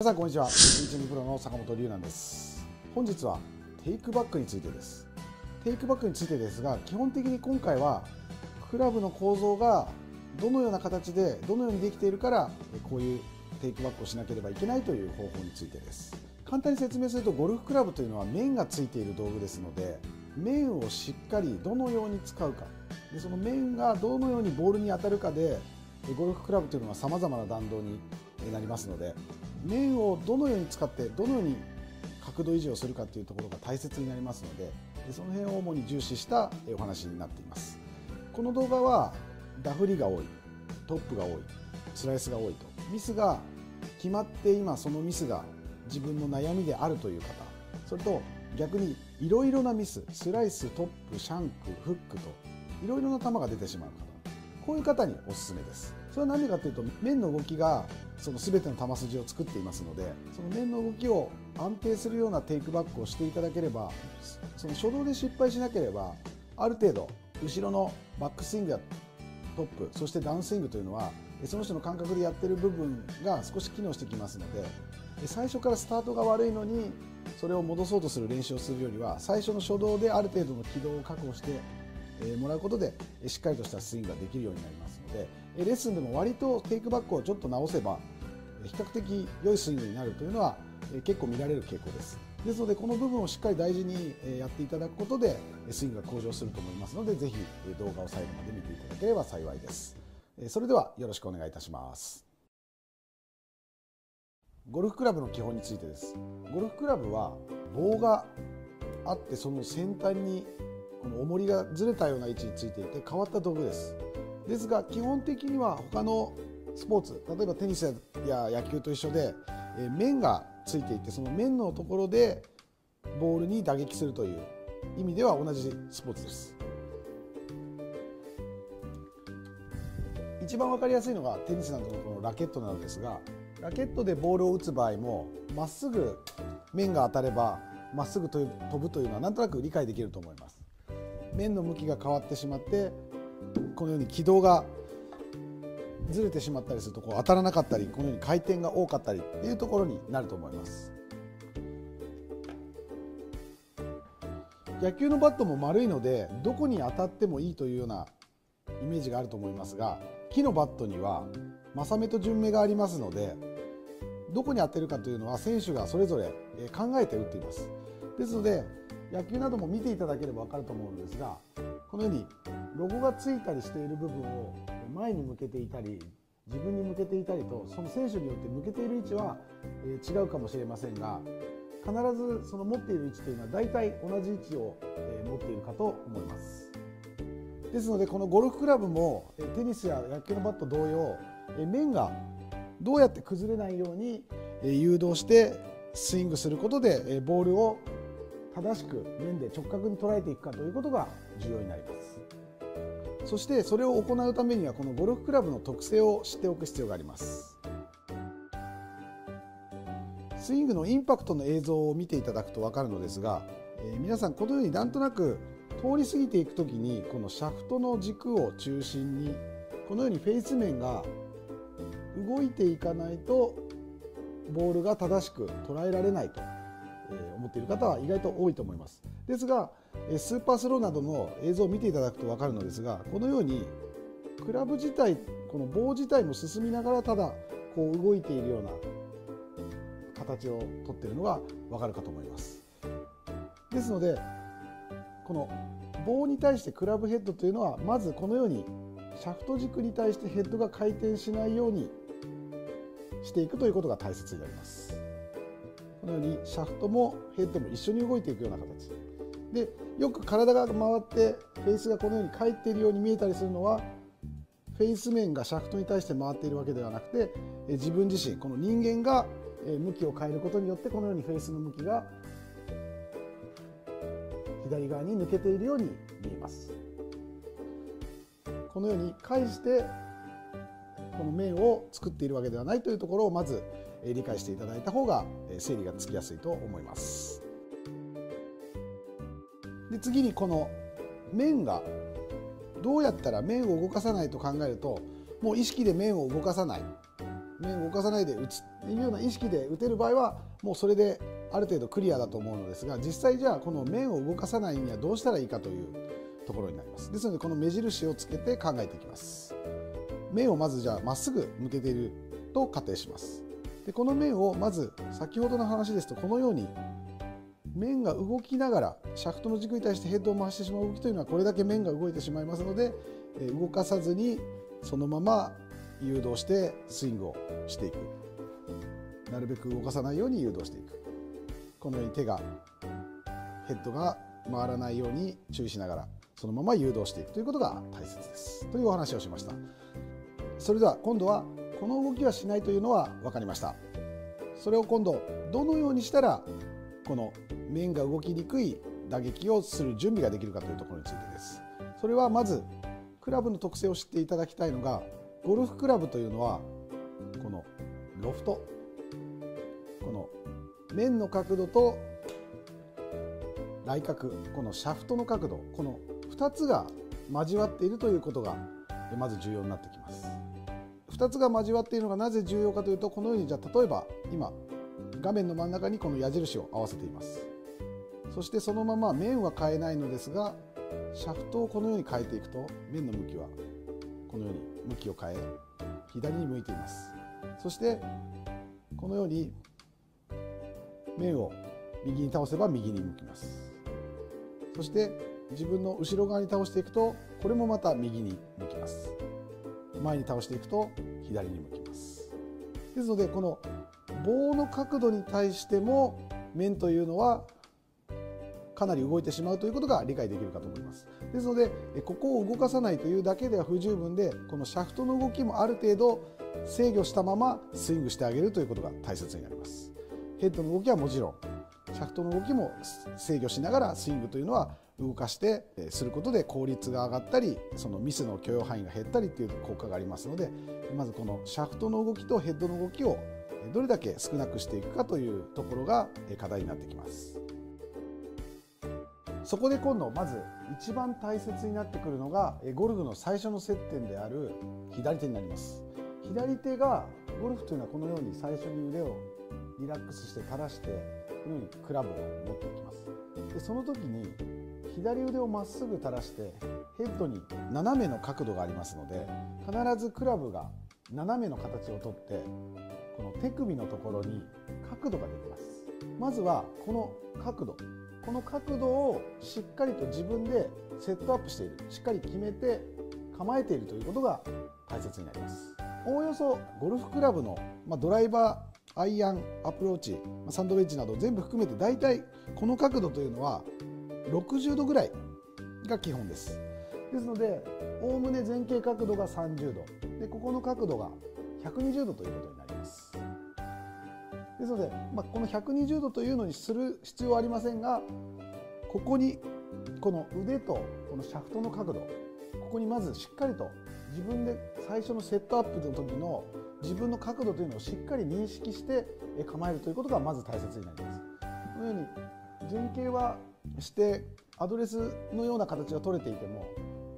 皆さんこんにちは12プロの坂本龍なんです本日はテイクバックについてですテイクバックについてですが基本的に今回はクラブの構造がどのような形でどのようにできているからこういうテイクバックをしなければいけないという方法についてです簡単に説明するとゴルフクラブというのは面がついている道具ですので面をしっかりどのように使うかでその面がどのようにボールに当たるかでゴルフクラブというのはさまざまな弾道になりますので面をどのように使ってどのように角度維持をするかというところが大切になりますのでその辺を主に重視したお話になっていますこの動画はダフリが多いトップが多いスライスが多いとミスが決まって今そのミスが自分の悩みであるという方それと逆にいろいろなミススライストップシャンクフックといろいろな球が出てしまう方こういう方におすすめですそれは何でかというと面の動きがその全ての球筋を作っていますのでその面の動きを安定するようなテイクバックをしていただければその初動で失敗しなければある程度後ろのバックスイングやトップそしてダウンスイングというのはその人の感覚でやってる部分が少し機能してきますので最初からスタートが悪いのにそれを戻そうとする練習をするよりは最初の初動である程度の軌道を確保してもらうことでしっかりとしたスイングができるようになりますのでレッスンでも割とテイクバックをちょっと直せば比較的良いスイングになるというのは結構見られる傾向ですですのでこの部分をしっかり大事にやっていただくことでスイングが向上すると思いますので是非動画を最後まで見ていただければ幸いですそれではよろしくお願いいたしますゴルフクラブの基本についてですゴルフクラブは棒があってその先端にこの重りがずれたような位置についていて変わった道具ですですが基本的には他のスポーツ例えばテニスや野球と一緒で、面がついていてその面のところでボールに打撃するという意味では同じスポーツです。一番分かりやすいのがテニスなどのこのラケットなんですがラケットでボールを打つ場合もまっすぐ面が当たればまっすぐ飛ぶというのはなんとなく理解できると思います。面の向きが変わってしまってこのように軌道がずれてしまったりするとこう当たらなかったりこのように回転が多かったりっていうところになると思います野球のバットも丸いのでどこに当たってもいいというようなイメージがあると思いますが木のバットには正目と順目がありますのでどこに当てるかというのは選手がそれぞれ考えて打っていますですので野球なども見ていただければ分かると思うんですがこのようにロゴがついたりしている部分を前に向けていたり自分に向けていたりとその選手によって向けている位置は、え違うかもしれませんが必ずその持っている位置というのは大体同じ位置を、え持っているかと思いますですのでこのゴルフクラブもテニスや野球のバット同様面がどうやって崩れないように誘導してスイングすることでボールを正しく面で直角に捉えていくかということが重要になりますそしてそれを行うためにはこのゴルフクラブの特性を知っておく必要がありますスイングのインパクトの映像を見ていただくと分かるのですが、えー、皆さんこのようになんとなく通り過ぎていく時にこのシャフトの軸を中心にこのようにフェース面が動いていかないとボールが正しく捉えられないと思っている方は意外と多いと思いますですがスーパースローなどの映像を見ていただくと分かるのですがこのようにクラブ自体この棒自体も進みながらただこう動いているような形をとっているのが分かるかと思いますですのでこの棒に対してクラブヘッドというのはまずこのようにシャフト軸に対してヘッドが回転しないようにしていくということが大切になります。のようにシャフトもヘッドも一緒に動いていくような形でよく体が回ってフェイスがこのように返っているように見えたりするのはフェイス面がシャフトに対して回っているわけではなくて自分自身この人間が向きを変えることによってこのようにフェイスの向きが左側に抜けているように見えますこのように返してこの面を作っているわけではないというところをまず理解していただいた方が整理がつきやすいと思います。で次にこの面がどうやったら面を動かさないと考えるともう意識で面を動かさない面を動かさないで打つっていうような意識で打てる場合はもうそれである程度クリアだと思うのですが実際じゃあこの面を動かさないにはどうしたらいいかというところになりますですのでこの目印をつけて考えていきます面をまずじゃあまっすぐ向けていると仮定しますでこの面をまず先ほどの話ですとこのように面が動きながらシャフトの軸に対してヘッドを回してしまう動きというのはこれだけ面が動いてしまいますので動かさずにそのまま誘導してスイングをしていくなるべく動かさないように誘導していくこのように手がヘッドが回らないように注意しながらそのまま誘導していくということが大切ですというお話をしましたそれでは今度はこの動きはしないというのは分かりましたそれを今度どのようにしたらこの面が動きにくい打撃をする準備ができるかというところについてですそれはまずクラブの特性を知っていただきたいのがゴルフクラブというのはこのロフトこの面の角度とイ角このシャフトの角度この2つが交わっているということがまず重要になってきます2つが交わっているのがなぜ重要かというとこのようにじゃあ例えば今画面の真ん中にこの矢印を合わせていますそしてそのまま面は変えないのですがシャフトをこのように変えていくと面の向きはこのように向きを変え左に向いていますそしてこのように面を右に倒せば右に向きますそして自分の後ろ側に倒していくとこれもまた右に向きます前に倒していくと左に向きますですのでこの棒の角度に対しても面というのはかなり動いてしまうということが理解できるかと思いますですのでここを動かさないというだけでは不十分でこのシャフトの動きもある程度制御したままスイングしてあげるということが大切になりますヘッドの動きはもちろんシャフトの動きも制御しながらスイングというのは動かしてすることで効率が上がったりそのミスの許容範囲が減ったりっていう効果がありますのでまずこのシャフトの動きとヘッドの動きをどれだけ少なくしていくかというところが課題になってきますそこで今度まず一番大切になってくるのがゴルフの最初の接点である左手になります左手がゴルフというのはこのように最初に腕をリラックスして垂らしてこのようにクラブを持っていきますでその時に左腕をまっすぐ垂らしてヘッドに斜めの角度がありますので必ずクラブが斜めの形をとってこの手首のところに角度ができますまずはこの角度この角度をしっかりと自分でセットアップしているしっかり決めて構えているということが大切になりますおおよそゴルフクラブの、まドライバーアイアンアプローチサンドウェッジなど全部含めて大体この角度というのは60度ぐらいが基本ですですのでおおむね前傾角度が30度でここの角度が120度ということになりますですので、まあ、この120度というのにする必要はありませんがここにこの腕とこのシャフトの角度ここにまずしっかりと自分で最初のセットアップの時の自分の角度というのをしっかり認識して構えるということがまず大切になります。このように前傾はしてアドレスのような形が取れていても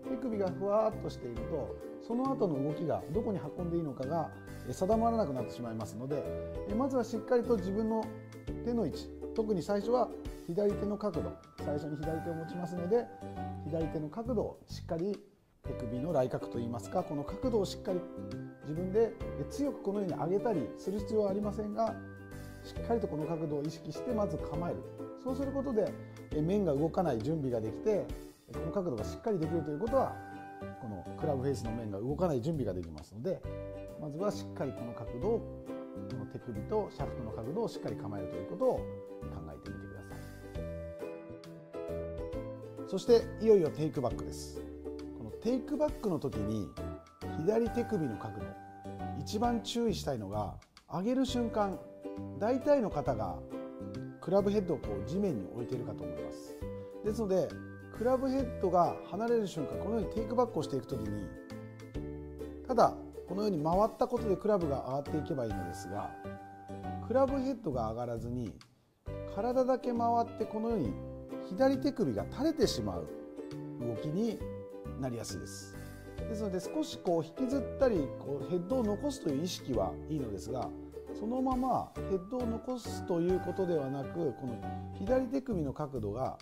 手首がふわっとしているとその後の動きがどこに運んでいいのかが定まらなくなってしまいますのでまずはしっかりと自分の手の位置特に最初は左手の角度最初に左手を持ちますので左手の角度をしっかり手首の来角といいますかこの角度をしっかり自分で強くこのように上げたりする必要はありませんがしっかりとこの角度を意識してまず構えるそうすることで面が動かない準備ができてこの角度がしっかりできるということはこのクラブフェイスの面が動かない準備ができますのでまずはしっかりこの角度をこの手首とシャフトの角度をしっかり構えるということを考えてみてくださいそしていよいよテイクバックですこのテイクバックの時に左手首の角度一番注意したいのが上げる瞬間大体の方がクラブヘッドをこう地面に置いているかと思いますですのでクラブヘッドが離れる瞬間このようにテイクバックをしていく時にただこのように回ったことでクラブが上がっていけばいいのですがクラブヘッドが上がらずに体だけ回ってこのように左手首が垂れてしまう動きになりやすいですですので少しこう引きずったりこうヘッドを残すという意識はいいのですがそのままヘッドを残すということではなくこの左手首の角度が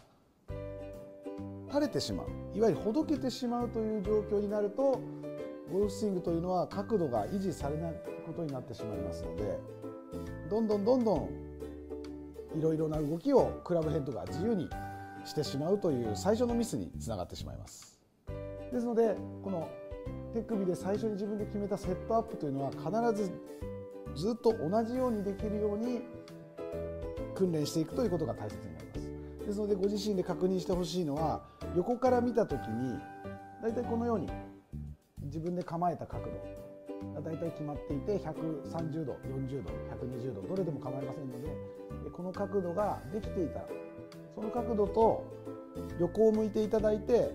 垂れてしまういわゆるほどけてしまうという状況になるとゴルフスイングというのは角度が維持されないことになってしまいますのでどんどんどんどんいろいろな動きをクラブヘッドが自由にしてしまうという最初のミスにつながってしまいますですのでこの手首で最初に自分で決めたセットアップというのは必ずずっと同じようにできるように訓練していくということが大切になりますですのでご自身で確認してほしいのは横から見た時に大体このように自分で構えた角度が大体決まっていて130度40度120度どれでも構いませんのでこの角度ができていたその角度と横を向いていただいて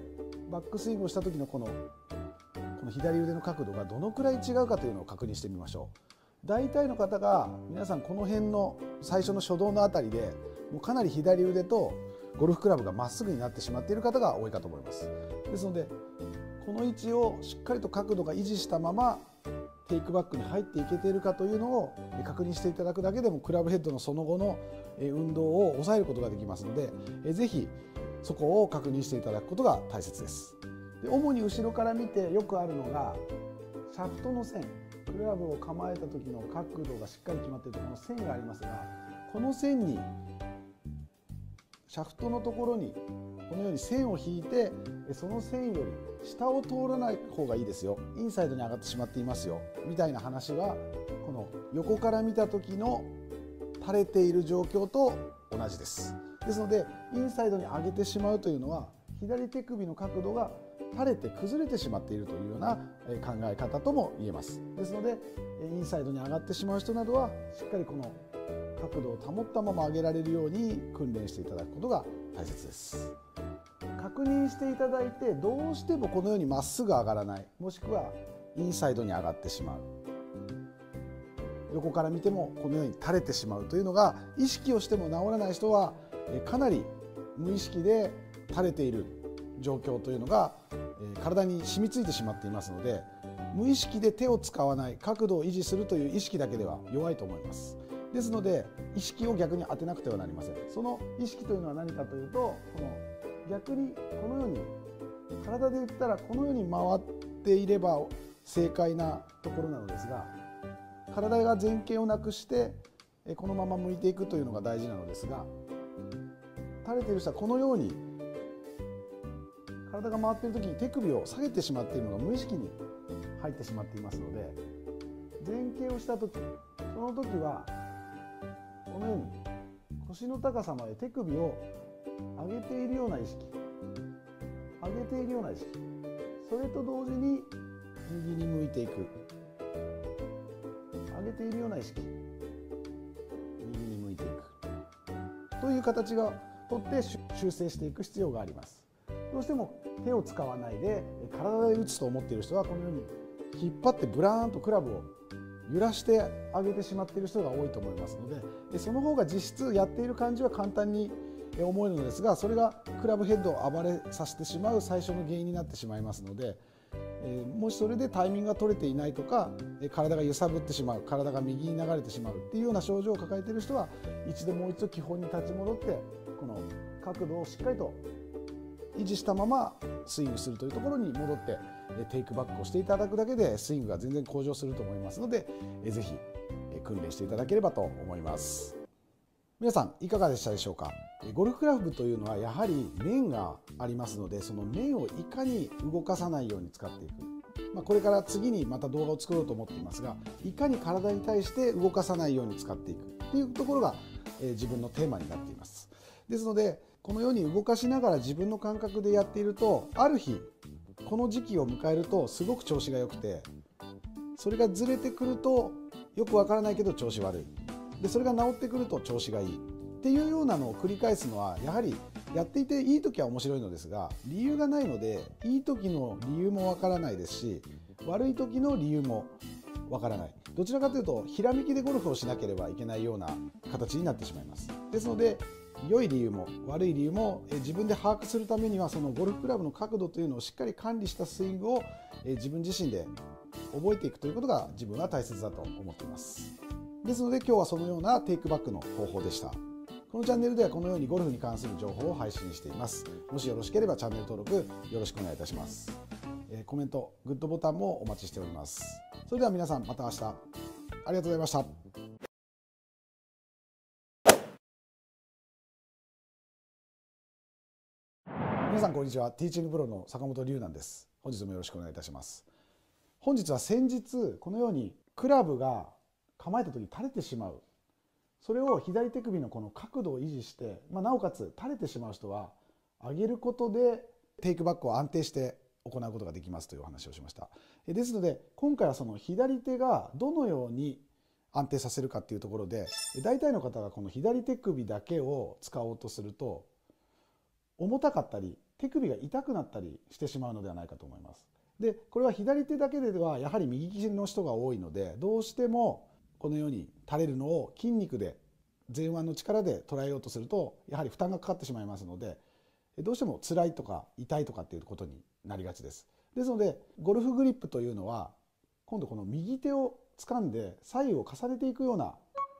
バックスイングをした時のこのこの左腕の角度がどのくらい違うかというのを確認してみましょう。大体の方が皆さんこの辺の最初の初動の辺りでもうかなり左腕とゴルフクラブがまっすぐになってしまっている方が多いかと思いますですのでこの位置をしっかりと角度が維持したままテイクバックに入っていけているかというのを確認していただくだけでもクラブヘッドのその後の運動を抑えることができますので是非そこを確認していただくことが大切ですで主に後ろから見てよくあるのがシャフトの線クラブを構えた時の角度がしっかり決まっているとこの線がありますがこの線にシャフトのところにこのように線を引いてその線より下を通らない方がいいですよインサイドに上がってしまっていますよみたいな話はこの横から見た時の垂れている状況と同じですですのでインサイドに上げてしまうというのは左手首の角度が垂れて崩れてしまっているというような考え方とも言えますですのでインサイドに上がってしまう人などはしっかりこの角度を保ったまま上げられるように訓練していただくことが大切です確認していただいてどうしてもこのようにまっすぐ上がらないもしくはインサイドに上がってしまう横から見てもこのように垂れてしまうというのが意識をしても治らない人はかなり無意識で垂れている状況というのが体に染みついてしまっていますので無意識で手を使わない角度を維持するという意識だけでは弱いと思いますですので意識を逆に当てなくてはなりませんその意識というのは何かというとこの逆にこのように体で言ったらこのように回っていれば正解なところなのですが体が前傾をなくしてこのまま向いていくというのが大事なのですが垂れている人はこのように体が回ってる時に手首を下げてしまっているのが無意識に入ってしまっていますので前傾をした時その時はこのように腰の高さまで手首を上げているような意識上げているような意識それと同時に右に向いていく上げているような意識右に向いていくという形がとって修正していく必要があります。どうしても手を使わないで体で打つと思っている人はこのように引っ張ってブラーンとクラブを揺らしてあげてしまっている人が多いと思いますのでその方が実質やっている感じは簡単に思えるのですがそれがクラブヘッドを暴れさせてしまう最初の原因になってしまいますので。えもしそれでタイミングが取れていないとか体が揺さぶってしまう体が右に流れてしまうっていうような症状を抱えている人は一度もう一度基本に立ち戻ってこの角度をしっかりと維持したままスイングするというところに戻ってテイクバックをしていただくだけでスイングが全然向上すると思いますので是非訓練していただければと思います皆さんいかがでしたでしょうかゴルフクラブというのはやはり面がありますのでその面をいかに動かさないように使っていくまあ、これから次にまた動画を作ろうと思っていますがいかに体に対して動かさないように使っていくっていうところが、え自分のテーマになっていますですのでこのように動かしながら自分の感覚でやっているとある日この時期を迎えるとすごく調子が良くてそれがずれてくるとよくわからないけど調子悪いでそれが治ってくると調子がいいっていうようなのを繰り返すのはやはりやっていていい時は面白いのですが理由がないのでいい時の理由もわからないですし悪い時の理由もわからないどちらかというとひらめきでゴルフをしなければいけないような形になってしまいますですので良い理由も悪い理由も自分で把握するためにはそのゴルフクラブの角度というのをしっかり管理したスイングを自分自身で覚えていくということが自分は大切だと思っていますですので今日はそのようなテイクバックの方法でしたこのチャンネルではこのようにゴルフに関する情報を配信していますもしよろしければチャンネル登録よろしくお願いいたしますコメントグッドボタンもお待ちしておりますそれでは皆さんまた明日ありがとうございました皆さんこんにちはティーチングプロの坂本龍なんです本日もよろしくお願いいたします本日は先日このようにクラブが構えた時に垂れてしまうそれを左手首のこの角度を維持して、まあ、なおかつ垂れてしまう人は上げることでテイクバックを安定して行うことができますというお話をしましたですので今回はその左手がどのように安定させるかっていうところで大体の方がこの左手首だけを使おうとすると重たかったり手首が痛くなったりしてしまうのではないかと思います。でこれは左手だけではやはり右利きの人が多いのでどうしてもこのように垂れるのを筋肉で前腕の力で捉えようとするとやはり負担がかかってしまいますのでどうしても辛いとか痛いとかっていうことになりがちです。ですのでゴルフグリップというのは今度この右手を掴んで左右を重ねていくような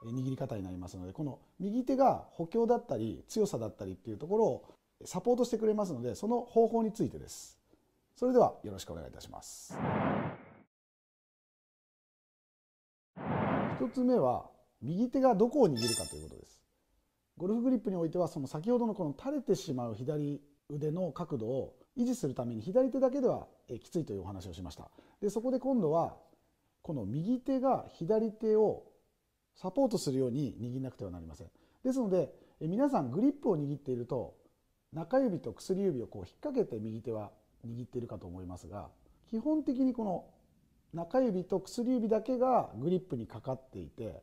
握り方になりますのでこの右手が補強だったり強さだったりっていうところをサポートしてくれますのでその方法についてですそれではよろしくお願いいたします一つ目は右手がどこを握るかということですゴルフグリップにおいてはその先ほどのこの垂れてしまう左腕の角度を維持するために左手だけではきついというお話をしましたでそこで今度はこの右手が左手をサポートするように握らなくてはなりませんですので皆さんグリップを握っていると中指と薬指をこう引っ掛けて右手は握っているかと思いますが基本的にこの中指と薬指だけがグリップにかかっていて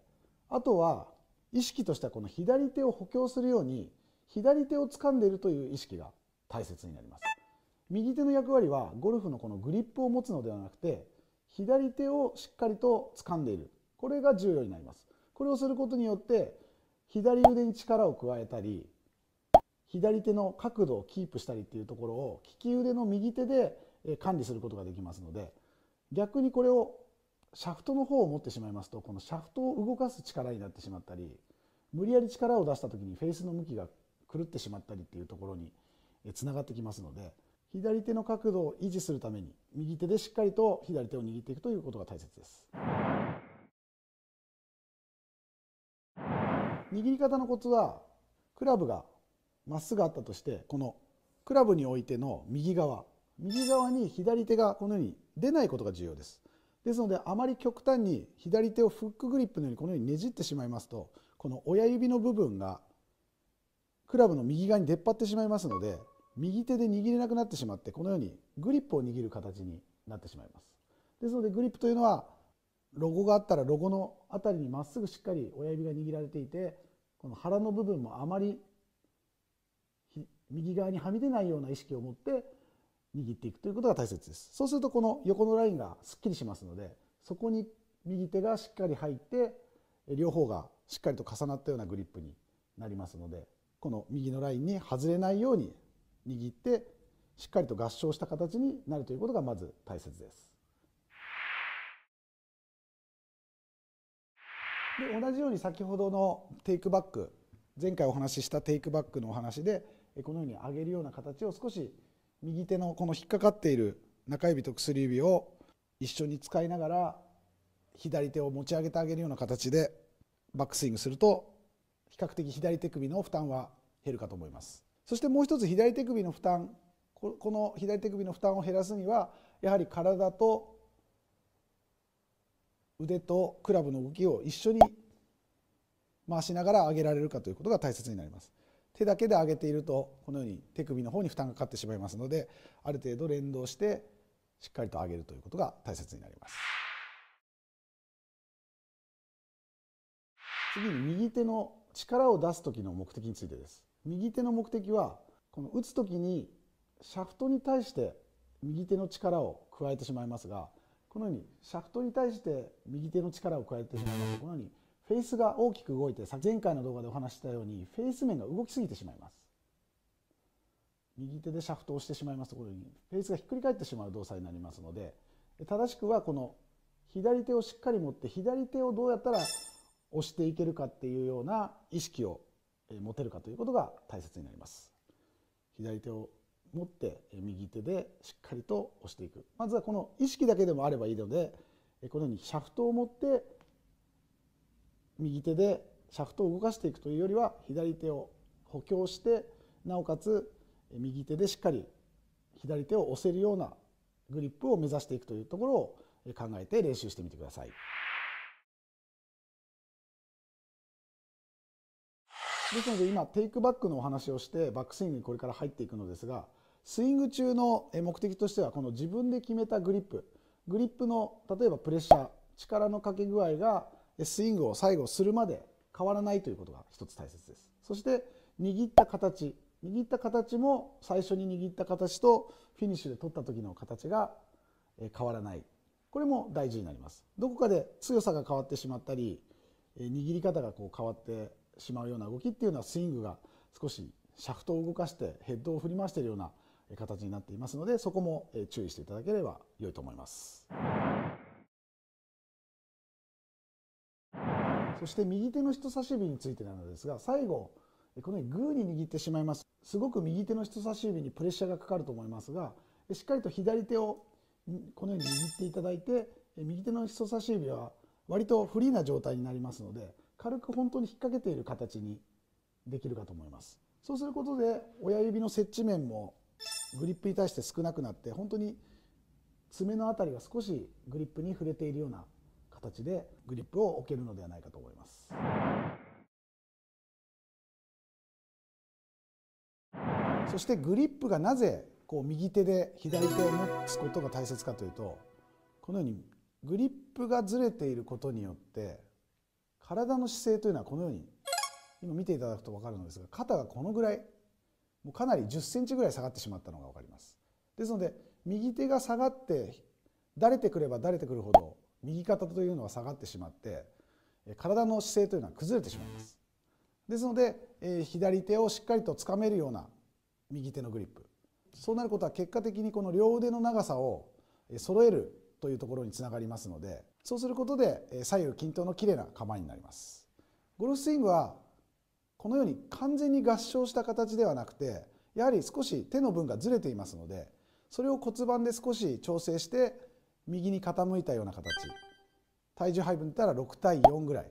あとは意識としてはこの左手を補強するように左手を掴んでいるという意識が大切になります右手の役割はゴルフのこのグリップを持つのではなくて左手をしっかりと掴んでいるこれが重要になりますこれをすることによって左腕に力を加えたり左手の角度をキープしたりっていうところを利き腕の右手で管理することができますので逆にこれをシャフトの方を持ってしまいますとこのシャフトを動かす力になってしまったり無理やり力を出した時にフェースの向きが狂ってしまったりっていうところにつながってきますので左手の角度を維持するために右手でしっかりと左手を握っていくということが大切です握り方のコツはクラブがまっすぐあったとしてこのクラブにおいての右側右側に左手がこのように出ないことが重要ですですのであまり極端に左手をフックグリップのようにこのようにねじってしまいますとこの親指の部分がクラブの右側に出っ張ってしまいますので右手で握れなくなってしまってこのようにグリップを握る形になってしまいますですのでグリップというのはロゴがあったらロゴの辺りにまっすぐしっかり親指が握られていてこの腹の部分もあまり右側にはみ出ないような意識を持って握っていくということが大切ですそうするとこの横のラインがすっきりしますのでそこに右手がしっかり入って両方がしっかりと重なったようなグリップになりますのでこの右のラインに外れないように握ってしっかりと合掌した形になるということがまず大切です。で同じように先ほどのテイクバック前回お話ししたテイクバックのお話でこのように上げるような形を少し右手のこの引っかかっている中指と薬指を一緒に使いながら左手を持ち上げてあげるような形でバックスイングすると比較的左手首の負担は減るかと思いますそしてもう一つ左手首の負担この左手首の負担を減らすにはやはり体と腕とクラブの動きを一緒に回しながら上げられるかということが大切になります手だけで上げているとこのように手首の方に負担がかかってしまいますのである程度連動してしっかりと上げるということが大切になります。次に右手の力を出す時の目的についてです。右手の目的はこの打つ時にシャフトに対して右手の力を加えてしまいますがこのようにシャフトに対して右手の力を加えてしまいますとこのようにフェイスが大きく動いて前回の動画でお話したようにフェイス面が動きすぎてしまいます右手でシャフトを押してしまいますところにフェイスがひっくり返ってしまう動作になりますので正しくはこの左手をしっかり持って左手をどうやったら押していけるかっていうような意識を持てるかということが大切になります左手を持って右手でしっかりと押していくまずはこの意識だけでもあればいいのでこのようにシャフトを持って右手でシャフトを動かしていくというよりは左手を補強してなおかつ右手でしっかり左手を押せるようなグリップを目指していくというところを考えて練習してみてください。ですので今テイクバックのお話をしてバックスイングにこれから入っていくのですがスイング中の目的としてはこの自分で決めたグリップグリップの例えばプレッシャー力のかけ具合がスイングを最後するまで変わらないということが一つ大切です。そして握った形握った形も最初に握った形とフィニッシュで取った時の形が変わらないこれも大事になりますどこかで強さが変わってしまったり握り方がこう変わってしまうような動きっていうのはスイングが少しシャフトを動かしてヘッドを振り回しているような形になっていますのでそこも注意していただければ良いと思います。そして右手の人差し指についてなのですが最後このようにグーに握ってしまいますすごく右手の人差し指にプレッシャーがかかると思いますがしっかりと左手をこのように握っていただいて右手の人差し指は割とフリーな状態になりますので軽く本当に引っ掛けている形にできるかと思いますそうすることで親指の接地面もグリップに対して少なくなって本当に爪の辺りが少しグリップに触れているような形でグリップを置けるのではないかと思います。そしてグリップがなぜこう右手で左手を持つことが大切かというとこのようにグリップがずれていることによって体の姿勢というのはこのように今見ていただくと分かるのですが肩がこのぐらいもうかなり1 0センチぐらい下がってしまったのが分かります。ですので右手が下がってだれてくればだれてくるほど右肩というのは下がってしまって体の姿勢というのは崩れてしまいますですので、左手をしっかりとつかめるような右手のグリップそうなることは結果的にこの両腕の長さを揃えるというところにつながりますのでそうすることで左右均等のきれいな構えになりますゴルフスイングはこのように完全に合掌した形ではなくてやはり少し手の分がずれていますのでそれを骨盤で少し調整して右に傾いたような形体重配分ったら6対4ぐらい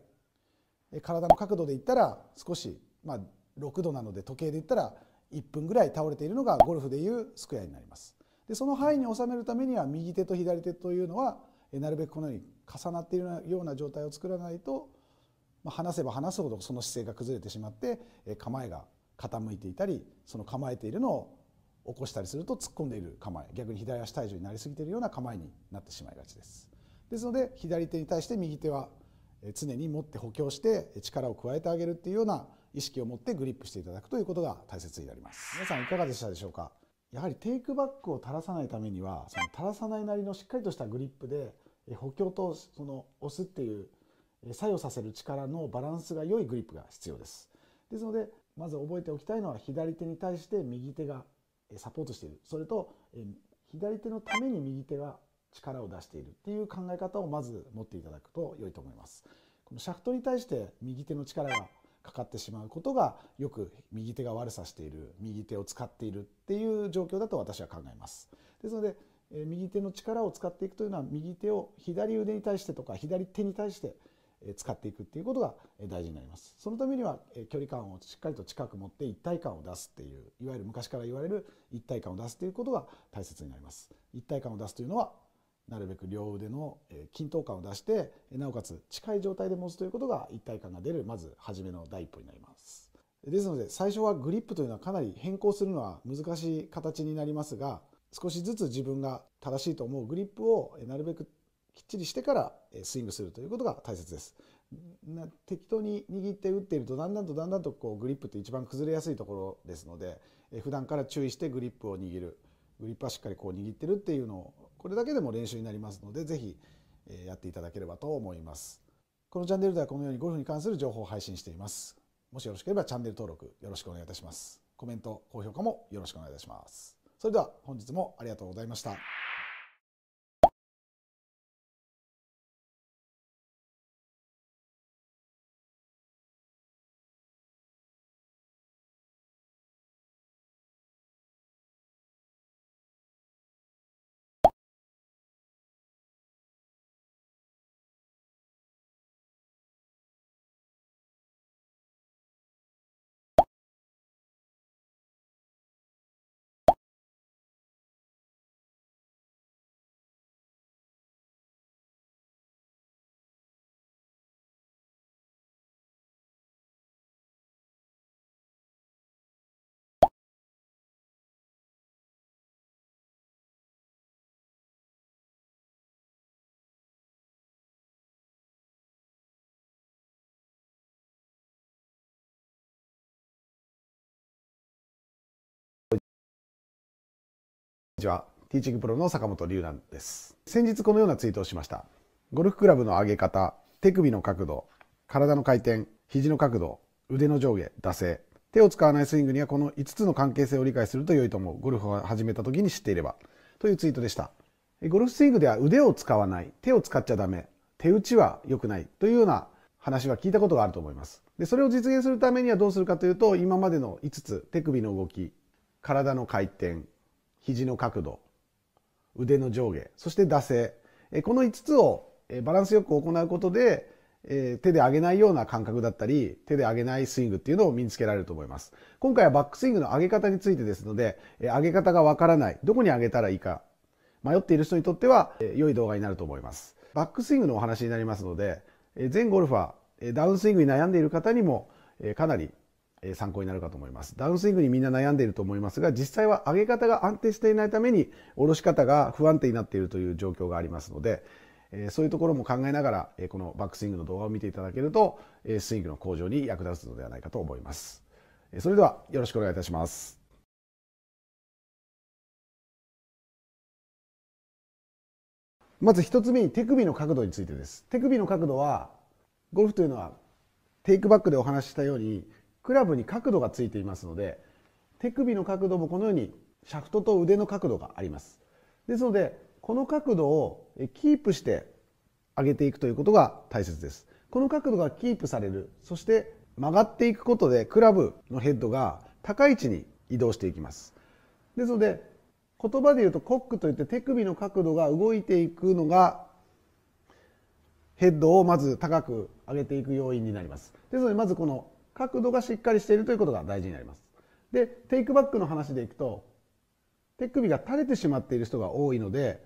体の角度でいったら少し、まあ、6度なので時計で言ったら1分ぐらい倒れているのがゴルフでいうスクエアになりますでその範囲に収めるためには右手と左手というのはなるべくこのように重なっているような状態を作らないと、まあ、離せば離すほどその姿勢が崩れてしまって構えが傾いていたりその構えているのを起こしたりすると突っ込んでいる構え逆に左足体重になりすぎているような構えになってしまいがちですですので左手に対して右手は常に持って補強して力を加えてあげるっていうような意識を持ってグリップしていただくということが大切になります皆さんいかがでしたでしょうかやはりテイクバックを垂らさないためにはその垂らさないなりのしっかりとしたグリップで補強とその押すっていう作用させる力のバランスが良いグリップが必要ですですのでまず覚えておきたいのは左手に対して右手がサポートしているそれと左手のために右手が力を出しているっていう考え方をまず持っていただくと良いと思います。このシャフトに対して右手の力がかかってしまうことがよく右手が悪さしている右手を使っているっていう状況だと私は考えます。ですので右手の力を使っていくというのは右手を左腕に対してとか左手に対して使っていくっていうことが大事になりますそのためには距離感をしっかりと近く持って一体感を出すっていういわゆる昔から言われる一体感を出すということが大切になります一体感を出すというのはなるべく両腕の均等感を出してなおかつ近い状態で持つということが一体感が出るまず初めの第一歩になりますですので最初はグリップというのはかなり変更するのは難しい形になりますが少しずつ自分が正しいと思うグリップをなるべくきっちりしてからスイングするということが大切です。適当に握って打っているとだんだんとだんだんとこうグリップって一番崩れやすいところですので普段から注意してグリップを握るグリップはしっかりこう握ってるっていうのをこれだけでも練習になりますので是非やっていただければと思います。このチャンネルではこのようにゴルフに関する情報を配信しています。もしよろしければチャンネル登録よろしくお願いいたします。コメント、高評価もよろしくお願いいたします。それでは本日もありがとうございました。こんにちは。ティーチングプロの坂本龍南です。先日このようなツイートをしました。ゴルフクラブの上げ方、手首の角度、体の回転、肘の角度、腕の上下、惰性、手を使わないスイングにはこの5つの関係性を理解すると良いと思う。ゴルフを始めた時に知っていれば。というツイートでした。ゴルフスイングでは腕を使わない、手を使っちゃダメ、手打ちは良くないというような話は聞いたことがあると思います。で、それを実現するためにはどうするかというと、今までの5つ、手首の動き、体の回転、肘の角度腕の上下そして惰性この5つをバランスよく行うことで手で上げないような感覚だったり手で上げないスイングっていうのを身につけられると思います今回はバックスイングの上げ方についてですので上げ方がわからないどこに上げたらいいか迷っている人にとっては良い動画になると思いますバックスイングのお話になりますので全ゴルファーダウンスイングに悩んでいる方にもかなり参考になるかと思います。ダウンスイングにみんな悩んでいると思いますが、実際は上げ方が安定していないために、下ろし方が不安定になっているという状況がありますので、そういうところも考えながら、このバックスイングの動画を見ていただけると、スイングの向上に役立つのではないかと思います。それではよろしくお願いいたします。まず一つ目に手首の角度についてです。手首の角度は、ゴルフというのは、テイクバックでお話ししたように、クラブに角度がついていますので手首の角度もこのようにシャフトと腕の角度がありますですのでこの角度をキープして上げていくということが大切ですこの角度がキープされるそして曲がっていくことでクラブのヘッドが高い位置に移動していきますですので言葉で言うとコックといって手首の角度が動いていくのがヘッドをまず高く上げていく要因になりますですのでまずこの角度がしっかりしているということが大事になります。で、テイクバックの話でいくと、手首が垂れてしまっている人が多いので、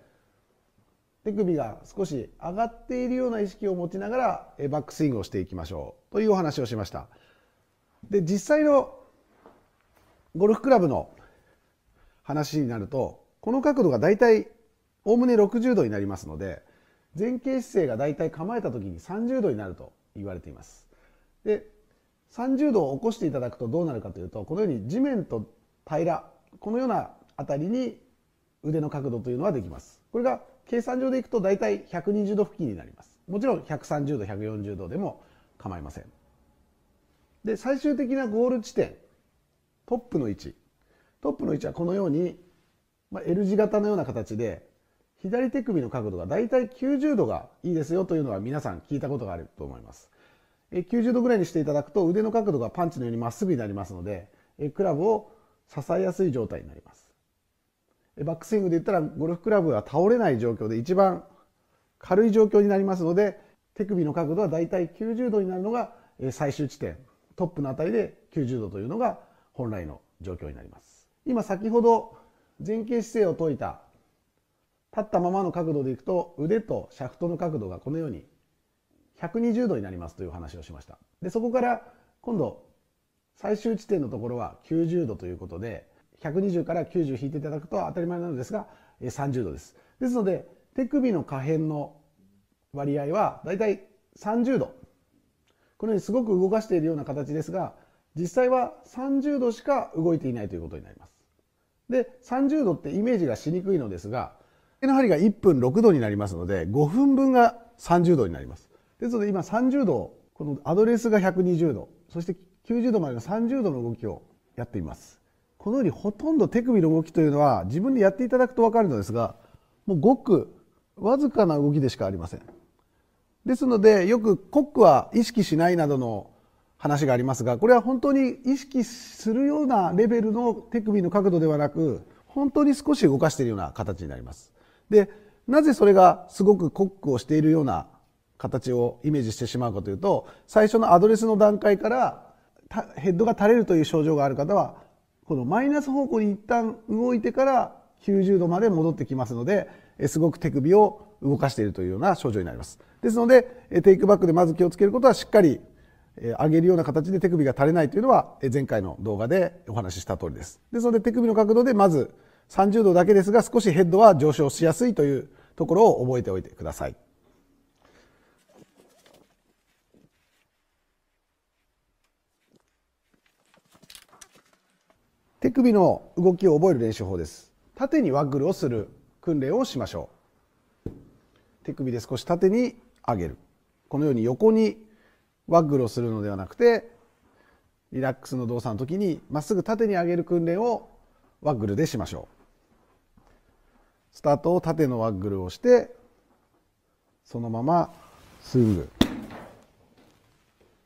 手首が少し上がっているような意識を持ちながらバックスイングをしていきましょうというお話をしました。で、実際のゴルフクラブの話になると、この角度が大体おおむね60度になりますので、前傾姿勢が大体構えた時に30度になると言われています。で、30度を起こしていただくとどうなるかというとこのように地面と平らこのようなあたりに腕の角度というのはできますこれが計算上でいくと大体120度付近になりますもちろん130度140度でも構いませんで最終的なゴール地点トップの位置トップの位置はこのように、まあ、L 字型のような形で左手首の角度が大体90度がいいですよというのは皆さん聞いたことがあると思います90度ぐらいにしていただくと腕の角度がパンチのようにまっすぐになりますのでクラブを支えやすい状態になりますバックスイングで言ったらゴルフクラブは倒れない状況で一番軽い状況になりますので手首の角度はだいたい90度になるのが最終地点トップの辺りで90度というのが本来の状況になります今先ほど前傾姿勢を解いた立ったままの角度でいくと腕とシャフトの角度がこのように120度になりますという話をしました。で、そこから今度最終地点のところは90度ということで、120から90引いていただくと当たり前なのですが、30度です。ですので、手首の下辺の割合はだいたい30度。このようにすごく動かしているような形ですが、実際は30度しか動いていないということになります。で、30度ってイメージがしにくいのですが、手の針が1分6度になりますので、5分分が30度になります。ですので今30度、このアドレスが120度、そして90度までの30度の動きをやっています。このようにほとんど手首の動きというのは自分でやっていただくと分かるのですが、もうごくわずかな動きでしかありません。ですので、よくコックは意識しないなどの話がありますが、これは本当に意識するようなレベルの手首の角度ではなく、本当に少し動かしているような形になります。で、なぜそれがすごくコックをしているような形をイメージしてしまうかというと最初のアドレスの段階からヘッドが垂れるという症状がある方はこのマイナス方向に一旦動いてから90度まで戻ってきますのですごく手首を動かしているというような症状になりますですのでテイクバックでまず気をつけることはしっかり上げるような形で手首が垂れないというのは前回の動画でお話しした通りですですので手首の角度でまず30度だけですが少しヘッドは上昇しやすいというところを覚えておいてください。首の動きを覚える練習法です縦にワッグルをする訓練をしましょう手首で少し縦に上げるこのように横にワッグルをするのではなくてリラックスの動作の時にまっすぐ縦に上げる訓練をワッグルでしましょうスタートを縦のワッグルをしてそのままスイング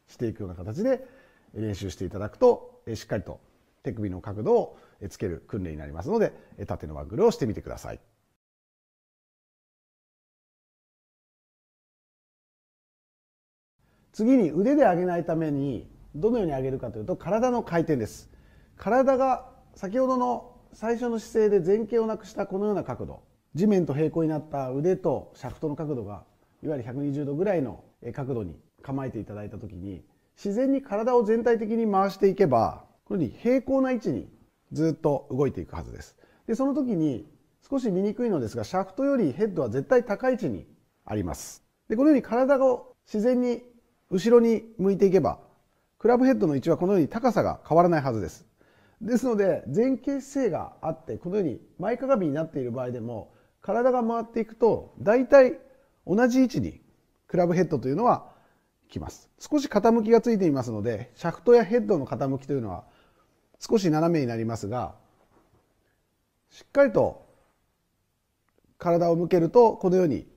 していくような形で練習していただくとしっかりと手首の角度をつける訓練になりますので縦のワッグルをしてみてください。次に腕で上げないためにどのように上げるかというと体の回転です体が先ほどの最初の姿勢で前傾をなくしたこのような角度地面と平行になった腕とシャフトの角度がいわゆる120度ぐらいの角度に構えていただいた時に自然に体を全体的に回していけばこのように平行な位置にずっと動いていくはずです。で、その時に少し見にくいのですが、シャフトよりヘッドは絶対高い位置にあります。で、このように体を自然に後ろに向いていけば、クラブヘッドの位置はこのように高さが変わらないはずです。ですので、前傾姿勢があって、このように前かがみになっている場合でも、体が回っていくと、大体同じ位置にクラブヘッドというのは来ます。少し傾きがついていますので、シャフトやヘッドの傾きというのは少し斜めになりますがしっかりと体を向けるとこのように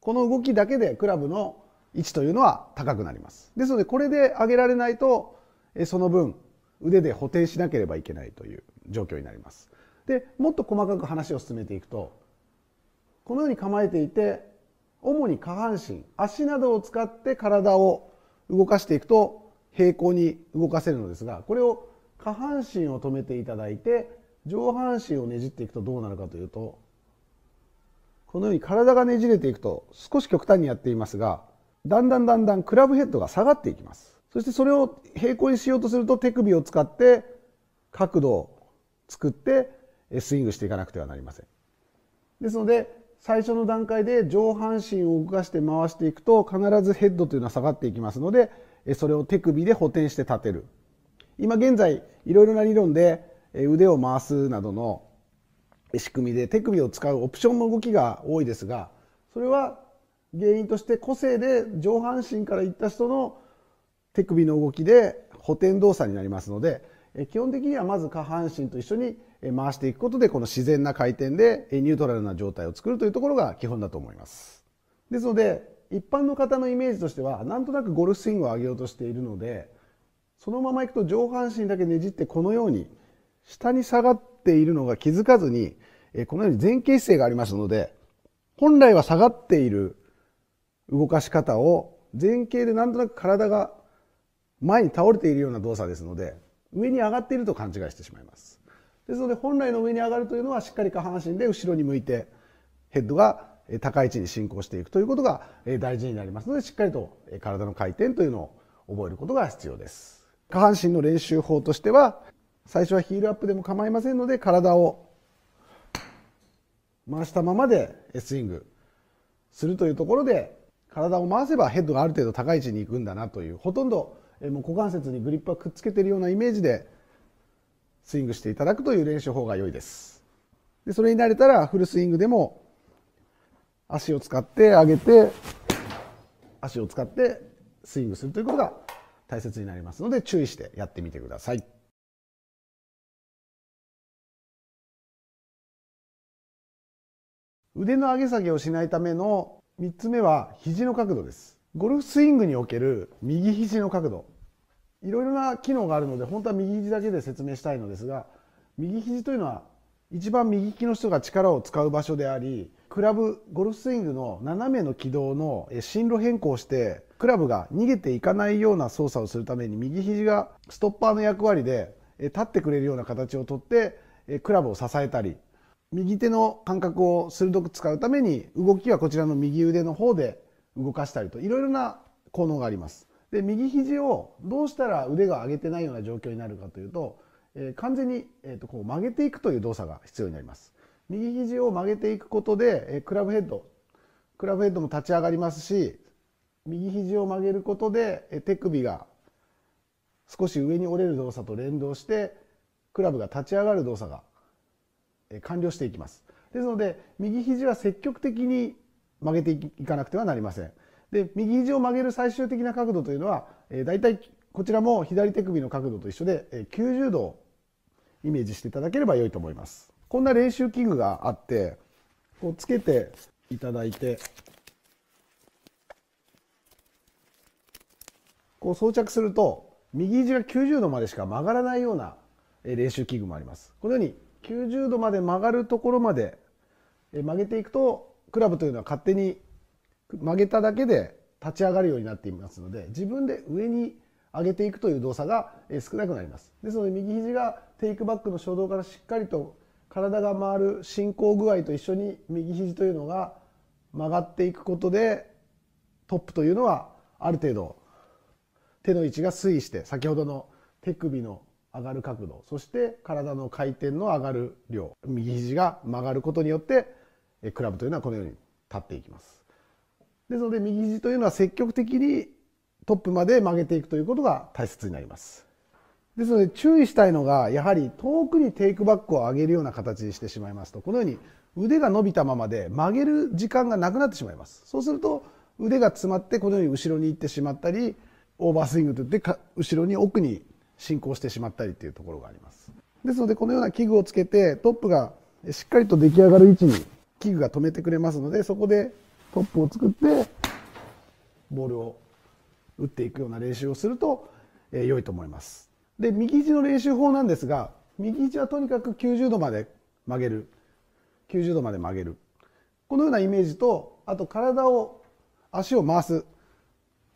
この動きだけでクラブの位置というのは高くなりますですのでこれで上げられないとその分腕で補填しなければいけないという状況になりますでもっと細かく話を進めていくとこのように構えていて主に下半身足などを使って体を動かしていくと平行に動かせるのですがこれを下半身を止めていただいて上半身をねじっていくとどうなるかというとこのように体がねじれていくと少し極端にやっていますがだんだんだんだんクラブヘッドが下がっていきますそしてそれを平行にしようとすると手首を使って角度を作ってスイングしていかなくてはなりませんですので最初の段階で上半身を動かして回していくと必ずヘッドというのは下がっていきますのでそれを手首で補填して立てる今現在いろいろな理論で腕を回すなどの仕組みで手首を使うオプションの動きが多いですがそれは原因として個性で上半身からいった人の手首の動きで補填動作になりますので基本的にはまず下半身と一緒に回していくことでこの自然な回転でニュートラルな状態を作るというところが基本だと思いますですので一般の方のイメージとしてはなんとなくゴルフスイングを上げようとしているのでそのままいくと上半身だけねじってこのように下に下がっているのが気づかずに、えこのように前傾姿勢がありますので、本来は下がっている動かし方を前傾でなんとなく体が前に倒れているような動作ですので、上に上がっていると勘違いしてしまいます。ですので本来の上に上がるというのはしっかり下半身で後ろに向いてヘッドが高い位置に進行していくということが大事になりますのでしっかりと体の回転というのを覚えることが必要です。下半身の練習法としては最初はヒールアップでも構いませんので体を回したままでスイングするというところで体を回せばヘッドがある程度高い位置に行くんだなというほとんどもう股関節にグリップはくっつけてるようなイメージでスイングしていただくという練習法が良いですでそれに慣れたらフルスイングでも足を使って上げて足を使ってスイングするということが大切になりますので注意してやってみてください。腕の上げ下げをしないための3つ目は肘の角度です。ゴルフスイングにおける右肘の角度。いろいろな機能があるので、本当は右肘だけで説明したいのですが、右肘というのは一番右利きの人が力を使う場所であり、クラブゴルフスイングの斜めの軌道の進路変更してクラブが逃げていかないような操作をするために右肘がストッパーの役割で立ってくれるような形をとってクラブを支えたり右手の感覚を鋭く使うために動きはこちらの右腕の方で動かしたりといろいろな効能があります。で右肘をどうしたら腕が上げてないような状況になるかというと、え完全に、えとこう曲げていくという動作が必要になります。右肘を曲げていくことでクラブヘッドクラブヘッドも立ち上がりますし右肘を曲げることで手首が少し上に折れる動作と連動してクラブが立ち上がる動作が完了していきますですので右肘は積極的に曲げていかなくてはなりませんで右肘を曲げる最終的な角度というのはえいたこちらも左手首の角度と一緒で90度をイメージしていただければ良いと思います。こんな練習器具があってこうつけていただいてこう装着すると右肘が90度までしか曲がらないような練習器具もありますこのように90度まで曲がるところまで曲げていくとクラブというのは勝手に曲げただけで立ち上がるようになっていますので自分で上に上げていくという動作が少なくなりますですので右肘がテイクバックの衝動からしっかりと体が回る進行具合と一緒に右肘というのが曲がっていくことでトップというのはある程度手の位置が推移して先ほどの手首の上がる角度そして体の回転の上がる量右肘が曲がることによってクラブというのはこのように立っていきますですので右肘というのは積極的にトップまで曲げていくということが大切になりますですので注意したいのがやはり遠くにテイクバックを上げるような形にしてしまいますとこのように腕が伸びたままで曲げる時間がなくなってしまいますそうすると腕が詰まってこのように後ろに行ってしまったりオーバースイングといって後ろに奥に進行してしまったりというところがありますですのでこのような器具をつけてトップがしっかりと出来上がる位置に器具が止めてくれますのでそこでトップを作ってボールを打っていくような練習をすると良いと思いますで右肘の練習法なんですが右肘はとにかく90度まで曲げる90度まで曲げるこのようなイメージとあと体を足を回す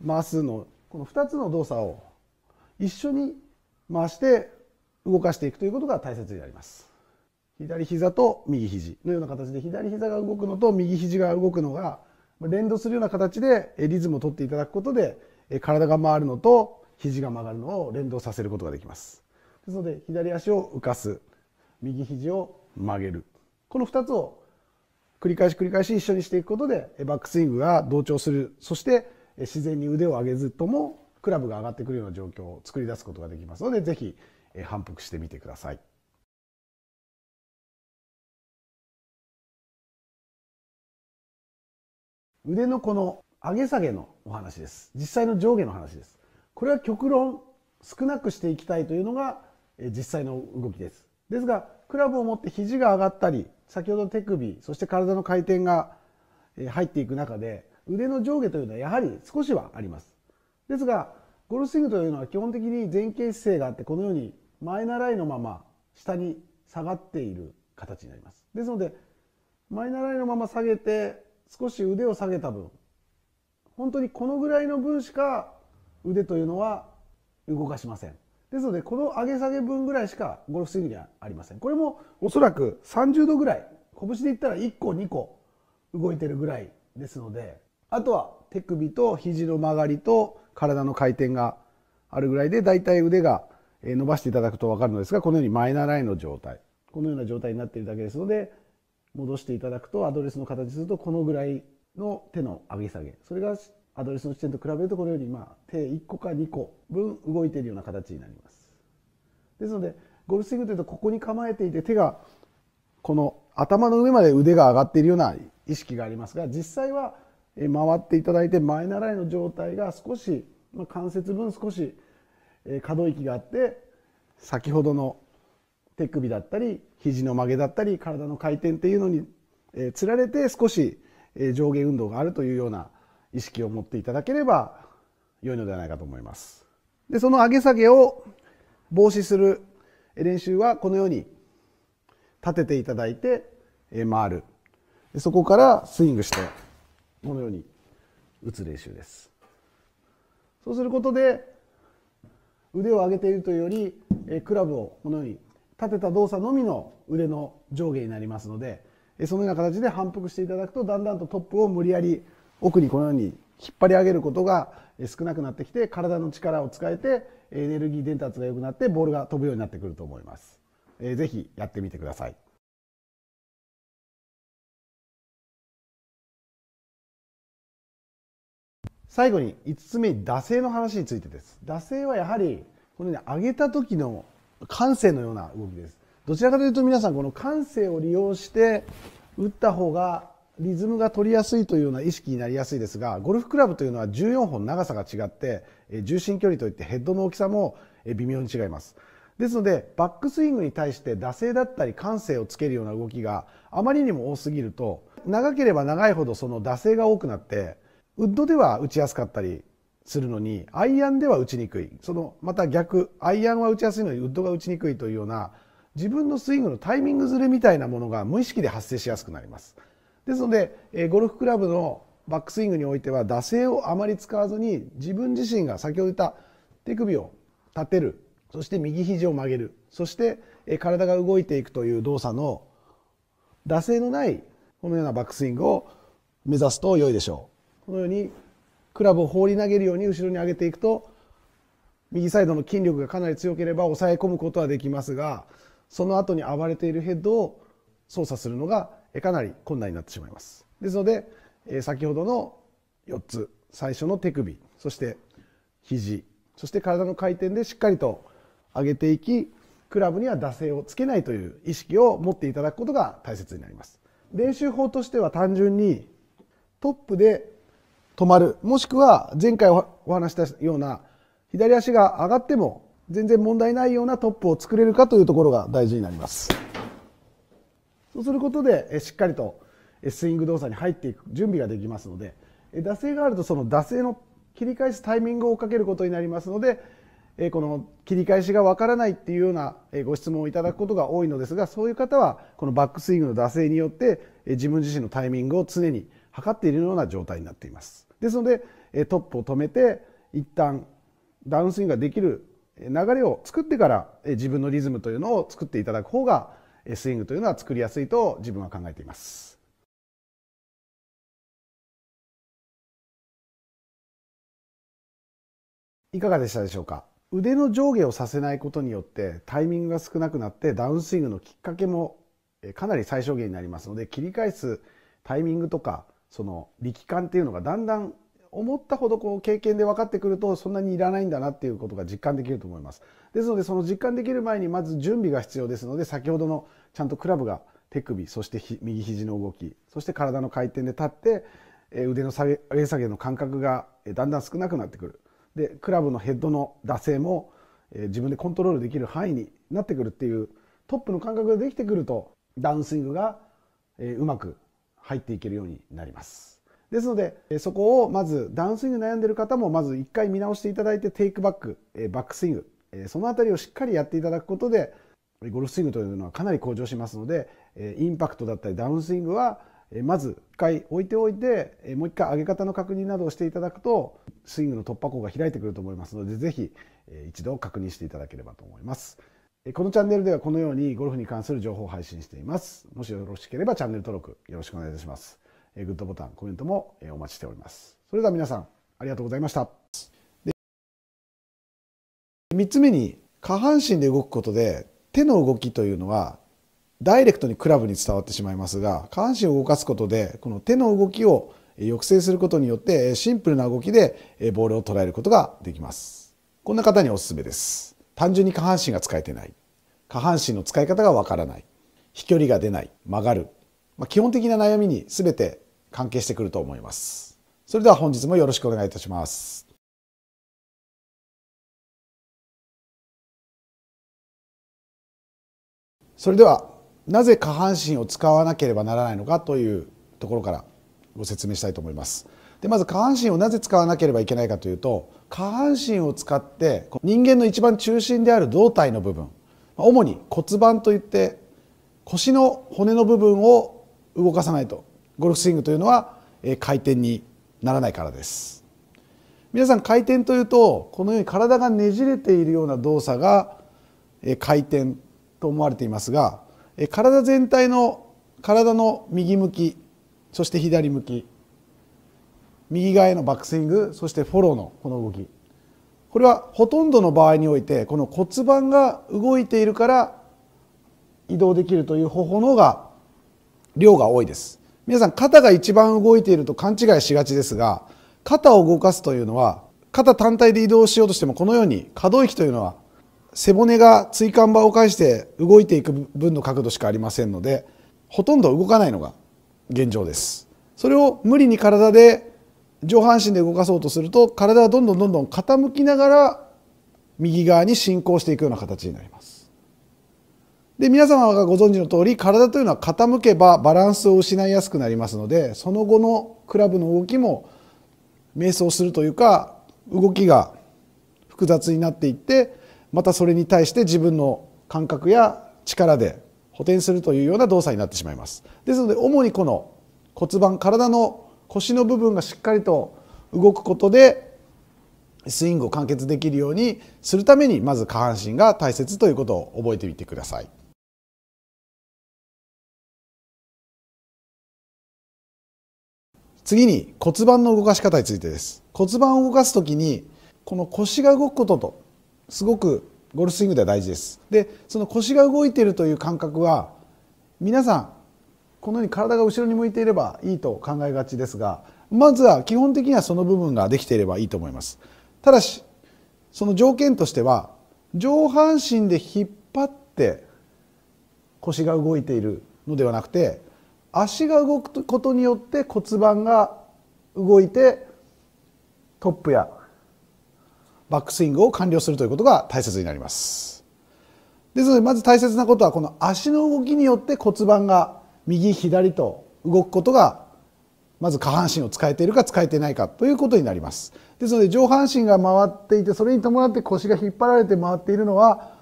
回すのこの2つの動作を一緒に回して動かしていくということが大切になります左膝と右肘のような形で左膝が動くのと右肘が動くのが連動するような形でリズムをとっていただくことで体が回るのと肘が曲がるのを連動させることができますですので左足を浮かす右肘を曲げるこの2つを繰り返し繰り返し一緒にしていくことでバックスイングが同調するそして自然に腕を上げずともクラブが上がってくるような状況を作り出すことができますのでぜひ反復してみてください。腕のこの上げ下げのお話です。実際の上下の話です。これは極論少なくしていきたいというのが実際の動きです。ですが、クラブを持って肘が上がったり、先ほどの手首、そして体の回転が入っていく中で、腕の上下というのはやはり少しはあります。ですが、ゴルフスイングというのは基本的に前傾姿勢があって、このように前習いのまま下に下がっている形になります。ですので、前習いのまま下げて、少し腕を下げた分、本当にこのぐらいの分しか腕というのは動かしませんですのでこの上げ下げ分ぐらいしかゴルフスイングにはありませんこれもおそらく30度ぐらい拳で言ったら1個2個動いてるぐらいですのであとは手首と肘の曲がりと体の回転があるぐらいでだいたい腕が伸ばしていただくと分かるのですがこのようにマイナーラインの状態このような状態になっているだけですので戻していただくとアドレスの形するとこのぐらいの手の上げ下げそれがアドレスの地点と比べるとこれよりまあ手1個か2個分動いているような形になります。ですのでゴルフスイングというとここに構えていて手がこの頭の上まで腕が上がっているような意識がありますが実際は回っていただいて前習いの状態が少し、まあ、関節分少し可動域があって先ほどの手首だったり肘の曲げだったり体の回転っていうのにつられて少し上下運動があるというような意識を持っていただければ良いのではないかと思います。でその上げ下げを防止する練習はこのように立てていただいて回るでそこからスイングしてこのように打つ練習ですそうすることで腕を上げているというよりクラブをこのように立てた動作のみの腕の上下になりますのでそのような形で反復していただくとだんだんとトップを無理やり奥にこのように引っ張り上げることが少なくなってきて体の力を使えてエネルギー伝達が良くなってボールが飛ぶようになってくると思います。ぜひやってみてください。最後に5つ目惰性の話についてです惰性はやはりこのように上げた時の感性のような動きですどちらかというと皆さんこの感性を利用して打った方がリズムが取りやすいというような意識になりやすいですがゴルフクラブというのは14本長さが違って重心距離といってヘッドの大きさも微妙に違いますですのでバックスイングに対して惰性だったり感性をつけるような動きがあまりにも多すぎると長ければ長いほどその惰性が多くなってウッドでは打ちやすかったりするのにアイアンでは打ちにくいそのまた逆アイアンは打ちやすいのにウッドが打ちにくいというような自分のスイングのタイミングずれみたいなものが無意識で発生しやすくなります。ですので、えゴルフクラブのバックスイングにおいては惰性をあまり使わずに自分自身が先ほど言った手首を立てるそして右肘を曲げるそして体が動いていくという動作の惰性のないこのようなバックスイングを目指すと良いでしょうこのようにクラブを放り投げるように後ろに上げていくと右サイドの筋力がかなり強ければ抑え込むことはできますがその後に暴れているヘッドを操作するのがかなり困難になってしまいます。ですので先ほどの4つ最初の手首そして肘そして体の回転でしっかりと上げていきクラブには惰性をつけないという意識を持っていただくことが大切になります練習法としては単純にトップで止まるもしくは前回お話したような左足が上がっても全然問題ないようなトップを作れるかというところが大事になります。そうすることでしっかりとスイング動作に入っていく準備ができますので惰性があるとその惰性の切り返すタイミングをかけることになりますのでこの切り返しがわからないっていうようなご質問をいただくことが多いのですがそういう方はこのバックスイングの惰性によって自分自身のタイミングを常に測っているような状態になっていますですのでトップを止めて一旦ダウンスイングができる流れを作ってから自分のリズムというのを作っていただく方がスイングというのは作りやすいと自分は考えています。いかがでしたでしょうか腕の上下をさせないことによってタイミングが少なくなってダウンスイングのきっかけもかなり最小限になりますので切り返すタイミングとかその力感っていうのがだんだん思ったほどこう経験で分かってくるとそんなにいらないんだなっていうことが実感できると思います。ですのでその実感できる前にまず準備が必要ですので先ほどのちゃんとクラブが手首そして右肘の動きそして体の回転で立って腕の下げ上げ下げの感覚がだんだん少なくなってくる。でクラブのヘッドの惰性も自分でコントロールできる範囲になってくるっていうトップの感覚ができてくるとダウンスイングがうまく入っていけるようになります。ですので、そこをまずダウンスイング悩んでる方もまず一回見直していただいて、テイクバック、バックスイング、そのあたりをしっかりやっていただくことで、ゴルフスイングというのはかなり向上しますので、インパクトだったりダウンスイングは、まず一回置いておいて、もう一回上げ方の確認などをしていただくと、スイングの突破口が開いてくると思いますので、ぜひ一度確認していただければと思います。このチャンネルではこのようにゴルフに関する情報を配信しています。もしよろしければチャンネル登録よろしくお願いいたします。えグッドボタン、コメントも、えお待ちしております。それでは皆さん、ありがとうございました。で3つ目に、下半身で動くことで、手の動きというのは、ダイレクトにクラブに伝わってしまいますが、下半身を動かすことで、この手の動きを抑制することによって、シンプルな動きでボールを捉えることができます。こんな方におすすめです。単純に下半身が使えてない。下半身の使い方がわからない。飛距離が出ない。曲がる。まあ、基本的な悩みに全て関係してくると思います。それでは本日もよろしくお願いいたします。それではなぜ下半身を使わなければならないのかというところからご説明したいと思います。でまず下半身をなぜ使わなければいけないかというと下半身を使って人間の一番中心である胴体の部分主に骨盤といって腰の骨の部分を動かさないとゴルフスイングというのは、え回転にならないからです皆さん回転というとこのように体がねじれているような動作が、え回転と思われていますが、え体全体の体の右向きそして左向き右側へのバックスイングそしてフォローのこの動きこれはほとんどの場合においてこの骨盤が動いているから移動できるという方法の方が量が多いです皆さん肩が一番動いていると勘違いしがちですが肩を動かすというのは肩単体で移動しようとしてもこのように可動域というのは背骨が椎間板を介して動いていく分の角度しかありませんのでほとんど動かないのが現状ですそれを無理に体で上半身で動かそうとすると体はどんどんどんどん傾きながら右側に進行していくような形になりますで皆様がご存知の通り体というのは傾けばバランスを失いやすくなりますのでその後のクラブの動きも迷走するというか動きが複雑になっていってまたそれに対して自分の感覚や力で補填するというような動作になってしまいますですので主にこの骨盤体の腰の部分がしっかりと動くことでスイングを完結できるようにするためにまず下半身が大切ということを覚えてみてください。次に骨盤の動かし方についてです骨盤を動かす時にこの腰が動くこととすごくゴルフスイングでは大事ですでその腰が動いているという感覚は皆さんこのように体が後ろに向いていればいいと考えがちですがまずは基本的にはその部分ができていればいいと思いますただしその条件としては上半身で引っ張って腰が動いているのではなくて足が動くことによって骨盤が動いてトップやバックスイングを完了するということが大切になりますですのでまず大切なことはこの足の動きによって骨盤が右左と動くことがまず下半身を使えているか使えていないかということになりますですので上半身が回っていてそれに伴って腰が引っ張られて回っているのは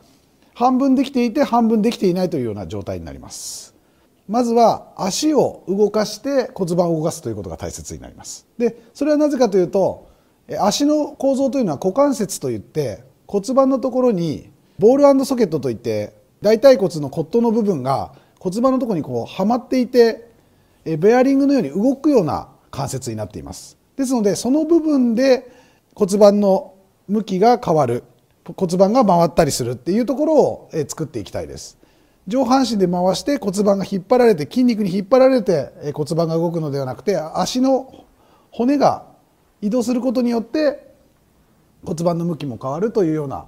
半分できていて半分できていないというような状態になりますまずは足を動かして骨盤を動かすということが大切になりますでそれはなぜかというと足の構造というのは股関節といって骨盤のところにボールソケットといって大腿骨の骨頭の部分が骨盤のところにこうはまっていてベアリングのように動くような関節になっていますですのでその部分で骨盤の向きが変わる骨盤が回ったりするっていうところを作っていきたいです上半身で回して骨盤が引っ張られて筋肉に引っ張られて骨盤が動くのではなくて足の骨が移動することによって骨盤の向きも変わるというような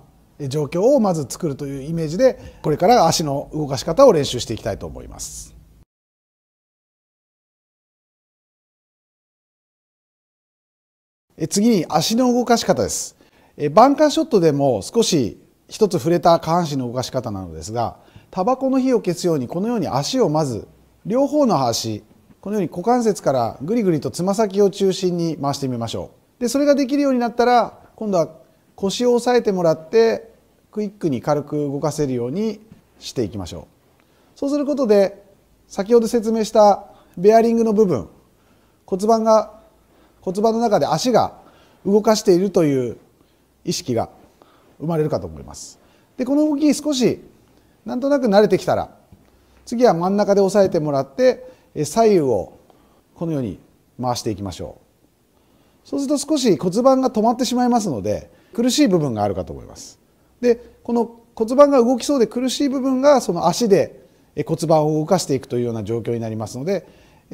状況をまず作るというイメージでこれから足の動かし方を練習していきたいと思います。次に足の動かし方です。バンカーショットでも少し一つ触れた下半身の動かし方なのですがタバコの火を消すようにこのように足をまず両方の足このように股関節からぐりぐりとつま先を中心に回してみましょうでそれができるようになったら今度は腰を押さえてもらってクイックに軽く動かせるようにしていきましょうそうすることで先ほど説明したベアリングの部分骨盤が骨盤の中で足が動かしているという意識が生まれるかと思いますでこの動き少しなんとなく慣れてきたら次は真ん中で押さえてもらって左右をこのように回していきましょうそうすると少し骨盤が止まってしまいますので苦しい部分があるかと思いますでこの骨盤が動きそうで苦しい部分がその足で骨盤を動かしていくというような状況になりますので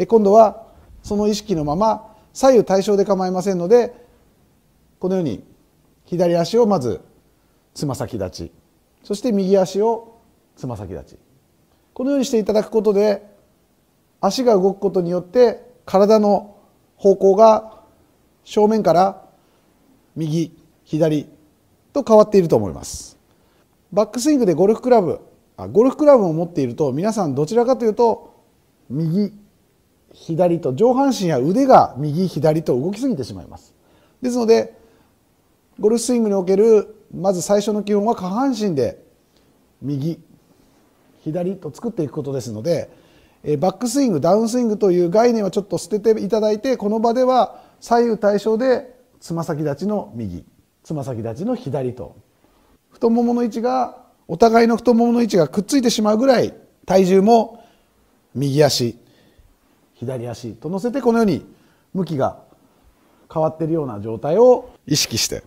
今度はその意識のまま左右対称で構いませんのでこのように左足をまずつま先立ちそして右足をつま先立ちこのようにしていただくことで足が動くことによって体の方向が正面から右左と変わっていると思いますバックスイングでゴルフクラブあゴルフクラブを持っていると皆さんどちらかというと右左と上半身や腕が右左と動きすぎてしまいますですのでゴルフスイングにおけるまず最初の基本は下半身で右左と作っていくことですので、えバックスイングダウンスイングという概念はちょっと捨てていただいてこの場では左右対称でつま先立ちの右つま先立ちの左と太ももの位置がお互いの太ももの位置がくっついてしまうぐらい体重も右足左足と乗せてこのように向きが変わっているような状態を意識して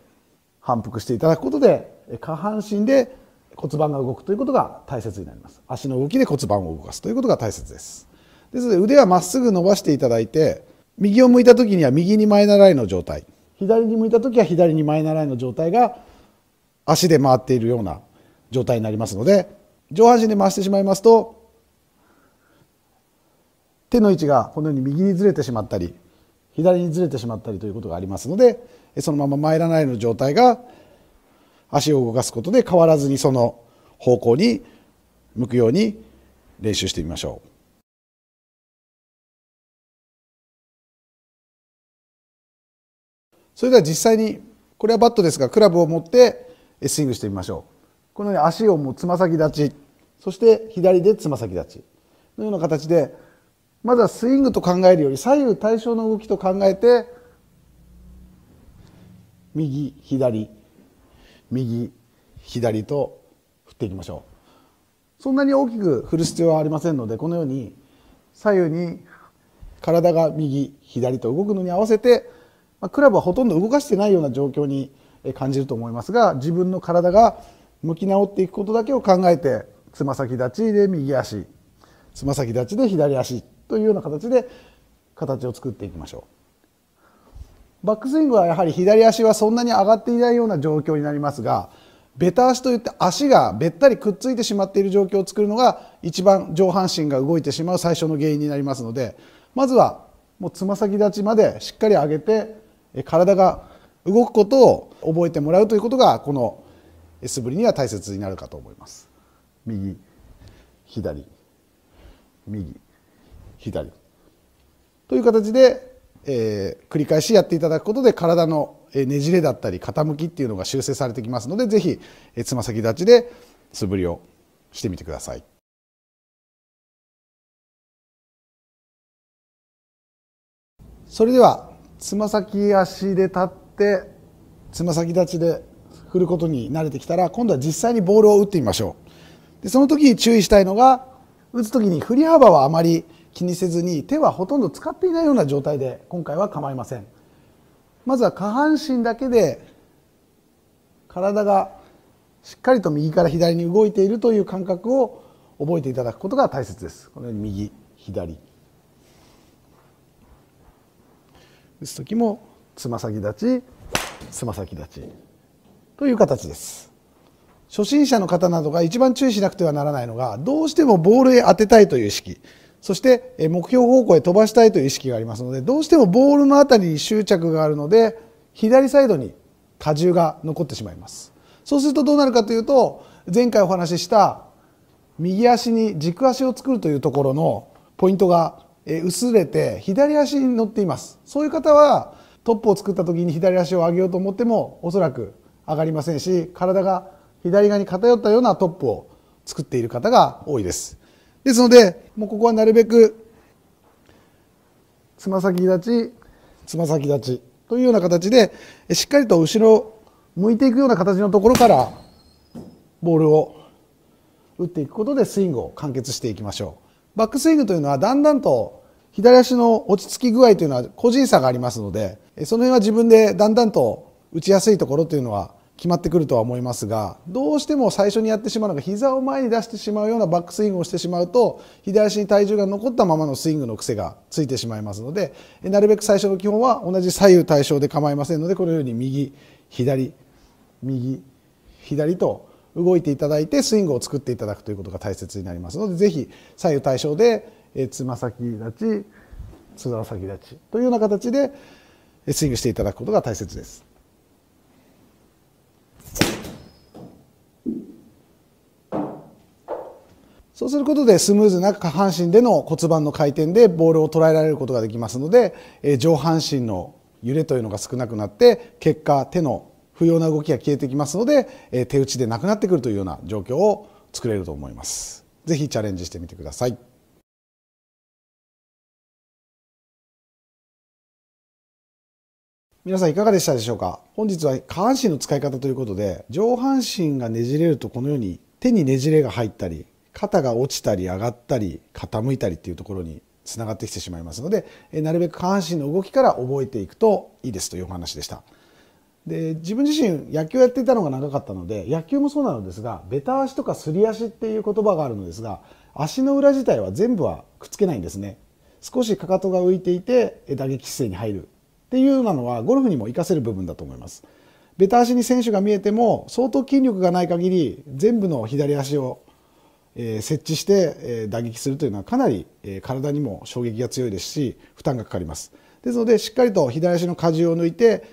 反復していただくことで下半身で骨盤が動くということが大切になります足の動きで骨盤を動かすということが大切ですですので腕はまっすぐ伸ばしていただいて右を向いた時には右に前習いの状態左に向いた時は左に前習いの状態が足で回っているような状態になりますので上半身で回してしまいますと手の位置がこのように右にずれてしまったり左にずれてしまったりということがありますのでそのまま前らないの状態が足を動かすことで変わらずにその方向に向くように練習してみましょう。それでは実際にこれはバットですがクラブを持ってスイングしてみましょうこのように足をもうつま先立ちそして左でつま先立ちのような形でまずはスイングと考えるより左右対称の動きと考えて右左右左と振っていきましょうそんなに大きく振る必要はありませんのでこのように左右に体が右左と動くのに合わせてクラブはほとんど動かしてないような状況に感じると思いますが自分の体が向き直っていくことだけを考えてつま先立ちで右足つま先立ちで左足というような形で形を作っていきましょう。バックスイングはやはり左足はそんなに上がっていないような状況になりますがベタ足といって足がべったりくっついてしまっている状況を作るのが一番上半身が動いてしまう最初の原因になりますのでまずはもうつま先立ちまでしっかり上げて体が動くことを覚えてもらうということがこの素振りには大切になるかと思います。右左右左という形でえー、繰り返しやっていただくことで体のねじれだったり傾きっていうのが修正されてきますので是非つま先立ちで素振りをしてみてください。それではつま先足で立ってつま先立ちで振ることに慣れてきたら今度は実際にボールを打ってみましょう。でその時に注意したいのが打つ時に振り幅はあまり気にせずに手はほとんど使っていないような状態で今回は構いませんまずは下半身だけで体がしっかりと右から左に動いているという感覚を覚えていただくことが大切ですこのように右左打つ時もつま先立ちつま先立ちという形です初心者の方などが一番注意しなくてはならないのがどうしてもボールへ当てたいという意識そして目標方向へ飛ばしたいという意識がありますのでどうしてもボールの辺りに執着があるので左サイドに荷重が残ってしまいますそうするとどうなるかというと前回お話しした右足に軸足を作るというところのポイントが薄れて左足に乗っていますそういう方はトップを作った時に左足を上げようと思ってもおそらく上がりませんし体が左側に偏ったようなトップを作っている方が多いですですので、もうここはなるべく、つま先立ち、つま先立ちというような形で、しっかりと後ろ向いていくような形のところから、ボールを打っていくことでスイングを完結していきましょう。バックスイングというのはだんだんと左足の落ち着き具合というのは個人差がありますので、その辺は自分でだんだんと打ちやすいところというのは決まってくるとは思いますがどうしても最初にやってしまうのが膝を前に出してしまうようなバックスイングをしてしまうと左足に体重が残ったままのスイングの癖がついてしまいますのでなるべく最初の基本は同じ左右対称で構いませんのでこのように右左右左と動いていただいてスイングを作っていただくということが大切になりますので是非左右対称でつま先立ちつま先立ちというような形でスイングしていただくことが大切です。そうすることでスムーズな下半身での骨盤の回転でボールを捉えられることができますので、え上半身の揺れというのが少なくなって結果手の不要な動きが消えてきますので、え手打ちでなくなってくるというような状況を作れると思います。ぜひチャレンジしてみてください。皆さんいかがでしたでしょうか本日は下半身の使い方ということで上半身がねじれるとこのように手にねじれが入ったり肩が落ちたり上がったり傾いたりっていうところにつながってきてしまいますのでなるべく下半身の動きから覚えていくといいですというお話でした。で自分自身野球やっていたのが長かったので野球もそうなのですがベタ足とかすり足っていう言葉があるのですが足の裏自体は全部はくっつけないんですね少しかかとが浮いていて打撃姿勢に入るっていうようなのはゴルフにも活かせる部分だと思いますベタ足に選手が見えても相当筋力がない限り全部の左足を設置して打撃するというのはかなり体にも衝撃が強いですし負担がかかりますですのでしっかりと左足の荷重を抜いて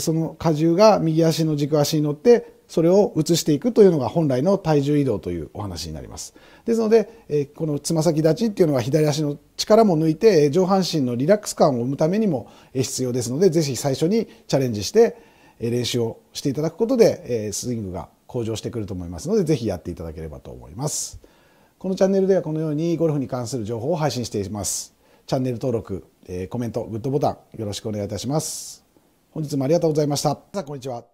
その荷重が右足の軸足に乗ってそれを移していくというのが本来の体重移動というお話になりますですのでこのつま先立ちっていうのは左足の力も抜いて上半身のリラックス感を生むためにも必要ですので是非最初にチャレンジして練習をしていただくことでスイングが向上してくると思いますので是非やっていただければと思います。このチャンネルではこのようにゴルフに関する情報を配信しています。チャンネル登録、えー、コメント、グッドボタンよろしくお願いいたします。本日もありがとうございました。さあ、こんにちは。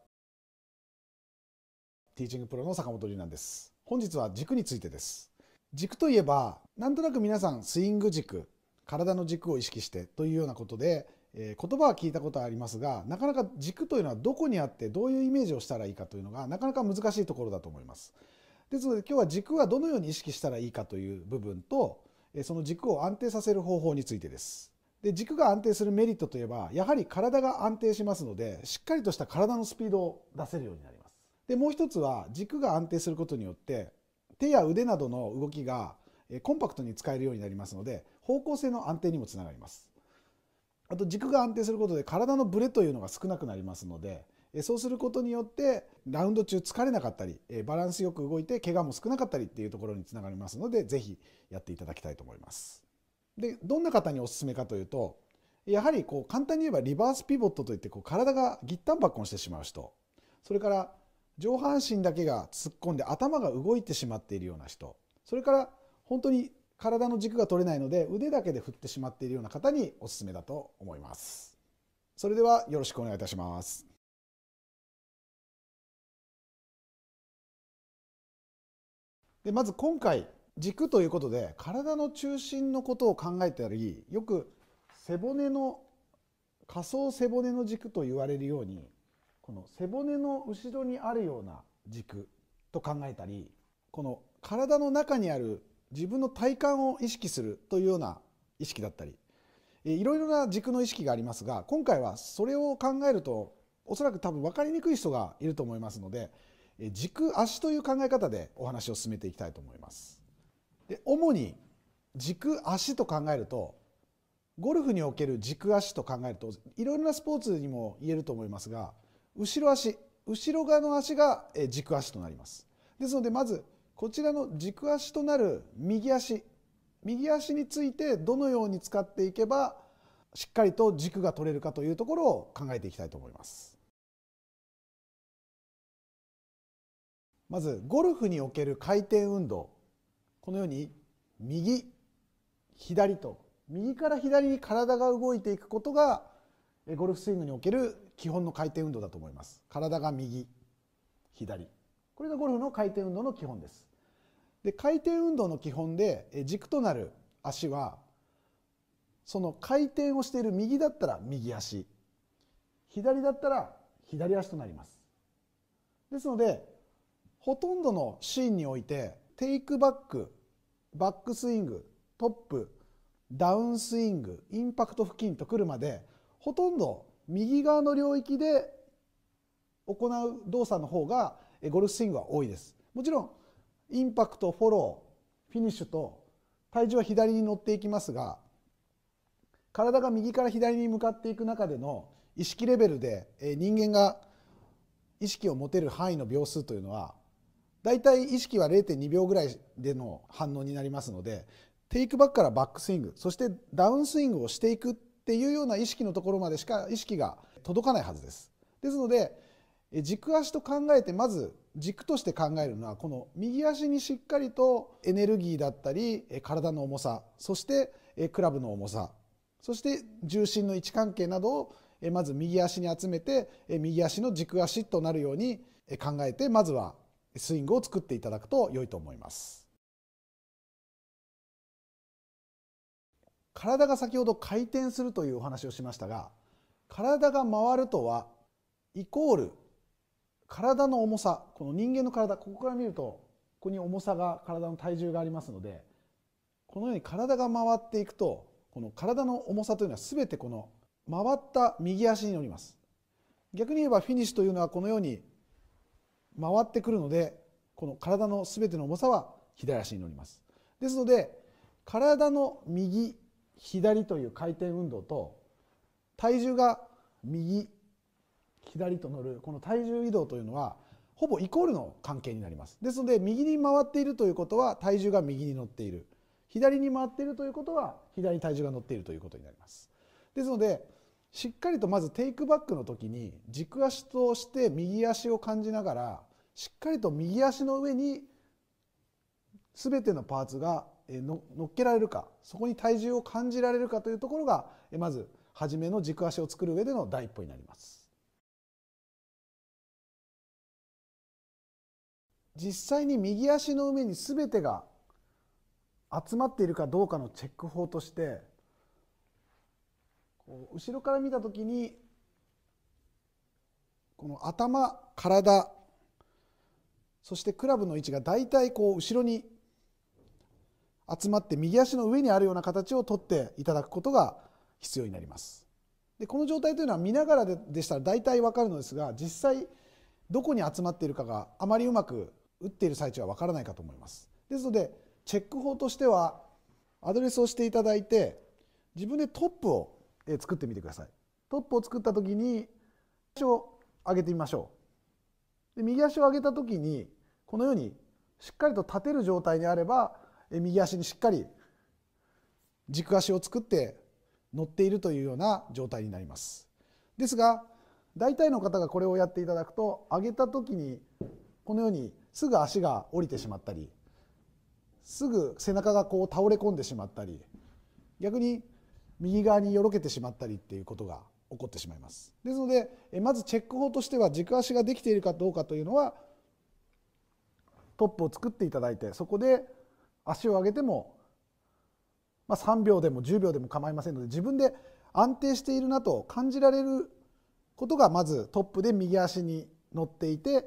ティーチングプロの坂本龍なんです。本日は軸についてです。軸といえば、なんとなく皆さんスイング軸、体の軸を意識してというようなことで、えー、言葉は聞いたことはありますが、なかなか軸というのはどこにあってどういうイメージをしたらいいかというのがなかなか難しいところだと思います。ですので今日は軸はどのように意識したらいいかという部分とその軸を安定させる方法についてです。で軸が安定するメリットといえばやはり体が安定しますのでしっかりとした体のスピードを出せるようになります。でもう一つは軸が安定することによって手や腕などの動きがコンパクトに使えるようになりますので方向性の安定にもつながります。あと軸が安定することで体のブレというのが少なくなりますのでそうすることによってラウンド中疲れなかったりバランスよく動いて怪我も少なかったりっていうところにつながりますので是非やっていただきたいと思います。でどんな方におすすめかというとやはりこう簡単に言えばリバースピボットといってこう体がぎったんばっこんしてしまう人それから上半身だけが突っ込んで頭が動いてしまっているような人それから本当に体の軸が取れないので腕だけで振ってしまっているような方におすすめだと思います。それではよろしくお願いいたします。でまず今回軸ということで体の中心のことを考えたりよく背骨の仮想背骨の軸と言われるようにこの背骨の後ろにあるような軸と考えたりこの体の中にある自分の体幹を意識するというような意識だったりいろいろな軸の意識がありますが今回はそれを考えるとおそらく多分分かりにくい人がいると思いますので軸足という考え方でお話を進めていきたいと思います。で主に軸足と考えるとゴルフにおける軸足と考えるといろいろなスポーツにも言えると思いますが後ろ足後ろ側の足が軸足となりますですのでまずこちらの軸足となる右足右足についてどのように使っていけばしっかりと軸が取れるかというところを考えていきたいと思います。まずゴルフにおける回転運動このように右左と右から左に体が動いていくことがゴルフスイングにおける基本の回転運動だと思います体が右左これがゴルフの回転運動の基本ですで回転運動の基本で軸となる足はその回転をしている右だったら右足左だったら左足となりますですのでほとんどのシーンにおいてテイクバックバックスイングトップダウンスイングインパクト付近とくるまでほとんど右側の領域で行う動作の方がゴルフスイングは多いですもちろんインパクトフォローフィニッシュと体重は左に乗っていきますが体が右から左に向かっていく中での意識レベルで人間が意識を持てる範囲の秒数というのは大体意識は0.2秒ぐらいでの反応になりますのでテイクバックからバックスイングそしてダウンスイングをしていくっていうような意識のところまでしか意識が届かないはずです。ですので軸足と考えてまず軸として考えるのはこの右足にしっかりとエネルギーだったり体の重さそしてクラブの重さそして重心の位置関係などをまず右足に集めて右足の軸足となるように考えてまずはスイングを作っていただくと良いと思います体が先ほど回転するというお話をしましたが体が回るとはイコール体の重さこの人間の体ここから見るとここに重さが体の体重がありますのでこのように体が回っていくとこの体の重さというのは全てこの回った右足に乗ります逆に言えばフィニッシュというのはこのように回ってくるのでこの体の全ての重さは左足に乗りますですので体の右左という回転運動と体重が右左と乗るこの体重移動というのはほぼイコールの関係になりますですので右に回っているということは体重が右に乗っている左に回っているということは左に体重が乗っているということになりますですのでしっかりとまずテイクバックの時に軸足として右足を感じながらしっかりと右足の上に全てのパーツが乗っけられるかそこに体重を感じられるかというところがまず初めの軸足を作る上での第一歩になります。実際に右足の上に全てが集まっているかどうかのチェック法としてこう後ろから見た時にこの頭体そしてクラブの位置が大体こう後ろに集まって右足の上にあるような形をとっていただくことが必要になります。でこの状態というのは見ながらででしたら大体わかるのですが実際どこに集まっているかがあまりうまく打っている最中はわからないかと思います。ですのでチェック法としてはアドレスをしていただいて自分でトップを作ってみてくださいトップを作った時に足を上げてみましょうで右足を上げた時にこのようにしっかりと立てる状態にあれば右足にしっかり軸足を作って乗っているというような状態になりますですが大体の方がこれをやっていただくと上げた時にこのようにすぐ足が下りてしまったりすぐ背中がこう倒れ込んでしまったり逆に右側によろけてしまったりっていうことが起こってしまいますですのでまずチェック法としては軸足ができているかどうかというのはトップを作っていただいてそこで足を上げても、まあ、3秒でも10秒でも構いませんので自分で安定しているなと感じられることがまずトップで右足に乗っていて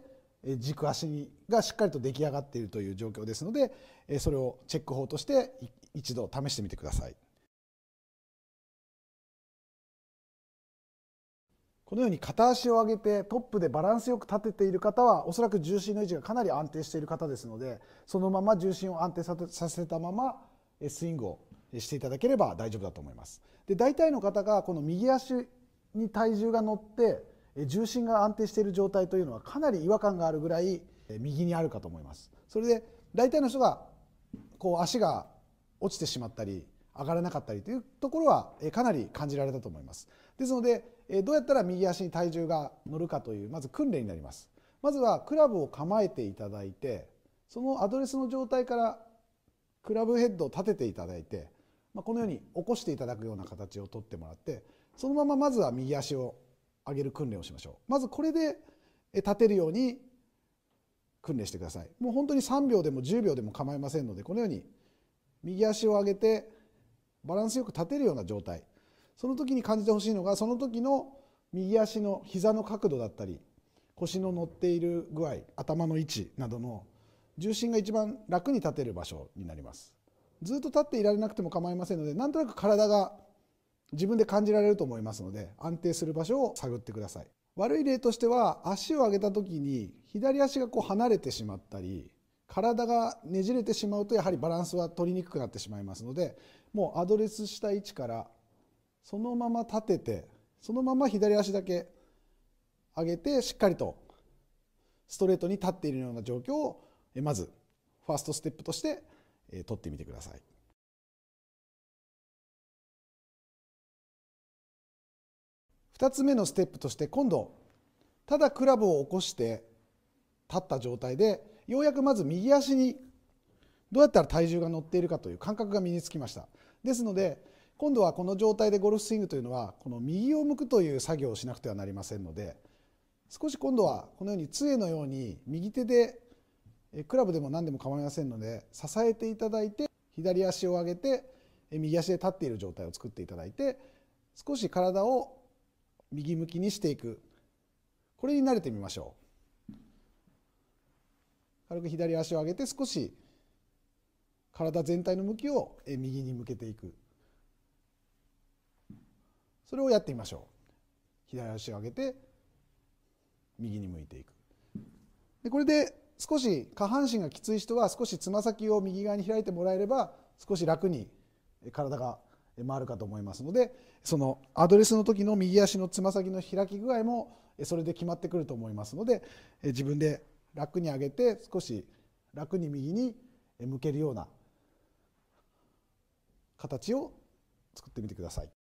軸足がしっかりと出来上がっているという状況ですのでそれをチェック法として一度試してみてください。このように片足を上げてトップでバランスよく立てている方はおそらく重心の維持がかなり安定している方ですのでそのまま重心を安定させたままスイングをしていただければ大丈夫だと思いますで大体の方がこの右足に体重が乗って重心が安定している状態というのはかなり違和感があるぐらい右にあるかと思いますそれで大体の人がこう足が落ちてしまったり上がらなかったりというところはかなり感じられたと思いますですのでどうやったら右足に体重が乗るかというまず訓練になりますまずはクラブを構えていただいてそのアドレスの状態からクラブヘッドを立てていただいて、まこのように起こしていただくような形をとってもらってそのまままずは右足を上げる訓練をしましょうまずこれで立てるように訓練してくださいもう本当に3秒でも10秒でも構いませんのでこのように右足を上げてバランスよく立てるような状態その時に感じてほしいのがその時の右足の膝の角度だったり腰の乗っている具合頭の位置などの重心が一番楽に立てる場所になりますずっと立っていられなくても構いませんのでなんとなく体が自分で感じられると思いますので安定する場所を探ってください悪い例としては足を上げた時に左足がこう離れてしまったり体がねじれてしまうとやはりバランスは取りにくくなってしまいますのでもうアドレスした位置からそのまま立ててそのまま左足だけ上げてしっかりとストレートに立っているような状況をまずファーストステップとして取ってみてください。2つ目のステップとして今度ただクラブを起こして立った状態でようやくまず右足にどうやったら体重が乗っているかという感覚が身につきましたですので今度はこの状態でゴルフスイングというのはこの右を向くという作業をしなくてはなりませんので少し今度はこのように杖のように右手でクラブでも何でも構いませんので支えていただいて左足を上げて右足で立っている状態を作っていただいて少し体を右向きにしていくこれに慣れてみましょう軽く左足を上げて少し体全体の向きを右に向けていくそれをやってみましょう左足を上げて右に向いていくでこれで少し下半身がきつい人は少しつま先を右側に開いてもらえれば少し楽に体が回るかと思いますのでそのアドレスの時の右足のつま先の開き具合もそれで決まってくると思いますので自分で楽に上げて少し楽に右に向けるような形を作ってみてください。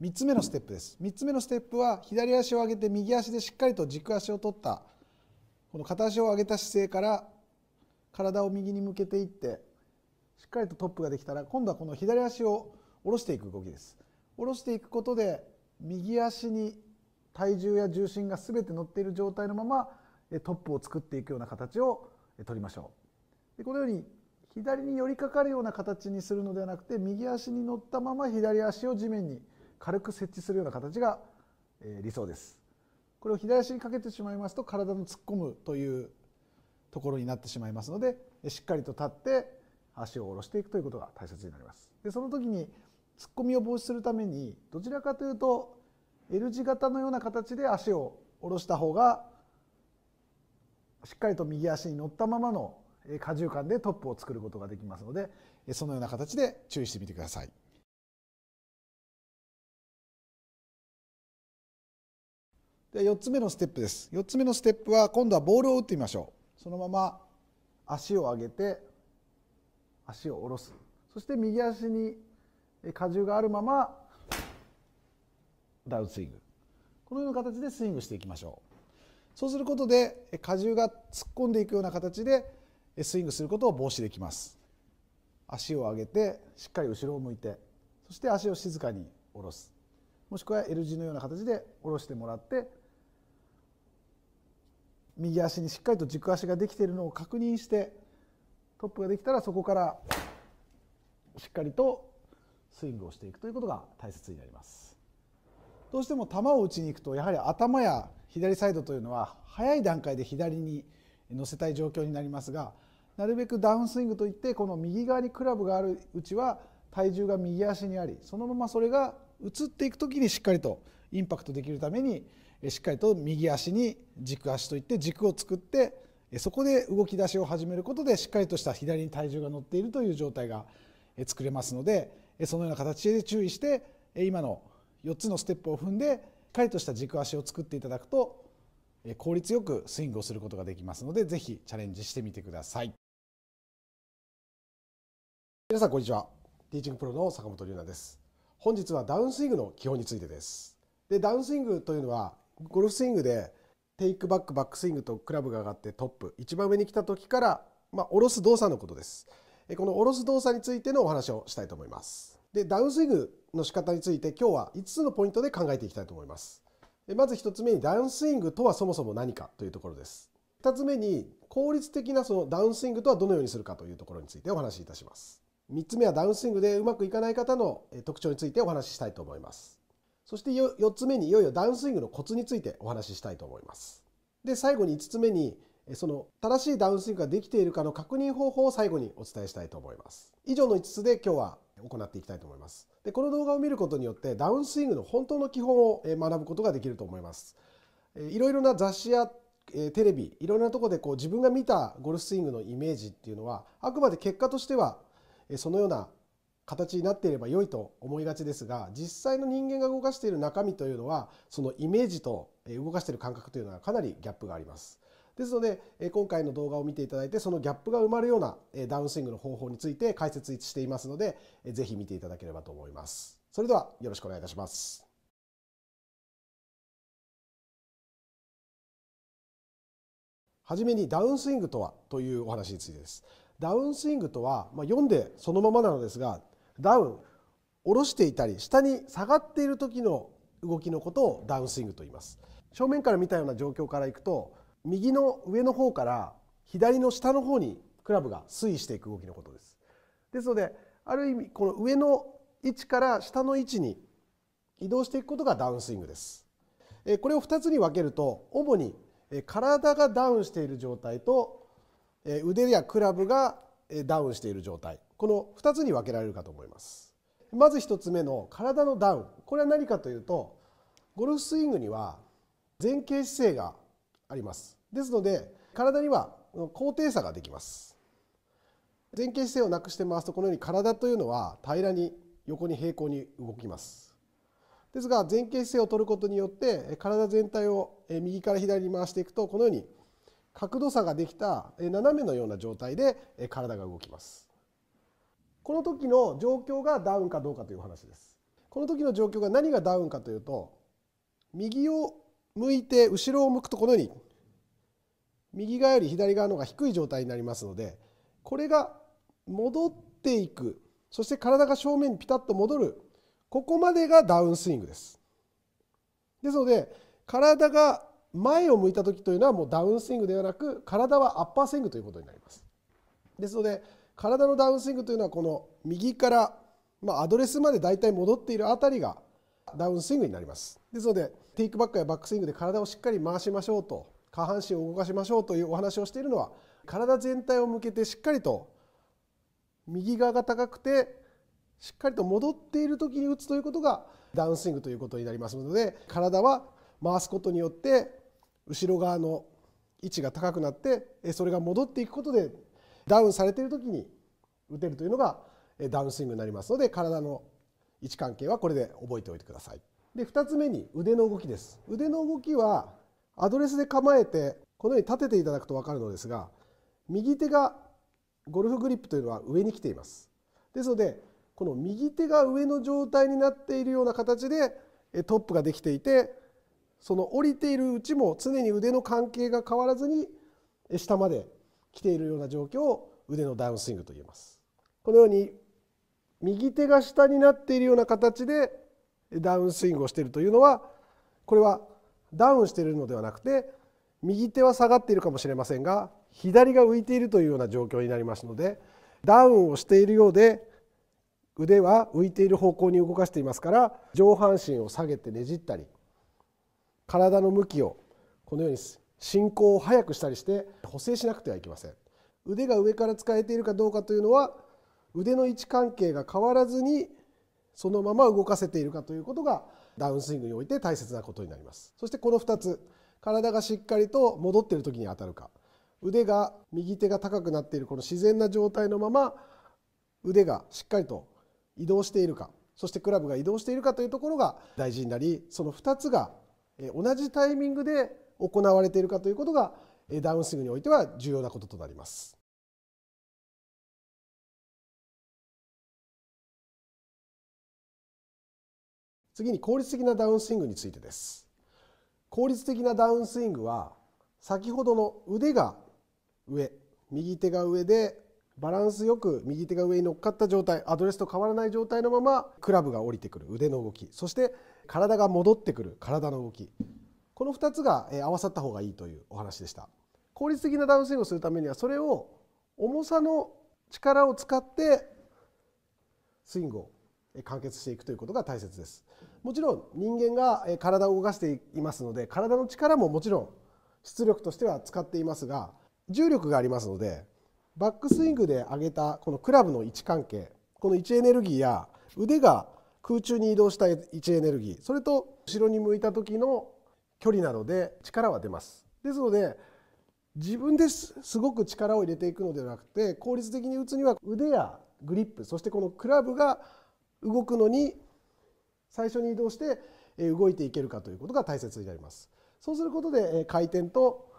3つ目のステップです3つ目のステップは左足を上げて右足でしっかりと軸足を取ったこの片足を上げた姿勢から体を右に向けていってしっかりとトップができたら今度はこの左足を下ろしていく動きです下ろしていくことで右足に体重や重心が全て乗っている状態のままトップを作っていくような形を取りましょうでこのように左に寄りかかるような形にするのではなくて右足に乗ったまま左足を地面に軽く設置するような形が理想ですこれを左足にかけてしまいますと体の突っ込むというところになってしまいますのでしっかりと立って足を下ろしていくということが大切になりますでその時に突っ込みを防止するためにどちらかというと L 字型のような形で足を下ろした方がしっかりと右足に乗ったままの荷重感でトップを作ることができますのでそのような形で注意してみてください。で4つ目のステップです4つ目のステップは今度はボールを打ってみましょうそのまま足を上げて足を下ろすそして右足に荷重があるままダウンスイングこのような形でスイングしていきましょうそうすることで荷重が突っ込んでいくような形でスイングすることを防止できます足を上げてしっかり後ろを向いてそして足を静かに下ろすもしくは L 字のような形で下ろしてもらって右足にしっかりと軸足ができているのを確認してトップができたらそこからしっかりとスイングをしていくということが大切になりますどうしても球を打ちに行くとやはり頭や左サイドというのは早い段階で左に乗せたい状況になりますがなるべくダウンスイングといってこの右側にクラブがあるうちは体重が右足にありそのままそれが移っていく時にしっかりとインパクトできるためにしっかりと右足に軸足といって軸を作ってそこで動き出しを始めることでしっかりとした左に体重が乗っているという状態が作れますのでそのような形で注意して今の4つのステップを踏んでしっかりとした軸足を作っていただくと効率よくスイングをすることができますのでぜひチャレンジしてみてください皆さんこんにちはティーチングプロの坂本龍太です本日はダウンスイングの基本についてですでダウンスイングというのはゴルフスイングでテイクバックバックスイングとクラブが上がってトップ1番上に来た時から、まあ、下ろす動作のことですこの下ろす動作についてのお話をしたいと思いますでダウンスイングの仕方について今日は5つのポイントで考えていきたいと思いますまず1つ目にダウンスイングとはそもそも何かというところです2つ目に効率的なそのダウンスイングとはどのようにするかというところについてお話しいたします3つ目はダウンスイングでうまくいかない方の特徴についてお話ししたいと思いますそして4つ目にいよいよダウンスイングのコツについてお話ししたいと思います。で最後に5つ目にその正しいダウンスイングができているかの確認方法を最後にお伝えしたいと思います。以上の5つで今日は行っていきたいと思います。でこの動画を見ることによってダウンスイングの本当の基本を学ぶことができると思います。いろいろな雑誌やテレビいろいろなところでこう自分が見たゴルフスイングのイメージっていうのはあくまで結果としてはそのような形になっていれば良いと思いがちですが実際の人間が動かしている中身というのはそのイメージと動かしている感覚というのはかなりギャップがあります。ですので今回の動画を見ていただいてそのギャップが埋まるようなダウンスイングの方法について解説していますのでぜひ見ていただければと思います。それではよろしくお願いいたします。はじめにダウンスイングとはというお話についてです。ダウンスイングとは、まあ、読んでそのままなのですがダウン下ろしていたり下に下がっている時の動きのことをダウンスイングと言います正面から見たような状況からいくと右の上の方から左の下の方にクラブが推移していく動きのことですですのである意味この上の位置から下の位置に移動していくことがダウンスイングですこれを2つに分けると主に体がダウンしている状態と腕やクラブがダウンしている状態この2つに分けられるかと思いますまず1つ目の体のダウンこれは何かというとゴルフスイングには前傾姿勢がありますですので体には高低差ができます前傾姿勢をなくして回すとこのように体というのは平らに横に平行に動きますですが前傾姿勢を取ることによって体全体を右から左に回していくとこのように角度差ができた斜めのような状態で体が動きますこの時の状況がダウンかどうかという話ですこの時の状況が何がダウンかというと右を向いて後ろを向くとこのように右側より左側の方が低い状態になりますのでこれが戻っていくそして体が正面にピタッと戻るここまでがダウンスイングですですので体が前を向いた時というのはもうダウンスイングではなく体はアッパースイングということになりますですので体のダウンスイングというのはこの右から、まあ、アドレスまで大体戻っているあたりがダウンスイングになりますですのでテイクバックやバックスイングで体をしっかり回しましょうと下半身を動かしましょうというお話をしているのは体全体を向けてしっかりと右側が高くてしっかりと戻っている時に打つということがダウンスイングということになりますので体は回すことによって後ろ側の位置が高くなってそれが戻っていくことでダウンされている時に打てるというのがダウンスイングになりますので体の位置関係はこれで覚えておいてください。で2つ目に腕の動きです。腕の動きはアドレスで構えてこのように立てていただくと分かるのですが右手がゴルフグリップというのは上に来ています。ですのでこの右手が上の状態になっているような形でトップができていてその降りているうちも常に腕の関係が変わらずに下まで来ているような状況を腕のダウンスイングと言えますこのように右手が下になっているような形でダウンスイングをしているというのはこれはダウンしているのではなくて右手は下がっているかもしれませんが左が浮いているというような状況になりますのでダウンをしているようで腕は浮いている方向に動かしていますから上半身を下げてねじったり体の向きをこのように進行を早くしたりして補正しなくてはいけません腕が上から使えているかどうかというのは腕の位置関係が変わらずにそのまま動かせているかということがダウンスイングにおいて大切なことになりますそしてこの2つ体がしっかりと戻っている時に当たるか腕が右手が高くなっているこの自然な状態のまま腕がしっかりと移動しているかそしてクラブが移動しているかというところが大事になりその2つが同じタイミングで行われているかということがダウンスイングにおいては重要なこととなります。次に効率的なダウンスイングについてです。効率的なダウンスイングは先ほどの腕が上右手が上でバランスよく右手が上に乗っかった状態アドレスと変わらない状態のままクラブが降りてくる腕の動きそして体が戻ってくる体の動きこの2つが合わさった方がいいというお話でした効率的なダウンスイングをするためにはそれを重さの力を使ってスイングを完結していくということが大切ですもちろん人間が体を動かしていますので体の力ももちろん出力としては使っていますが重力がありますのでバックスイングで上げたこのクラブの位置関係この位置エネルギーや腕が空中に移動した位置エネルギーそれと後ろに向いた時の距離などで力は出ます。ですので自分ですごく力を入れていくのではなくて効率的に打つには腕やグリップそしてこのクラブが動くのに最初に移動して動いていけるかということが大切になります。そうすることで回転と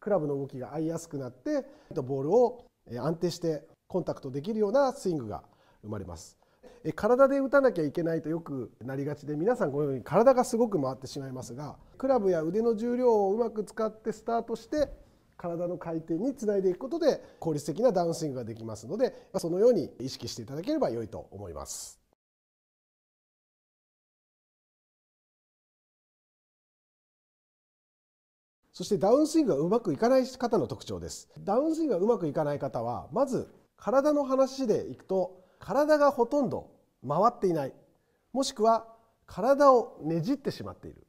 クラブの動きが合いやすくなってボールを安定してコンタクトできるようなスイングが生まれます。体で打たなきゃいけないとよくなりがちで皆さんこのように体がすごく回ってしまいますがクラブや腕の重量をうまく使ってスタートして体の回転につないでいくことで効率的なダウンスイングができますのでそのように意識していただければ良いと思います。そしてダウンスイングがうまくいかない方の特徴です。ダウンスイングがうまくいかない方はまず体の話でいくと体がほとんど回っていないもしくは体をねじってしまっている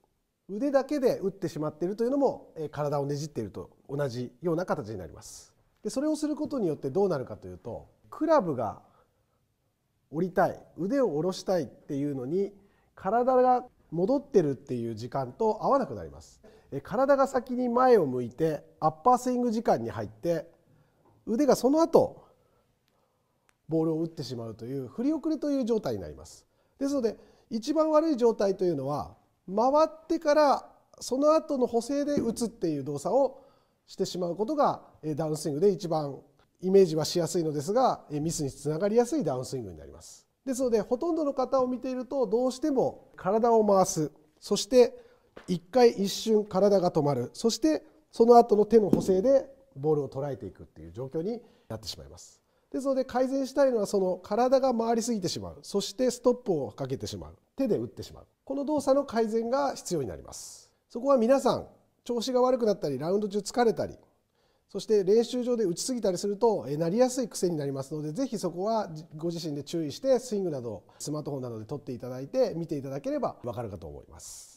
腕だけで打ってしまっているというのも体をねじっていると同じような形になりますでそれをすることによってどうなるかというとクラブが折りたい腕を下ろしたいっていうのに体が戻ってるっていう時間と合わなくなります体が先に前を向いてアッパースイング時間に入って腕がその後ボールを打ってしまうという振り遅れという状態になりますですので一番悪い状態というのは回ってからその後の補正で打つっていう動作をしてしまうことがダウンスイングで一番イメージはしやすいのですがミスにつながりやすいダウンスイングになりますですのでほとんどの方を見ているとどうしても体を回すそして一回一瞬体が止まるそしてその後の手の補正でボールを捉えていくっていう状況になってしまいますですので改善したいのはその体が回りすぎてしまうそしてストップをかけてしまう手で打ってしまうこの動作の改善が必要になりますそこは皆さん調子が悪くなったりラウンド中疲れたりそして練習場で打ちすぎたりするとなりやすい癖になりますのでぜひそこはご自身で注意してスイングなどスマートフォンなどで撮っていただいて見ていただければ分かるかと思います。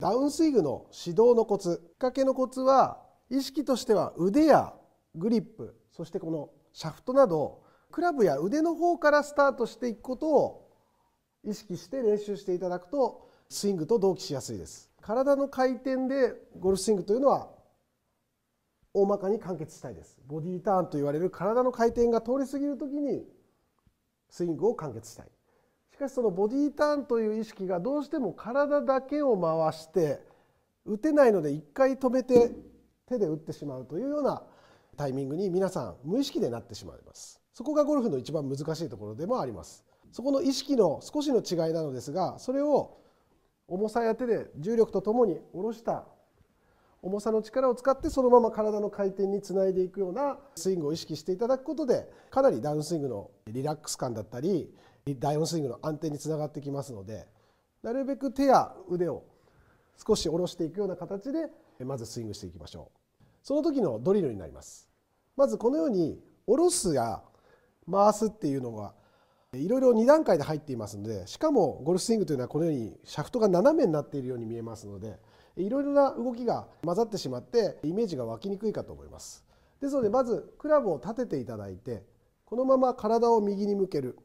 ダウンスイングの指導のコツきっかけのコツは意識としては腕やグリップそしてこのシャフトなどクラブや腕の方からスタートしていくことを意識して練習していただくとスイングと同期しやすいです体の回転でゴルフスイングというのは大まかに完結したいですボディーターンと言われる体の回転が通り過ぎる時にスイングを完結したいしかしそのボディーターンという意識がどうしても体だけを回して打てないので一回止めて手で打ってしまうというようなタイミングに皆さん無意識でなってしまいますそこがゴルフの一番難しいところでもありますそこの意識の少しの違いなのですがそれを重さや手で重力とともに下ろした重さの力を使ってそのまま体の回転につないでいくようなスイングを意識していただくことでかなりダウンスイングのリラックス感だったり第4スイングの安定につながってきますのでなるべく手や腕を少し下ろしていくような形でまずスイングしていきましょうその時のドリルになりますまずこのように下ろすや回すっていうのがいろいろ2段階で入っていますのでしかもゴルフスイングというのはこのようにシャフトが斜めになっているように見えますのでいろいろな動きが混ざってしまってイメージが湧きにくいかと思いますですのでまずクラブを立てていただいてこのまま体を右に向ける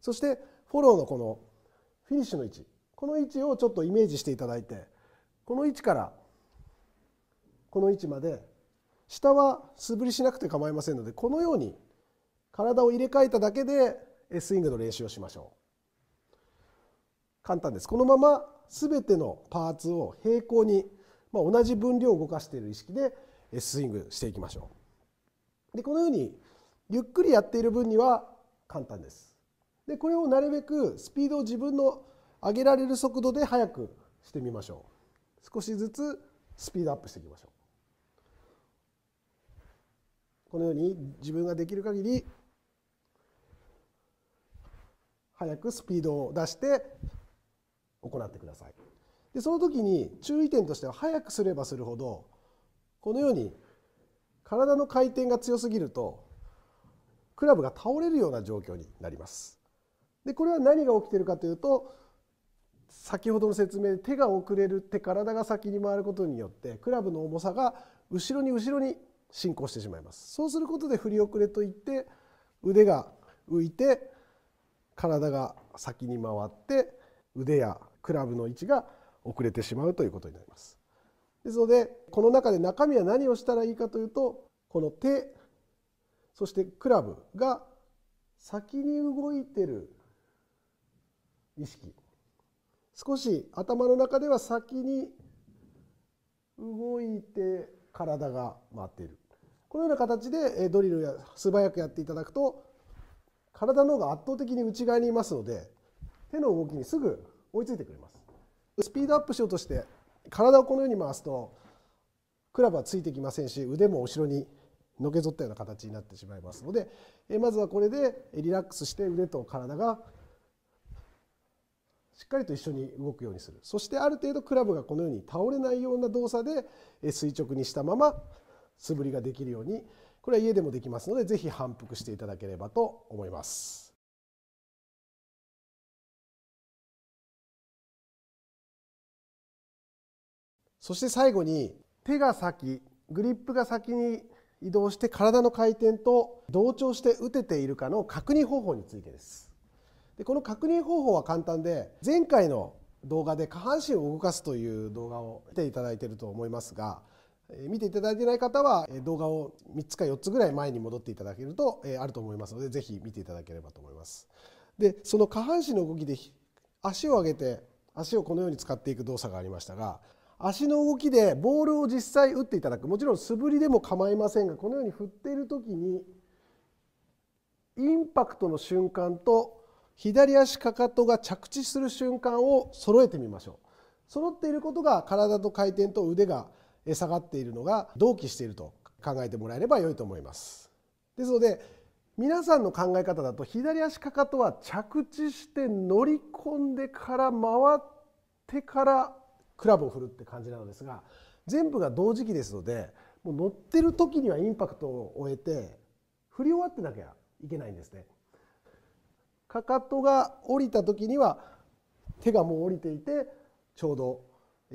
そしてフォローのこのフィニッシュの位置この位置をちょっとイメージしていただいてこの位置からこの位置まで下は素振りしなくて構いませんのでこのように体を入れ替えただけでスイングの練習をしましょう簡単ですこのまま全てのパーツを平行に、まあ、同じ分量を動かしている意識でスイングしていきましょうでこのようにゆっくりやっている分には簡単ですでこれをなるべくスピードを自分の上げられる速度で速くしてみましょう少しずつスピードアップしていきましょうこのように自分ができる限り速くスピードを出して行ってくださいでその時に注意点としては速くすればするほどこのように体の回転が強すぎるとクラブが倒れるような状況になりますでこれは何が起きてるかというと先ほどの説明で手が遅れるって体が先に回ることによってクラブの重さが後ろに後ろに進行してしまいますそうすることで振り遅れといって腕が浮いて体が先に回って腕やクラブの位置が遅れてしまうということになりますですのでこの中で中身は何をしたらいいかというとこの手そしてクラブが先に動いてる意識少し頭の中では先に動いて体が回っているこのような形でドリルや素早くやっていただくと体の方が圧倒的に内側にいますので手の動きにすぐ追いついてくれますスピードアップしようとして体をこのように回すとクラブはついてきませんし腕も後ろにのけぞったような形になってしまいますのでまずはこれでリラックスして腕と体がしっかりと一緒に動くようにするそしてある程度クラブがこのように倒れないような動作で垂直にしたまま素振りができるようにこれは家でもできますので是非反復していただければと思います。そして最後に手が先グリップが先に移動して体の回転と同調して打てているかの確認方法についてです。でこの確認方法は簡単で前回の動画で下半身を動かすという動画を見ていただいていると思いますが見ていただいていない方は動画を3つか4つぐらい前に戻っていただけるとあると思いますので是非見ていただければと思います。でその下半身の動きで足を上げて足をこのように使っていく動作がありましたが足の動きでボールを実際打っていただくもちろん素振りでも構いませんがこのように振っている時にインパクトの瞬間と左足かかとが着地する瞬間を揃えてみましょう揃っていることが体と回転と腕が下がっているのが同期していると考えてもらえれば良いと思いますですので皆さんの考え方だと左足かかとは着地して乗り込んでから回ってからクラブを振るって感じなのですが全部が同時期ですのでもう乗ってる時にはインパクトを終えて振り終わってなきゃいけないんですねかかとが降りた時には手がもう降りていてちょうど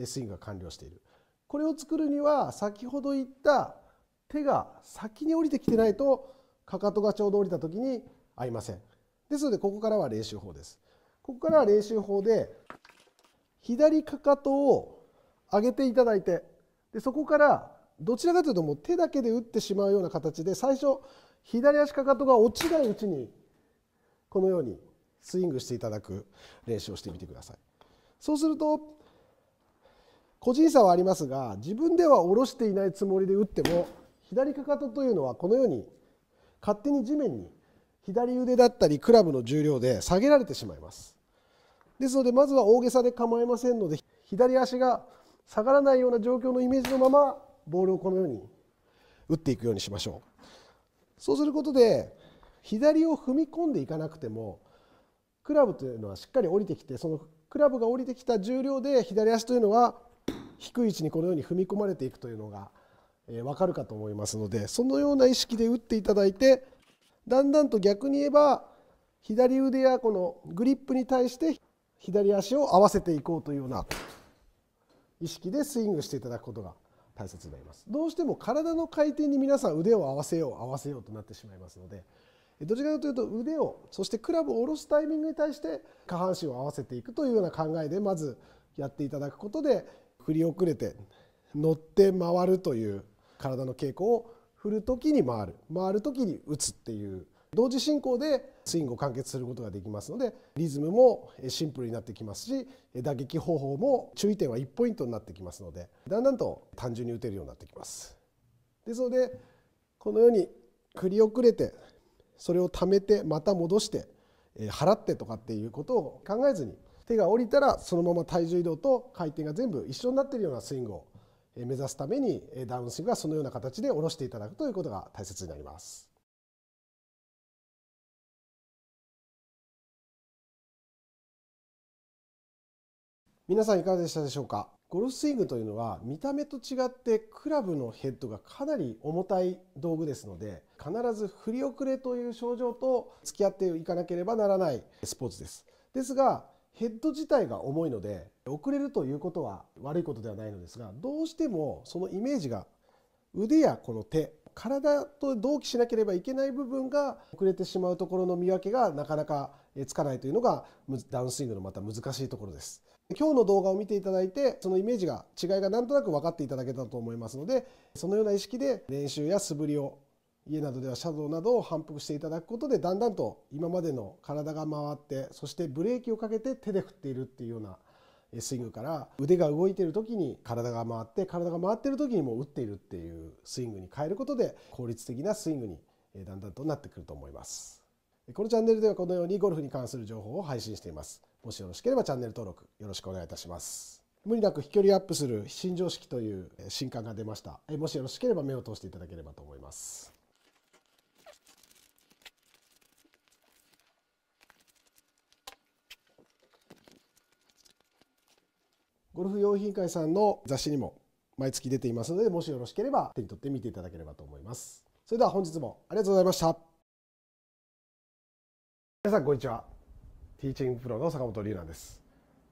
スイングが完了しているこれを作るには先ほど言った手が先に降りてきてないとかかとがちょうど降りた時に合いませんですのでここからは練習法ですここからは練習法で左かかとを上げていただいてでそこからどちらかというともう手だけで打ってしまうような形で最初左足かかとが落ちないうちにこのようにスイングしていただく練習をしてみてくださいそうすると個人差はありますが自分では下ろしていないつもりで打っても左かかとというのはこのように勝手に地面に左腕だったりクラブの重量で下げられてしまいますですのでまずは大げさで構いませんので左足が下がらないような状況のイメージのままボールをこのように打っていくようにしましょうそうすることで左を踏み込んでいかなくてもクラブというのはしっかり降りてきてそのクラブが降りてきた重量で左足というのは低い位置にこのように踏み込まれていくというのが、えー、分かるかと思いますのでそのような意識で打っていただいてだんだんと逆に言えば左腕やこのグリップに対して左足を合わせていこうというような意識でスイングしていただくことが大切になりますどうしても体の回転に皆さん腕を合わせよう合わせようとなってしまいますのでどちらかというと腕をそしてクラブを下ろすタイミングに対して下半身を合わせていくというような考えでまずやっていただくことで振り遅れて乗って回るという体の傾向を振る時に回る回る時に打つっていう同時進行でスイングを完結することができますのでリズムもシンプルになってきますし打撃方法も注意点は1ポイントになってきますのでだんだんと単純に打てるようになってきます。ですのでこのように振り遅れてそれを貯めてまた戻して払ってとかっていうことを考えずに手が下りたらそのまま体重移動と回転が全部一緒になっているようなスイングを目指すためにダウンスイングはそのような形で下ろしていただくということが大切になります。皆さんいかがでしたでしょうかゴルフスイングというのは見た目と違ってクラブのヘッドがかなり重たい道具ですので必ず振り遅れという症状と付き合っていかなければならないスポーツですですがヘッド自体が重いので遅れるということは悪いことではないのですがどうしてもそのイメージが腕やこの手体と同期しなければいけない部分が遅れてしまうところの見分けがなかなかつかないというのがダウンスイングのまた難しいところです。今日の動画を見ていただいてそのイメージが違いがなんとなく分かっていただけたと思いますのでそのような意識で練習や素振りを家などではシャドウなどを反復していただくことでだんだんと今までの体が回ってそしてブレーキをかけて手で振っているっていうようなスイングから腕が動いている時に体が回って体が回っている時にも打っているっていうスイングに変えることで効率的なスイングにだんだんとなってくると思います。このチャンネルではこのようにゴルフに関する情報を配信しています。もしよろしければチャンネル登録よろしくお願いいたします。無理なく飛距離アップする新常識という新刊が出ました。もしよろしければ目を通していただければと思います。ゴルフ用品会さんの雑誌にも毎月出ていますので、もしよろしければ手に取って見ていただければと思います。それでは本日もありがとうございました。皆さんこんにちは。ティーチングプロの坂本龍なんです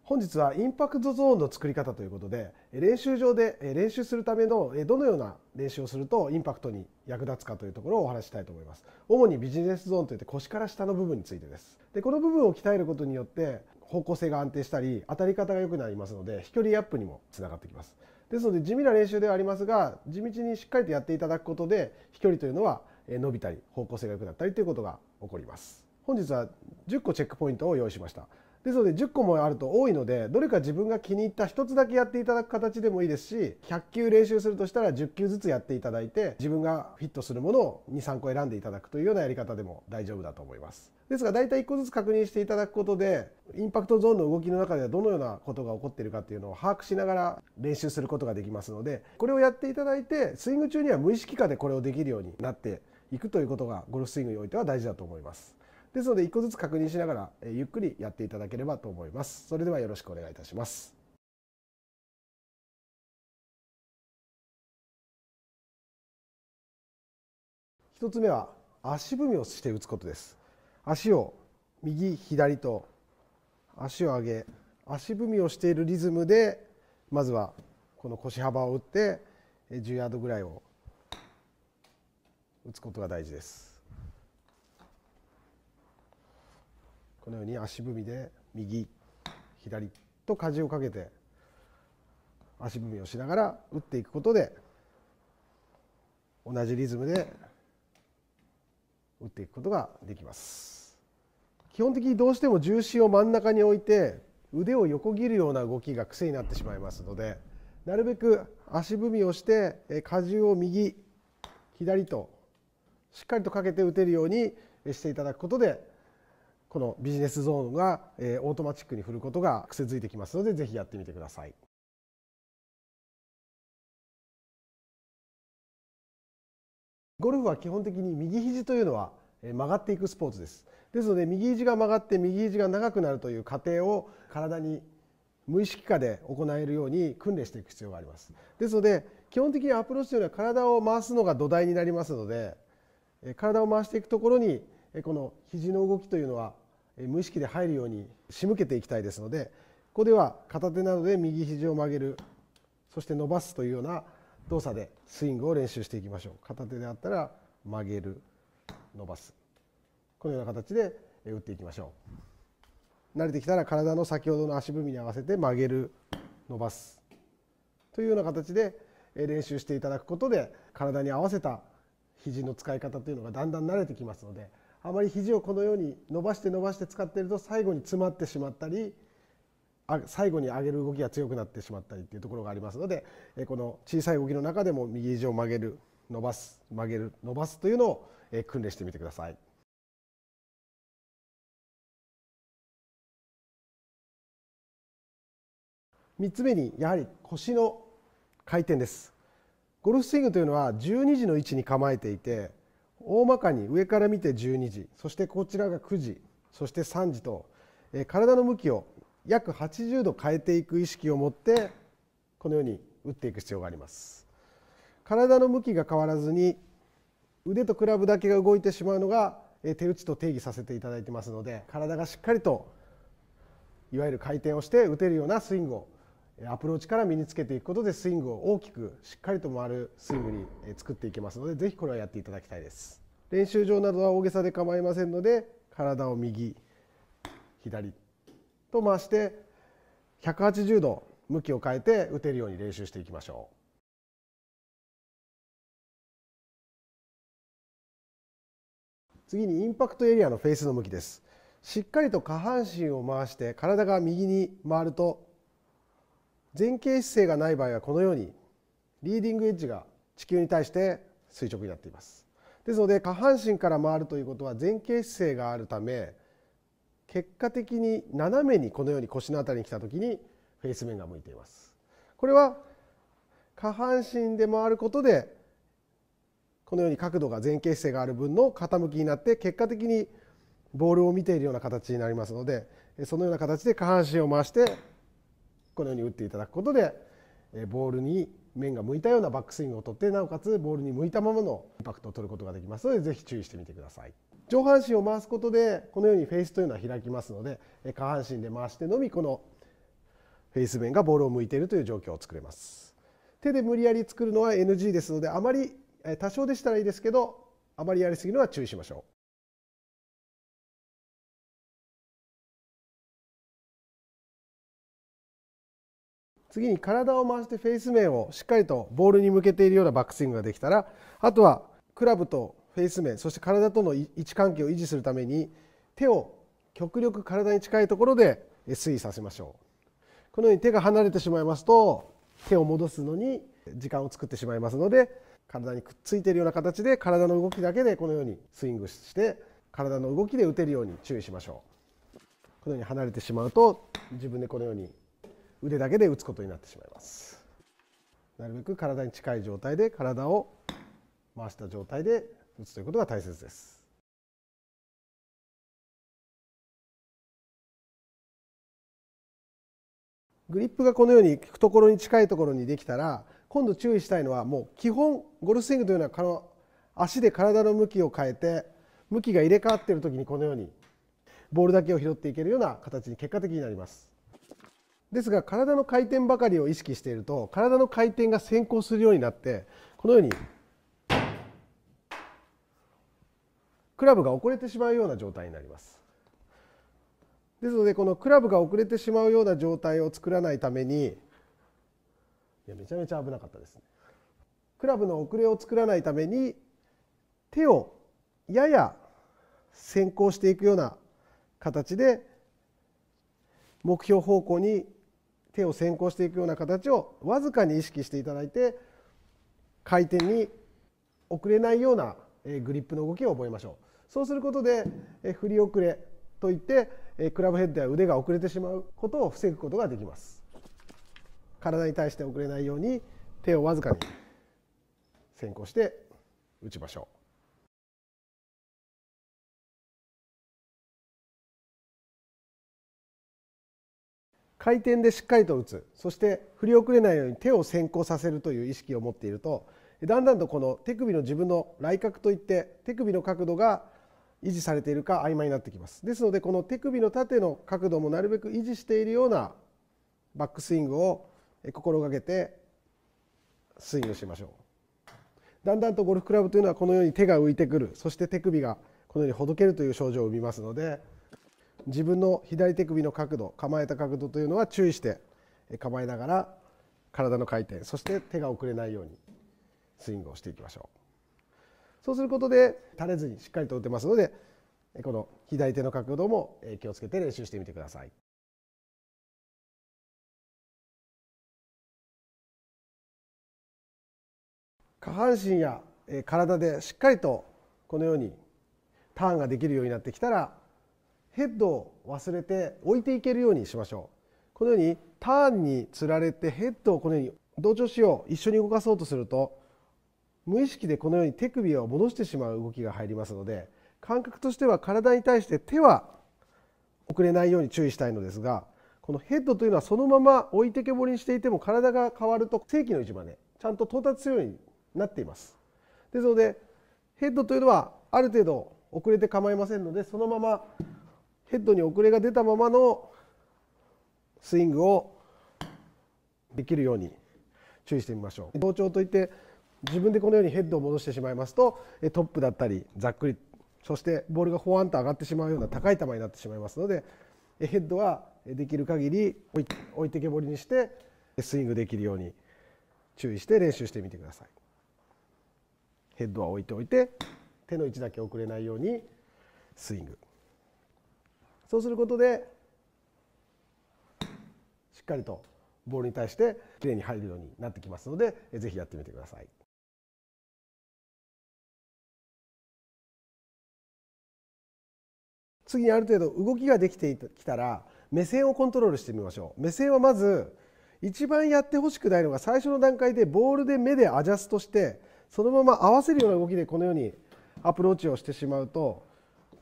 本日はインパクトゾーンの作り方ということで練習場で練習するためのどのような練習をするとインパクトに役立つかというところをお話したいと思います主にビジネスゾーンといって腰から下の部分についてですでこの部分を鍛えることによって方向性が安定したり当たり方が良くなりますので飛距離アップにもつながってきますですので地味な練習ではありますが地道にしっかりとやっていただくことで飛距離というのは伸びたり方向性が良くなったりということが起こります本日は10個チェックポイントを用意しましたですので10個もあると多いのでどれか自分が気に入った1つだけやっていただく形でもいいですし100球練習するとしたら10球ずつやっていただいて自分がフィットするものを23個選んでいただくというようなやり方でも大丈夫だと思いますですが大体1個ずつ確認していただくことでインパクトゾーンの動きの中ではどのようなことが起こっているかっていうのを把握しながら練習することができますのでこれをやっていただいてスイング中には無意識下でこれをできるようになっていくということがゴルフスイングにおいては大事だと思いますですので1個ずつ確認しながらゆっくりやっていただければと思います。それではよろしくお願いいたします。1つ目は足踏みをして打つことです足を右左と足を上げ足踏みをしているリズムでまずはこの腰幅を打って10ヤードぐらいを打つことが大事ですこのように足踏みで右左と舵をかけて足踏みをしながら打っていくことで同じリズムで打っていくことができます基本的にどうしても重心を真ん中に置いて腕を横切るような動きが癖になってしまいますのでなるべく足踏みをして荷重を右左としっかりとかけて打てるようにしていただくことでこのビジネスゾーンが、えオートマチックに振ることが癖づいてきますので、ぜひやってみてください。ゴルフは基本的に右肘というのは曲がっていくスポーツですですので右肘が曲がって右肘が長くなるという過程を体に無意識下で行えるように訓練していく必要がありますですので基本的にアプローチというのは体を回すのが土台になりますので体を回していくところにこの肘の動きというのは無意識で入るように仕向けていきたいですのでここでは片手などで右肘を曲げるそして伸ばすというような動作でスイングを練習していきましょう片手であったら曲げる伸ばすこのような形で打っていきましょう慣れてきたら体の先ほどの足踏みに合わせて曲げる伸ばすというような形で練習していただくことで体に合わせた肘の使い方というのがだんだん慣れてきますのであまり肘をこのように伸ばして伸ばして使っていると最後に詰まってしまったり最後に上げる動きが強くなってしまったりっていうところがありますのでこの小さい動きの中でも右肘を曲げる伸ばす曲げる伸ばすというのを訓練してみてください。3つ目にやはり腰の回転ですゴルフスイングというのは12時の位置に構えていて大まかに上から見て12時そしてこちらが9時そして3時と、え体の向きを約80度変えていく意識を持ってこのように打っていく必要があります体の向きが変わらずに腕とクラブだけが動いてしまうのが手打ちと定義させていただいてますので体がしっかりといわゆる回転をして打てるようなスイングをアプローチから身につけていくことでスイングを大きくしっかりと回るスイングに作っていけますのでぜひこれはやっていただきたいです。練習場などは大げさで構いませんので体を右左と回して180度向きを変えて打てるように練習していきましょう。次にインパクトエリアのフェイスの向きです。しっかりと下半身を回して体が右に回ると前傾姿勢がない場合はこのようにリーディングエッジが地球に対して垂直になっています。ですので下半身から回るということは前傾姿勢があるため結果的に斜めにこのように腰の辺りに来た時にフェイス面が向いています。これは下半身で回ることでこのように角度が前傾姿勢がある分の傾きになって結果的にボールを見ているような形になりますのでそのような形で下半身を回してこのように打っていただくことでボールに面が向いたようなバックスイングを取ってなおかつボールに向いたままのインパクトを取ることができますのでぜひ注意してみてください上半身を回すことでこのようにフェイスというのは開きますので下半身で回してのみこのフェース面がボールを向いているという状況を作れます手で無理やり作るのは NG ですのであまり多少でしたらいいですけどあまりやりすぎるのは注意しましょう次に体を回してフェース面をしっかりとボールに向けているようなバックスイングができたらあとはクラブとフェース面そして体との位置関係を維持するために手を極力体に近いところで推移させましょうこのように手が離れてしまいますと手を戻すのに時間を作ってしまいますので体にくっついているような形で体の動きだけでこのようにスイングして体の動きで打てるように注意しましょうこのように離れてしまうと自分でこのように腕だけで打つことになってしまいますなるべく体に近い状態で体を回した状態で打つということが大切ですグリップがこのように懐に近いところにできたら今度注意したいのはもう基本ゴルフスイングというのはこの足で体の向きを変えて向きが入れ替わっている時にこのようにボールだけを拾っていけるような形に結果的になります。ですが体の回転ばかりを意識していると体の回転が先行するようになってこのようにクラブが遅れてしまうような状態になります。ですのでこのクラブが遅れてしまうような状態を作らないためにいやめちゃめちゃ危なかったですね。クラブの遅れを作らないために手をやや先行していくような形で目標方向に手を先行していくような形をわずかに意識していただいて回転に遅れないようなグリップの動きを覚えましょうそうすることで振り遅れといってクラブヘッドや腕が遅れてしまうことを防ぐことができます体に対して遅れないように手をわずかに先行して打ちましょう回転でしっかりと打つそして振り遅れないように手を先行させるという意識を持っているとだんだんとこの手首の自分の来角といって手首の角度が維持されているか曖昧になってきますですのでこの手首の縦の角度もなるべく維持しているようなバックスイングを心がけてスイングしましょうだんだんとゴルフクラブというのはこのように手が浮いてくるそして手首がこのようにほどけるという症状を生みますので自分の左手首の角度構えた角度というのは注意して構えながら体の回転そして手が遅れないようにスイングをしていきましょうそうすることで垂れずにしっかりと打てますのでこの左手の角度も気をつけて練習してみてください下半身や体でしっかりとこのようにターンができるようになってきたらヘッドを忘れて置いていけるようにしましょうこのようにターンにつられてヘッドをこのように同調しよう一緒に動かそうとすると無意識でこのように手首を戻してしまう動きが入りますので感覚としては体に対して手は遅れないように注意したいのですがこのヘッドというのはそのまま置いてけぼりにしていても体が変わると正規の位置までちゃんと到達するようになっていますですのでヘッドというのはある程度遅れて構いませんのでそのままヘッドに遅れが出たままのスイングをできるように注意してみましょう。同調といって自分でこのようにヘッドを戻してしまいますとトップだったりざっくりそしてボールがほわんと上がってしまうような高い球になってしまいますのでヘッドはできる限り置いてけぼりにしてスイングできるように注意して練習してみてください。ヘッドは置いておいて手の位置だけ遅れないようにスイング。そうすることでしっかりとボールに対してきれいに入るようになってきますのでぜひやってみてください。次にある程度動きができてきたら目線をコントロールしてみましょう目線はまず一番やってほしくないのが最初の段階でボールで目でアジャストしてそのまま合わせるような動きでこのようにアプローチをしてしまうと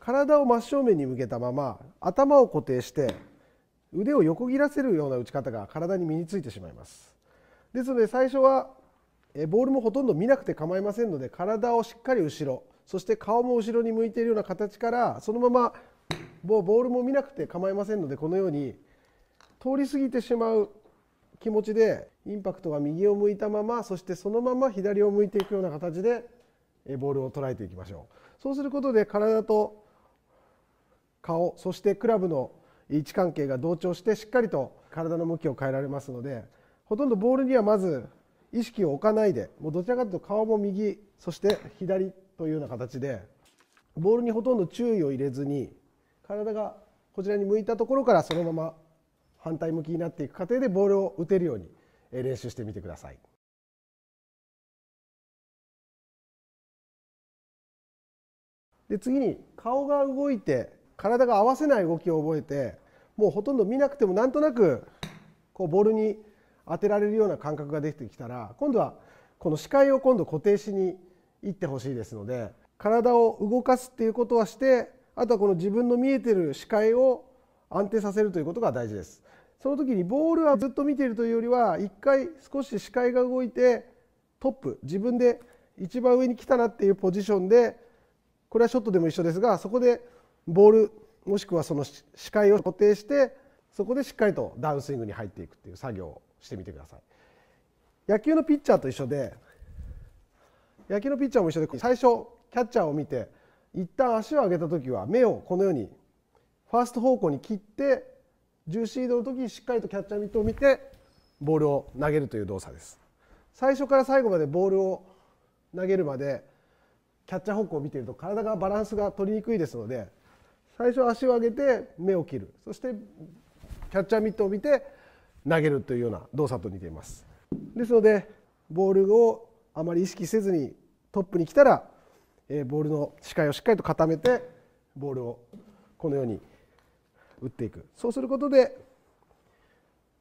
体を真正面に向けたまま頭を固定して腕を横切らせるような打ち方が体に身についてしまいますですので最初はボールもほとんど見なくて構いませんので体をしっかり後ろそして顔も後ろに向いているような形からそのままボールも見なくて構いませんのでこのように通り過ぎてしまう気持ちでインパクトが右を向いたままそしてそのまま左を向いていくような形でボールを捉えていきましょうそうすることで体と顔そしてクラブの位置関係が同調してしっかりと体の向きを変えられますのでほとんどボールにはまず意識を置かないでもうどちらかというと顔も右そして左というような形でボールにほとんど注意を入れずに体がこちらに向いたところからそのまま反対向きになっていく過程でボールを打てるように練習してみてください。で次に顔が動いて体が合わせない動きを覚えてもうほとんど見なくてもなんとなくこうボールに当てられるような感覚ができてきたら今度はこの視界を今度固定しに行ってほしいですので体を動かすっていうことはしてあとはこの自分の見えてる視界を安定させるということが大事です。その時にボールはずっと見ているというよりは一回少し視界が動いてトップ自分で一番上に来たなっていうポジションでこれはショットでも一緒ですがそこでボールもしくはその視界を固定してそこでしっかりとダウンスイングに入っていくっていう作業をしてみてください野球のピッチャーと一緒で野球のピッチャーも一緒で最初キャッチャーを見て一旦足を上げた時は目をこのようにファースト方向に切って重心移動の時にしっかりとキャッチャーミットを見てボールを投げるという動作です最初から最後までボールを投げるまでキャッチャー方向を見ていると体がバランスが取りにくいですので最初足を上げて目を切るそしてキャッチャーミットを見て投げるというような動作と似ていますですのでボールをあまり意識せずにトップに来たらボールの視界をしっかりと固めてボールをこのように打っていくそうすることで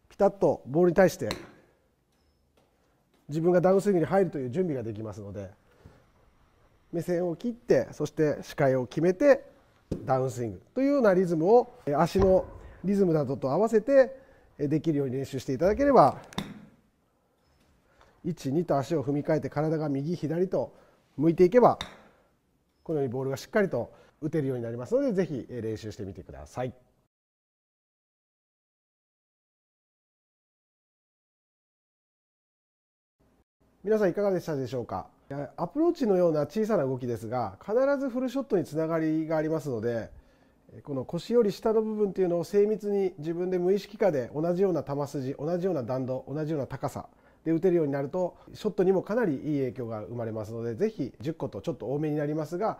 ピタッとボールに対して自分がダウンスイングに入るという準備ができますので目線を切ってそして視界を決めてダウンスイングというようなリズムを足のリズムなどと合わせてできるように練習していただければ12と足を踏み替えて体が右左と向いていけばこのようにボールがしっかりと打てるようになりますので是非練習してみてください。皆さんいかがでしたでしょうかアプローチのような小さな動きですが必ずフルショットにつながりがありますのでこの腰より下の部分というのを精密に自分で無意識下で同じような球筋同じような弾道同じような高さで打てるようになるとショットにもかなりいい影響が生まれますので是非10個とちょっと多めになりますが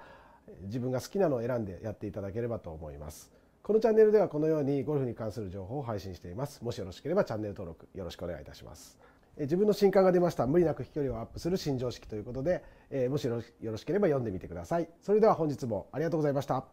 自分が好きなのを選んでやっていただければと思います。このチャンネルではこのようにゴルフに関する情報を配信しています。もしよろしければチャンネル登録よろしくお願いいたします。自分の新刊が出ました無理なく飛距離をアップする新常識ということで、えもしよろしければ読んでみてくださいそれでは本日もありがとうございました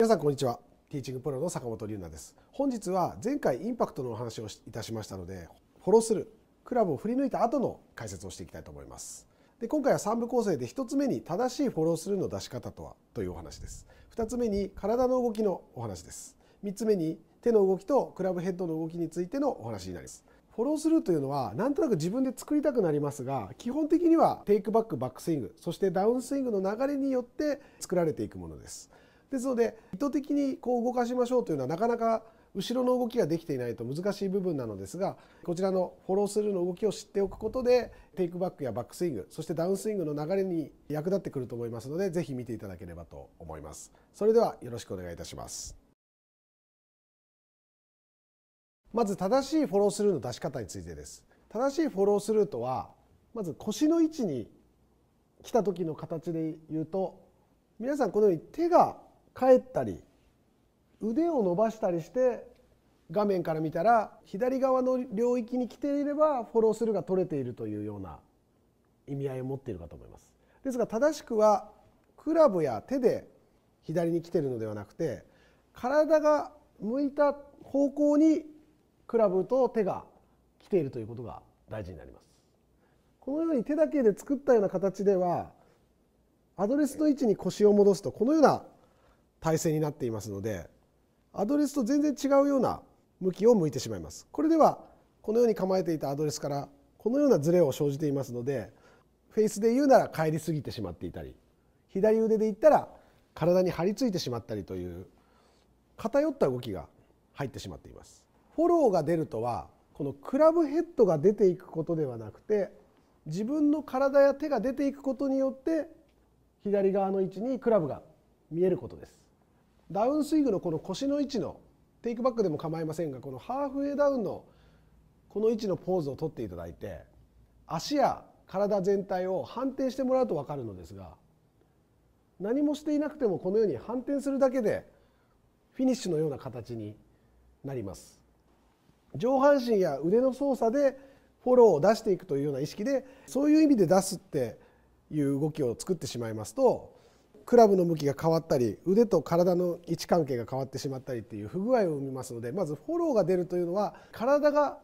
皆さんこんにちはティーチングプロの坂本龍奈です本日は前回インパクトのお話をいたしましたのでフォローするクラブを振り抜いた後の解説をしていきたいと思いますで今回は3部構成で1つ目に正しいフォロースルーの出し方とはというお話です2つ目に体の動きのお話です3つ目に手の動きとクラブヘッドの動きについてのお話になります。フォロースルーというのはなんとなく自分で作りたくなりますが基本的にはテイクバックバックスイングそしてダウンスイングの流れによって作られていくものですですので意図的にこう動かしましょうというのはなかなか後ろの動きができていないと難しい部分なのですがこちらのフォロースルーの動きを知っておくことでテイクバックやバックスイングそしてダウンスイングの流れに役立ってくると思いますので是非見ていただければと思いますそれではよろしくお願いいたしますまず正しいフォロースルーの出し方についてです正しいフォロースルーとはまず腰の位置に来た時の形で言うと皆さんこのように手が返ったり腕を伸ばしたりして画面から見たら左側の領域に来ていればフォロースルーが取れているというような意味合いを持っているかと思います。ですが正しくはクラブや手で左に来てるのではなくて体が向いた方向にクラブと手が来ているということが大事になりますこのように手だけで作ったような形ではアドレスの位置に腰を戻すとこのような体勢になっていますのでアドレスと全然違うような向きを向いてしまいますこれではこのように構えていたアドレスからこのようなズレを生じていますのでフェイスで言うなら帰り過ぎてしまっていたり左腕で言ったら体に張り付いてしまったりという偏った動きが入ってしまっていますフォローが出るとはこのクラブヘッドが出ていくことではなくて自分の体や手が出ていくことによって左側の位置にクラブが見えることですダウンスイングのこの腰の位置のテイクバックでも構いませんがこのハーフウェイダウンのこの位置のポーズをとっていただいて足や体全体を反転してもらうと分かるのですが何もしていなくてもこのように反転するだけでフィニッシュのような形になります。上半身や腕の操作でフォローを出していくというような意識でそういう意味で出すっていう動きを作ってしまいますとクラブの向きが変わったり腕と体の位置関係が変わってしまったりっていう不具合を生みますのでまずフォローが出るというのは体が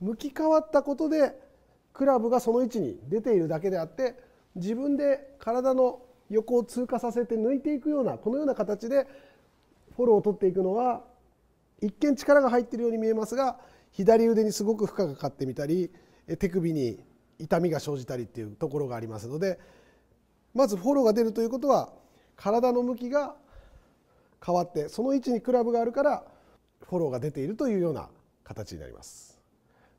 向き変わったことでクラブがその位置に出ているだけであって自分で体の横を通過させて抜いていくようなこのような形でフォローを取っていくのは一見力が入っているように見えますが左腕にすごく負荷がかかってみたり手首に痛みが生じたりっていうところがありますのでまずフォローが出るということは体の向きが変わってその位置にクラブがあるからフォローが出ているというような形になります。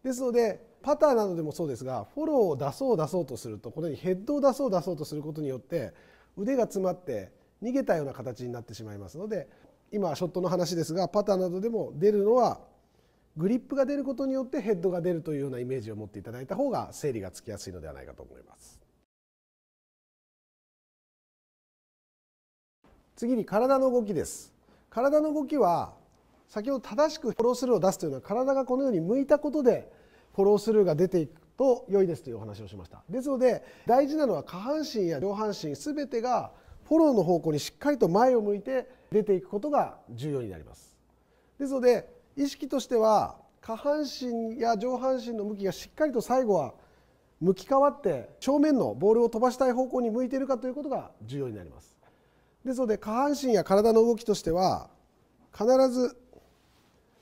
ですのでパターなどでもそうですがフォローを出そう出そうとするとこのようにヘッドを出そう出そうとすることによって腕が詰まって逃げたような形になってしまいますので今ショットの話ですがパターなどでも出るのはグリップが出ることによってヘッドが出るというようなイメージを持っていただいた方が整理がつきやすいのではないかと思います。次に体の動きです。体の動きは先ほど正しくフォロースルーを出すというのは体がこのように向いたことでフォロースルーが出ていくと良いですというお話をしましたですので大事なのは下半身や上半身全てがフォローの方向にしっかりと前を向いて出ていくことが重要になりますですので意識としては下半身や上半身の向きがしっかりと最後は向き変わって正面のボールを飛ばしたい方向に向いているかということが重要になりますですので下半身や体の動きとしては必ず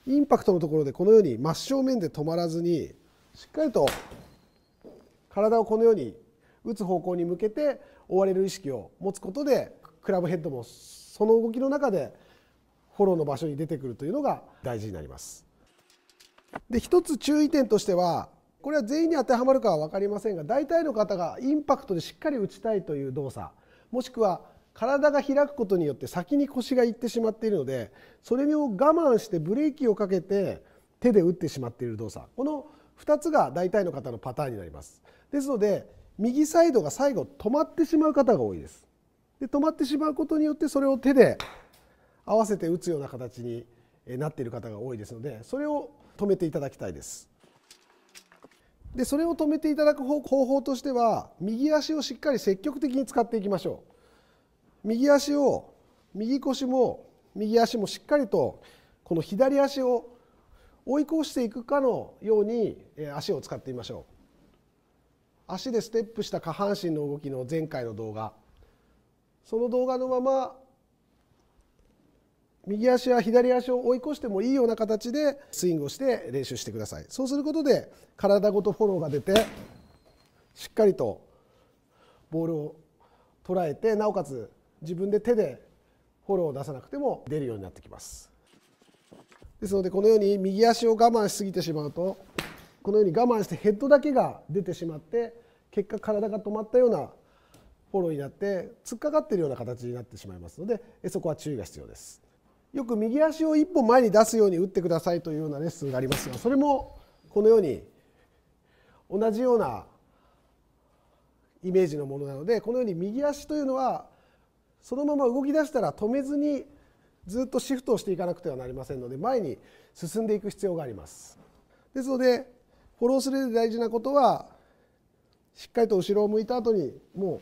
インパクトのところでこのように真正面で止まらずにしっかりと体をこのように打つ方向に向けて追われる意識を持つことでクラブヘッドもその動きの中でフォローの場所に出てくるというのが大事になります。で一つ注意点としてはこれは全員に当てはまるかは分かりませんが大体の方がインパクトでしっかり打ちたいという動作もしくは体が開くことによって先に腰がいってしまっているのでそれを我慢してブレーキをかけて手で打ってしまっている動作この2つが大体の方のパターンになりますですので右サイドが最後止まってしまう方が多いですで止まってしまうことによってそれを手で合わせて打つような形になっている方が多いですのでそれを止めていただきたいですでそれを止めていただく方法としては右足をしっかり積極的に使っていきましょう右足を右腰も右足もしっかりとこの左足を追い越していくかのように足を使ってみましょう足でステップした下半身の動きの前回の動画その動画のまま右足や左足を追い越してもいいような形でスイングをして練習してくださいそうすることで体ごとフォローが出てしっかりとボールを捉えてなおかつ自分で手でフォローを出さなくても出るようになってきますですのでこのように右足を我慢しすぎてしまうとこのように我慢してヘッドだけが出てしまって結果体が止まったようなフォローになって突っかかってるような形になってしまいますのでそこは注意が必要ですよく右足を1本前に出すように打ってくださいというようなレッスンがありますがそれもこのように同じようなイメージのものなのでこのように右足というのはそのまま動き出したら止めずにずっとシフトをしていかなくてはなりませんので前に進んでいく必要がありますですのでフォローする上で大事なことはしっかりと後ろを向いた後にも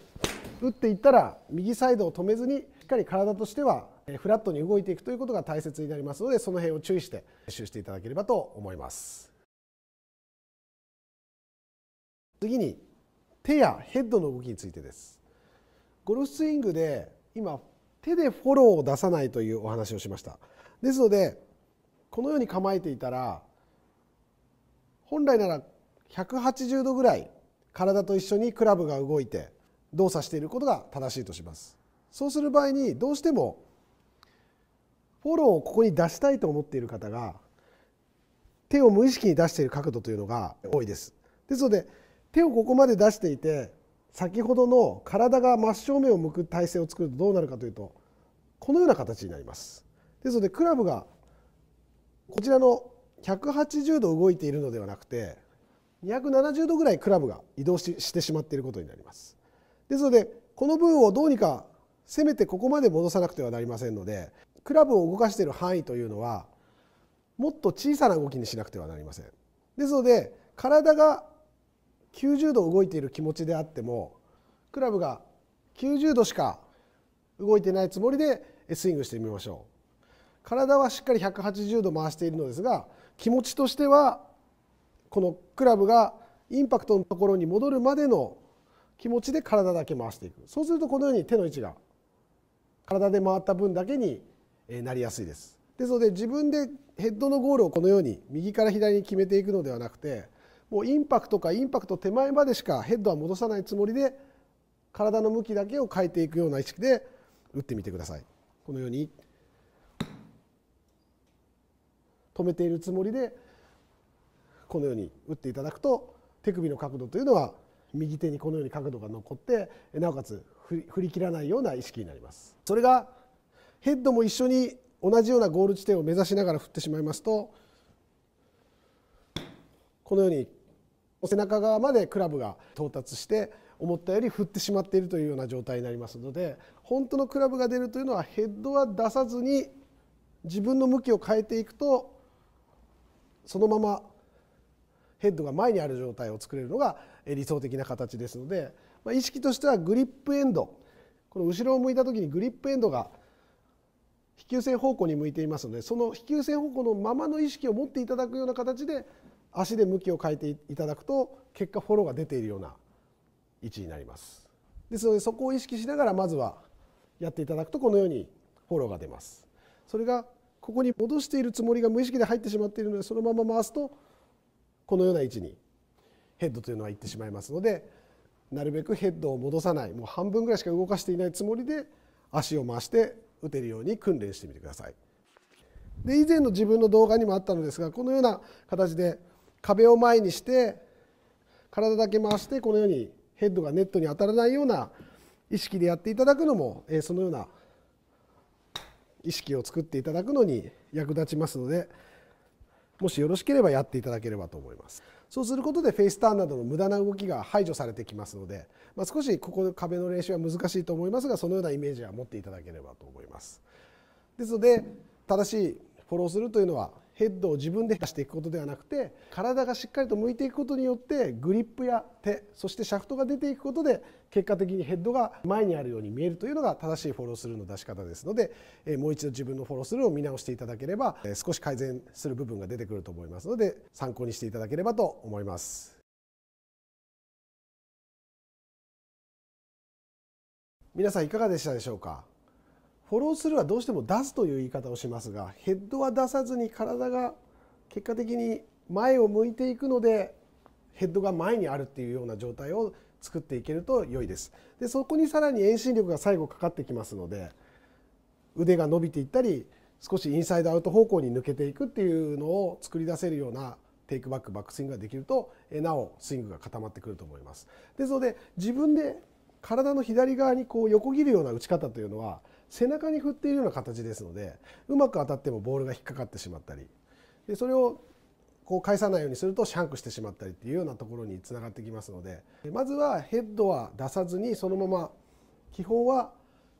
う打っていったら右サイドを止めずにしっかり体としてはフラットに動いていくということが大切になりますのでその辺を注意して練習していただければと思います次に手やヘッドの動きについてですゴルフスイングで今手でフォローを出さないというお話をしましたですのでこのように構えていたら本来なら180度ぐらい体と一緒にクラブが動いて動作していることが正しいとしますそうする場合にどうしてもフォローをここに出したいと思っている方が手を無意識に出している角度というのが多いですですので手をここまで出していて先ほどの体が真正面を向く体勢を作るとどうなるかというとこのような形になりますですのでクラブがこちらの180度動いているのではなくて270度ぐらいクラブが移動ししてしまっていることになります。ですのでこの部分をどうにかせめてここまで戻さなくてはなりませんのでクラブを動かしている範囲というのはもっと小さな動きにしなくてはなりません。ですので体が90度動いている気持ちであってもクラブが90度しか動いてないつもりでスイングしてみましょう。体はしっかり180度回しているのですが気持ちとしてはこのクラブがインパクトのところに戻るまでの気持ちで体だけ回していくそうするとこのように手の位置が体で回った分だけになりやすいですですので自分でヘッドのゴールをこのように右から左に決めていくのではなくてもうインパクトかインパクト手前までしかヘッドは戻さないつもりで体の向きだけを変えていくような意識で打ってみてください。このように止めているつもりでこのように打っていただくと手首の角度というのは右手にこのように角度が残ってなおかつ振り切らないような意識になりますそれがヘッドも一緒に同じようなゴール地点を目指しながら振ってしまいますとこのように背中側までクラブが到達して思ったより振ってしまっているというような状態になりますので本当のクラブが出るというのはヘッドは出さずに自分の向きを変えていくとそのままヘッドが前にある状態を作れるのが理想的な形ですので、ま意識としてはグリップエンドこの後ろを向いた時にグリップエンドが飛球線方向に向いていますのでその飛球線方向のままの意識を持っていただくような形で足で向きを変えていただくと結果フォローが出ているような位置になりますですのでそこを意識しながらまずはやっていただくとこのようにフォローが出ますそれがここに戻しているつもりが無意識で入ってしまっているのでそのまま回すとこのような位置にヘッドというのは行ってしまいますのでなるべくヘッドを戻さないもう半分ぐらいしか動かしていないつもりで足を回して打てるように訓練してみてください。で以前の自分の動画にもあったのですがこのような形で壁を前にして体だけ回してこのようにヘッドがネットに当たらないような意識でやっていただくのもそのような意識を作っていただくのに役立ちますのでもしよろしければやっていただければと思いますそうすることでフェイスターンなどの無駄な動きが排除されてきますので、まあ、少しここの壁の練習は難しいと思いますがそのようなイメージは持っていただければと思いますですので正しいフォローするというのはヘッドを自分で出していくことではなくて体がしっかりと向いていくことによってグリップや手そしてシャフトが出ていくことで結果的にヘッドが前にあるように見えるというのが正しいフォロースルーの出し方ですのでもう一度自分のフォロースルーを見直していただければ少し改善する部分が出てくると思いますので参考にしていただければと思います。皆さんいかがでしたでしょうかフォロースルーはどうしても出すという言い方をしますがヘッドは出さずに体が結果的に前を向いていくのでヘッドが前にあるっていうような状態を作っていけると良いです。でそこにさらに遠心力が最後かかってきますので腕が伸びていったり少しインサイドアウト方向に抜けていくっていうのを作り出せるようなテイクバックバックスイングができるとなおスイングが固まってくると思います。ですので自分で体の左側にこう横切るような打ち方というのは背中に振っているような形ですのでうまく当たってもボールが引っかかってしまったりでそれをこう返さないようにするとシャンクしてしまったりっていうようなところにつながってきますのでまずはヘッドは出さずにそのまま基本は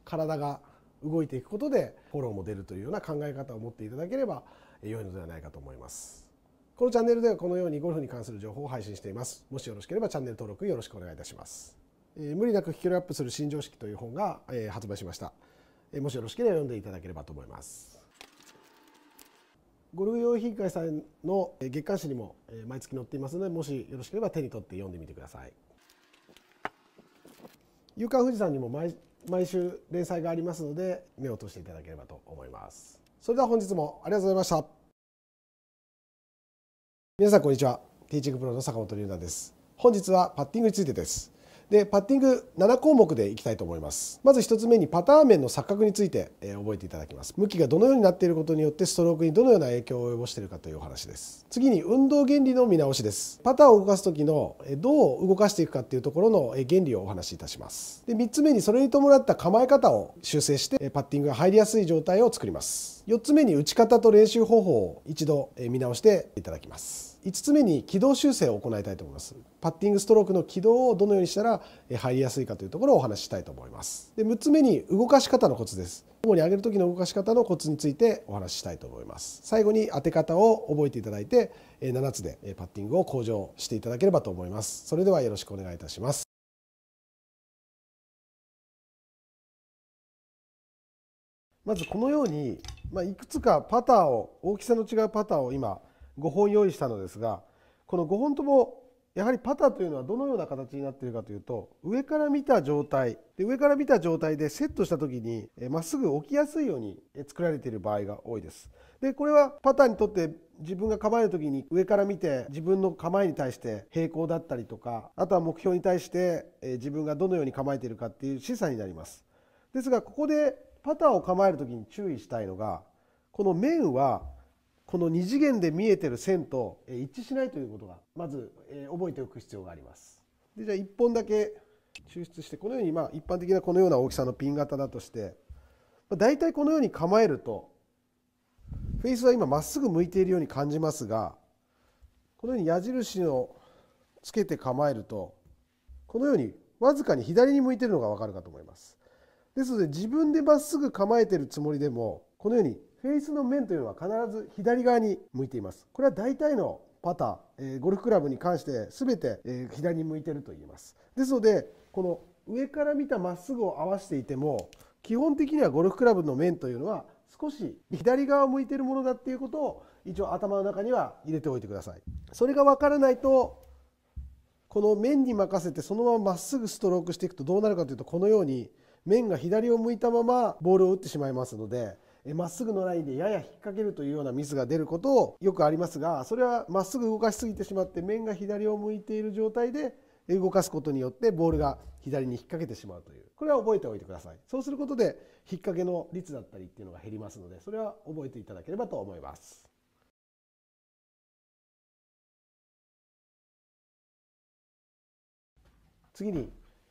体が動いていくことでフォローも出るというような考え方を持っていただければ良いのではないかと思いますこのチャンネルではこのようにゴルフに関する情報を配信していますもしよろしければチャンネル登録よろしくお願いいたします無理なく引きアップする新常識という本が発売しましたもしよろしければ読んでいただければと思います。ゴルフ用品会さんの月刊誌にも毎月載っていますのでもしよろしければ手に取って読んでみてください。夕川富士山にも毎毎週連載がありますので目を通していただければと思います。それでは本日もありがとうございました。皆さんこんにちは。ティーチングプロの坂本龍太です。本日はパッティングについてです。でパッティング7項目でいきたいと思いますまず1つ目にパターン面の錯覚について、え覚えていただきます向きがどのようになっていることによってストロークにどのような影響を及ぼしているかというお話です次に運動原理の見直しですパターンを動かす時のどう動かしていくかっていうところの原理をお話しいたしますで3つ目にそれに伴った構え方を修正してパッティングが入りやすい状態を作ります4つ目に打ち方と練習方法を一度見直していただきます5つ目に軌道修正を行いたいと思いますパッティングストロークの軌道をどのようにしたら入りやすいかというところをお話ししたいと思いますで6つ目に動かし方のコツです主に上げる時の動かし方のコツについてお話ししたいと思います最後に当て方を覚えていただいて7つでパッティングを向上していただければと思いますそれではよろしくお願いいたしますまずこのように、まあ、いくつかパターを大きさの違うパターを今5本用意したのですがこの5本ともやはりパターというのはどのような形になっているかというと上から見た状態で上から見た状態でセットした時にまっすぐ置きやすいように作られている場合が多いです。でこれはパターにとって自分が構える時に上から見て自分の構えに対して平行だったりとかあとは目標に対して自分がどのように構えているかっていう示唆になります。ですがここでパターを構える時に注意したいのがこの面はこの2次元で見えてる線と一致しないということがまず覚えておく必要があります。でじゃあ1本だけ抽出してこのようにまあ一般的なこのような大きさのピン型だとして大体このように構えるとフェイスは今まっすぐ向いているように感じますがこのように矢印をつけて構えるとこのようにわずかに左に向いてるのが分かるかと思います。ですので自分でまっすぐ構えてるつもりでもこのようにフェースの面というのは必ず左側に向いていますこれは大体のパター、えゴルフクラブに関して全て、え左に向いてると言いますですのでこの上から見たまっすぐを合わせていても基本的にはゴルフクラブの面というのは少し左側を向いてるものだっていうことを一応頭の中には入れておいてくださいそれが分からないとこの面に任せてそのまままっすぐストロークしていくとどうなるかというとこのように面が左を向いたままボールを打ってしまいますのでまっすぐのラインでやや引っ掛けるというようなミスが出ることをよくありますがそれはまっすぐ動かしすぎてしまって面が左を向いている状態で動かすことによってボールが左に引っ掛けてしまうというこれは覚えておいてくださいそうすることで引っ掛けの率だったりっていうのが減りますのでそれは覚えていただければと思います次に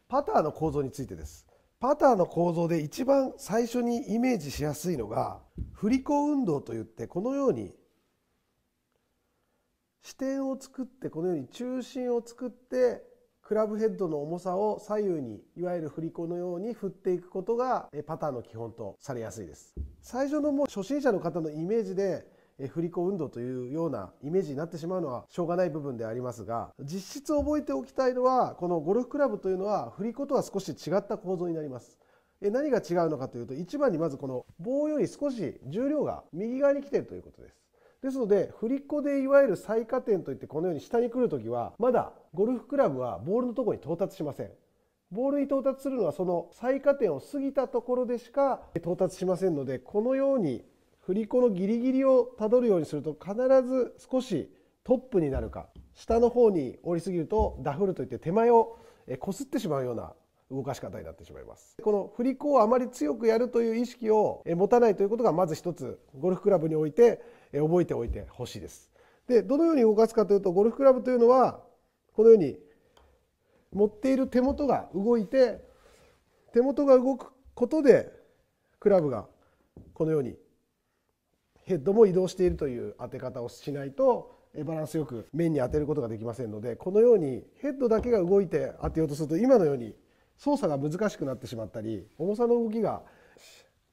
パターの構造についてですパターの構造で一番最初にイメージしやすいのが振り子運動といってこのように支点を作ってこのように中心を作ってクラブヘッドの重さを左右にいわゆる振り子のように振っていくことがパターの基本とされやすいです最初のもう初心者の方のイメージで振り子運動というようなイメージになってしまうのはしょうがない部分でありますが実質覚えておきたいのはこのゴルフクラブというのは振り子とは少し違った構造になります。何が違うのかというと一番にまずこの棒より少し重量が右側に来ているということです。ですので振り子でいわゆる最下点といってこのように下に来る時はまだゴルフクラブはボールのところに到達しません。ボールに到達するのはその最下点を過ぎたところでしか到達しませんのでこのように振り子のギリギリをたどるようにすると必ず少しトップになるか下の方に折りすぎるとダフルといって手前をこすってしまうような動かし方になってしまいますこの振り子をあまり強くやるという意識を持たないということがまず一つゴルフクラブにおいて覚えておいてほしいですでどのように動かすかというとゴルフクラブというのはこのように持っている手元が動いて手元が動くことでクラブがこのようにヘッドも移動しているという当て方をしないとバランスよく面に当てることができませんのでこのようにヘッドだけが動いて当てようとすると今のように操作が難しくなってしまったり重さの動きが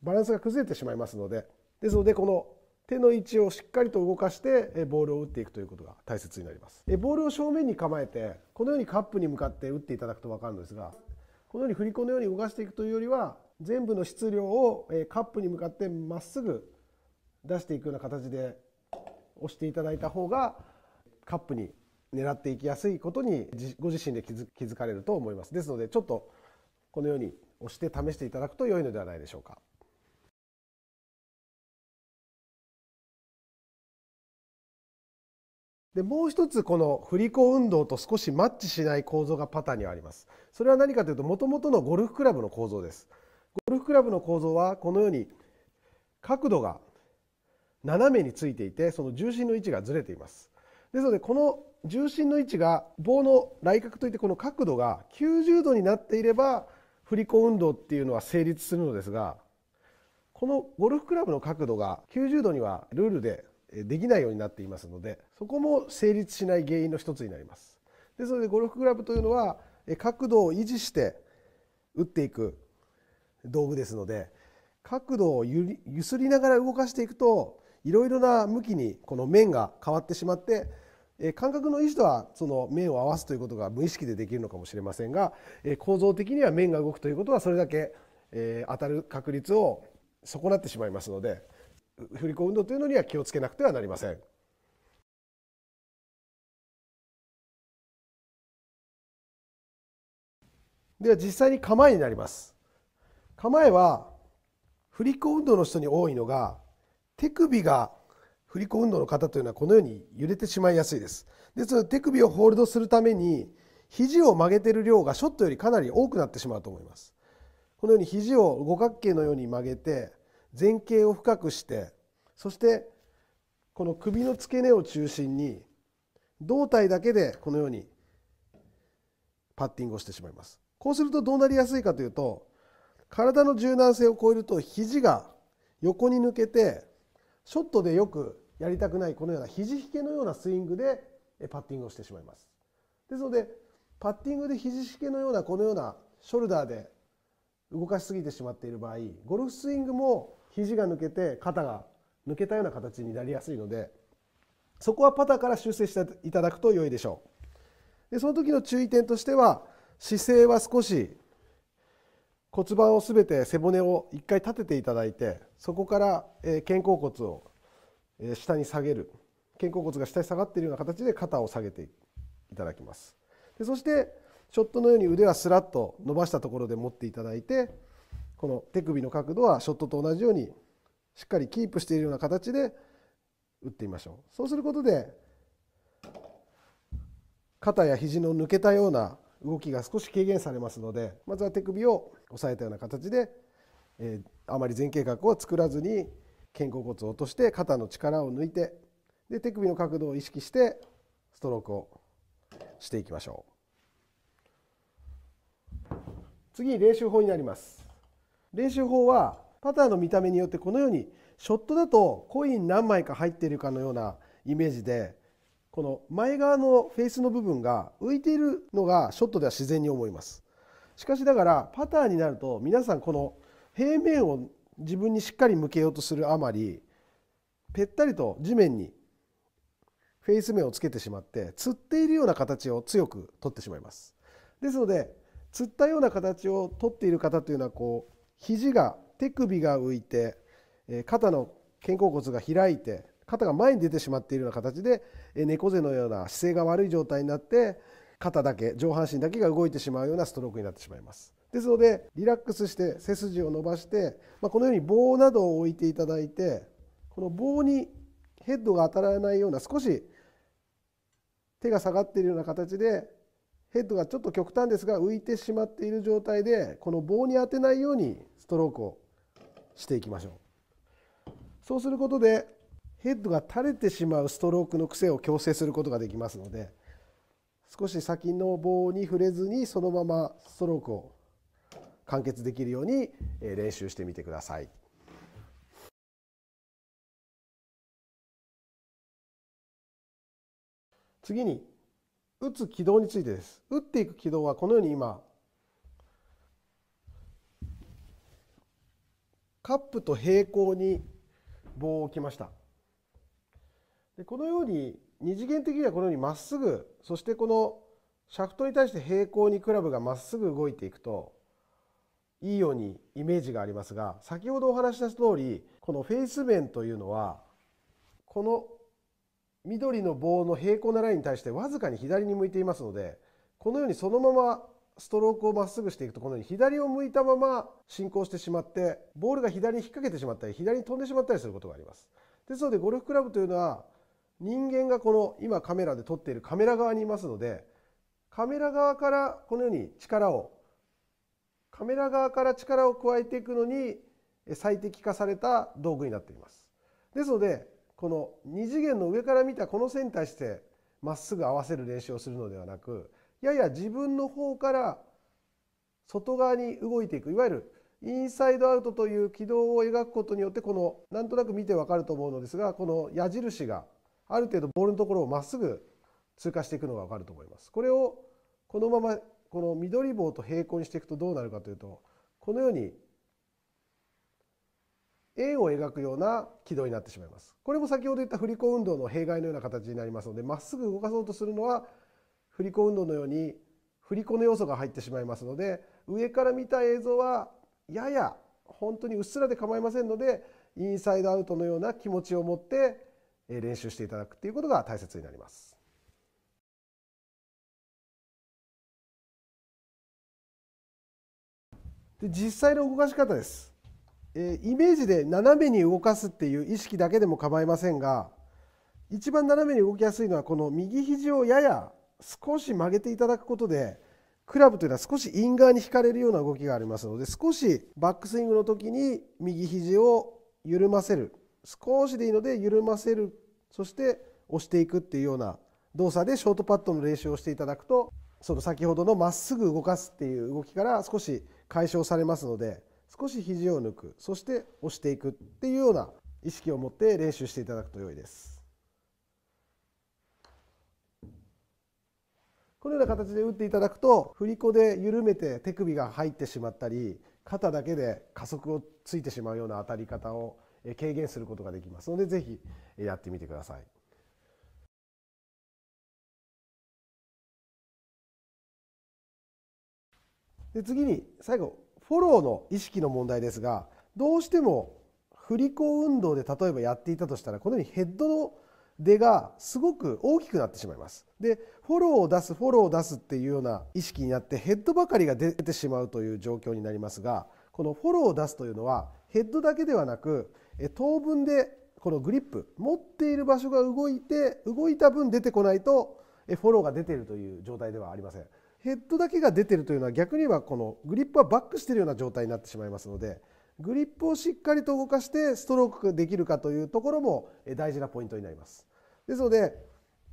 バランスが崩れてしまいますのでですのでこの手の位置をしっかりと動かしてボールを打っていくということが大切になりますボールを正面に構えてこのようにカップに向かって打っていただくと分かるんですがこのように振り子のように動かしていくというよりは全部の質量をカップに向かってまっすぐ出していくような形で押していただいた方がカップに狙っていきやすいことにご自身で気づ気づかれると思いますですのでちょっとこのように押して試していただくと良いのではないでしょうか。でもう一つこの振り子運動と少しマッチしない構造がパターンにはありますそれは何かというともともとのゴルフクラブの構造ですゴルフクラブの構造はこのように角度が斜めについていてその重心の位置がずれていますですのでこの重心の位置が棒の来角といってこの角度が90度になっていれば振り子運動っていうのは成立するのですがこのゴルフクラブの角度が90度にはルールでできないようになっていますのでそこも成立しない原因の一つになりますですのでゴルフクラブというのは角度を維持して打っていく道具ですので角度をゆすりながら動かしていくといろいろな向きにこの面が変わってしまって感覚の意思とはその面を合わすということが無意識でできるのかもしれませんが構造的には面が動くということはそれだけ当たる確率を損なってしまいますので振り子運動というのには気をつけなくてはなりません。では実際に構えになります構えは振り子運動の人に多いのが手首が振り子運動の方というのはこのように揺れてしまいやすいですですので手首をホールドするために肘を曲げてる量がショットよりかなり多くなってしまうと思いますこのように肘を五角形のように曲げて前傾を深くしてそしてこの首の付け根を中心に胴体だけでこのようにパッティングをしてしまいますこうするとどうなりやすいかというと体の柔軟性を超えると肘が横に抜けてショットでよくやりたくないこのような肘引けのようなスイングでパッティングをしてしまいます。ですのでパッティングで肘引けのようなこのようなショルダーで動かしすぎてしまっている場合ゴルフスイングも肘が抜けて肩が抜けたような形になりやすいのでそこはパターから修正していただくと良いでしょう。でその時の注意点としては姿勢は少し骨盤をべて背骨を一回立てていただいてそこから肩甲骨を下に下げる肩甲骨が下に下がっているような形で肩を下げていただきますでそしてショットのように腕はすらっと伸ばしたところで持っていただいてこの手首の角度はショットと同じようにしっかりキープしているような形で打ってみましょうそうすることで肩や肘の抜けたような動きが少し軽減されますのでまずは手首を押さえたような形で、えー、あまり前傾角を作らずに肩甲骨を落として肩の力を抜いてで手首の角度を意識してストロークをしていきましょう次練習法になります練習法はパターの見た目によってこのようにショットだとコイン何枚か入っているかのようなイメージでこの前側のフェースの部分が浮いているのがショットでは自然に思いますしかしだからパターになると皆さんこの平面を自分にしっかり向けようとするあまりぺったりと地面にフェイス面をつけてしまって釣っているような形を強く取ってしまいますですので釣ったような形を取っている方というのはこう肘が手首が浮いて肩の肩甲骨が開いて肩が前に出てしまっているような形で猫背のような姿勢が悪い状態になって肩だけ上半身だけが動いてしまうようなストロークになってしまいますですのでリラックスして背筋を伸ばして、まあ、このように棒などを置いていただいてこの棒にヘッドが当たらないような少し手が下がっているような形でヘッドがちょっと極端ですが浮いてしまっている状態でこの棒に当てないようにストロークをしていきましょうそうすることでヘッドが垂れてしまうストロークの癖を矯正することができますので少し先の棒に触れずにそのままストロークを完結できるように練習してみてください。次に打つ軌道についてです打っていく軌道はこのように今カップと平行に棒を置きましたでこのように二次元的にはこのようにまっすぐそしてこのシャフトに対して平行にクラブがまっすぐ動いていくといいようにイメージがありますが先ほどお話した通りこのフェイス面というのはこの緑の棒の平行なラインに対してわずかに左に向いていますのでこのようにそのままストロークをまっすぐしていくとこのように左を向いたまま進行してしまってボールが左に引っ掛けてしまったり左に飛んでしまったりすることがあります。ですのでゴルフクラブというのは人間がこの今カメラで撮っているカメラ側にいますのでカメラ側からこのように力をカメラ側から力を加えていくのに最適化された道具になっています。ですのでこの2次元の上から見たこの線に対してまっすぐ合わせる練習をするのではなくやや自分の方から外側に動いていくいわゆるインサイドアウトという軌道を描くことによってこのなんとなく見てわかると思うのですがこの矢印がある程度ボールのところをまっすぐ通過していくのが分かると思います。これをこのままこの緑棒と平行にしていくとどうなるかというとこのように円を描くような軌道になってしまいます。これも先ほど言った振り子運動の弊害のような形になりますのでまっすぐ動かそうとするのは振り子運動のように振り子の要素が入ってしまいますので上から見た映像はやや本当にうっすらで構いませんのでインサイドアウトのような気持ちを持って練習していただくということが大切になります。で実際の動かし方です。えイメージで斜めに動かすっていう意識だけでも構いませんが一番斜めに動きやすいのはこの右肘をやや少し曲げていただくことでクラブというのは少しイン側に引かれるような動きがありますので少しバックスイングの時に右肘を緩ませる少しでいいので緩ませるそして押していくっていうような動作でショートパットの練習をしていただくとその先ほどのまっすぐ動かすっていう動きから少し解消されますので少し肘を抜くそして押していくっていうような意識を持って練習していただくと良いです。このような形で打っていただくと振り子で緩めて手首が入ってしまったり肩だけで加速をついてしまうような当たり方を軽減することができますので是非やってみてください。で次に最後フォローの意識の問題ですがどうしても振り子運動で例えばやっていたとしたらこのようにヘッドの出がすごく大きくなってしまいます。でフォローを出すフォローを出すっていうような意識になってヘッドばかりが出てしまうという状況になりますがこのフォローを出すというのはヘッドだけではなく当分でこのグリップ持っている場所が動いて動いた分出てこないとフォローが出ているという状態ではありませんヘッドだけが出てるというのは逆にはこのグリップはバックしてるような状態になってしまいますのでグリップをしっかりと動かしてストロークができるかというところも大事なポイントになりますですので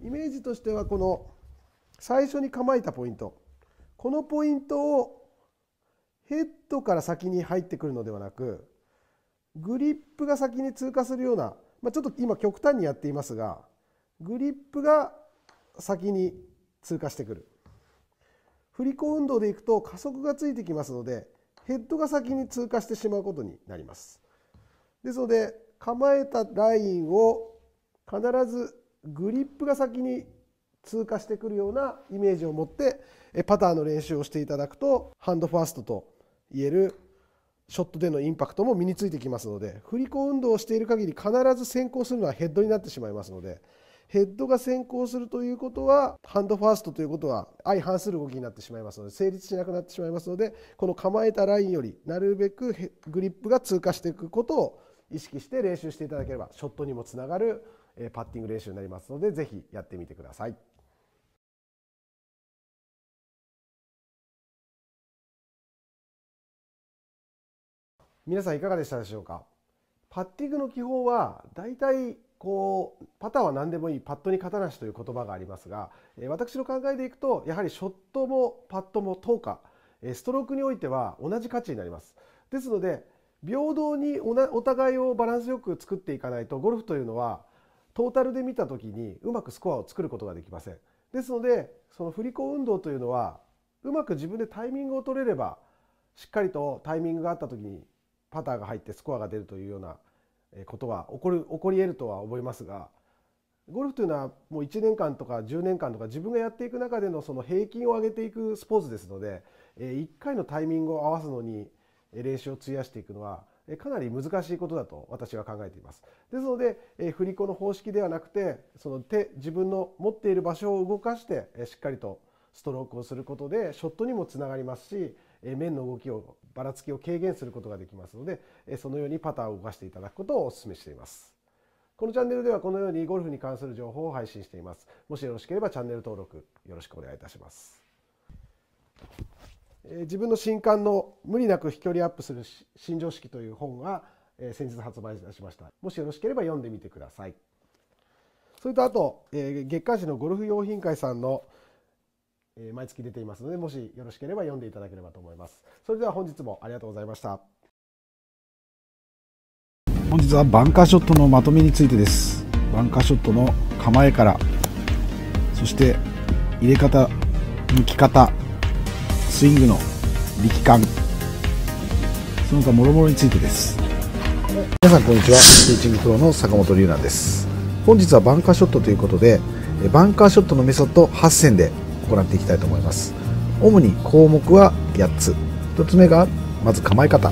イメージとしてはこの最初に構えたポイントこのポイントをヘッドから先に入ってくるのではなくグリップが先に通過するような、まあ、ちょっと今極端にやっていますがグリップが先に通過してくる振り子運動でいくと加速がついてきますのでヘッドが先に通過してしまうことになりますですので構えたラインを必ずグリップが先に通過してくるようなイメージを持ってパターの練習をしていただくとハンドファーストと言えるショットでのインパクトも身についてきますので振り子運動をしている限り必ず先行するのはヘッドになってしまいますのでヘッドが先行するということはハンドファーストということは相反する動きになってしまいますので成立しなくなってしまいますのでこの構えたラインよりなるべくグリップが通過していくことを意識して練習していただければショットにもつながるパッティング練習になりますのでぜひやってみてください。皆さんいかがでしたでしょうかパッティングの基本は大体こうパターは何でもいいパットに肩なしという言葉がありますが私の考えでいくとやはりショットもパットも等価ストロークにおいては同じ価値になりますですので平等にお互いをバランスよく作っていかないとゴルフというのはトータルで見た時にうまくスコアを作ることができませんですのでその振り子運動というのはうまく自分でタイミングを取れればしっかりとタイミングがあった時にパターが入ってスコアが出るというようなことは起こる起こり得るとは思いますがゴルフというのはもう1年間とか10年間とか自分がやっていく中でのその平均を上げていくスポーツですので1回のタイミングを合わすのに練習を費やしていくのはかなり難しいことだと私は考えています。ですので振り子の方式ではなくてその手自分の持っている場所を動かしてしっかりとストロークをすることでショットにもつながりますし面の動きをばらつきを軽減することができますのでそのようにパターを動かしていただくことをお勧めしています。このチャンネルではこのようにゴルフに関する情報を配信しています。もしよろしければチャンネル登録よろしくお願いいたします。自分の新刊の「無理なく飛距離アップする新常識」という本が先日発売いたしました。もしよろしければ読んでみてください。それとあと月刊誌のゴルフ用品会さんの「え毎月出ていますので、もしよろしければ読んでいただければと思います。それでは本日もありがとうございました。本日はバンカーショットのまとめについてです。バンカーショットの構えから、そして入れ方、抜き方、スイングの力感、その他もろもろについてです。皆さんこんにちは。テイーチングプロの坂本龍なんです。本日はバンカーショットということで、バンカーショットのメソッド8選で行っていきたいと思います主に項目は8つ1つ目がまず構え方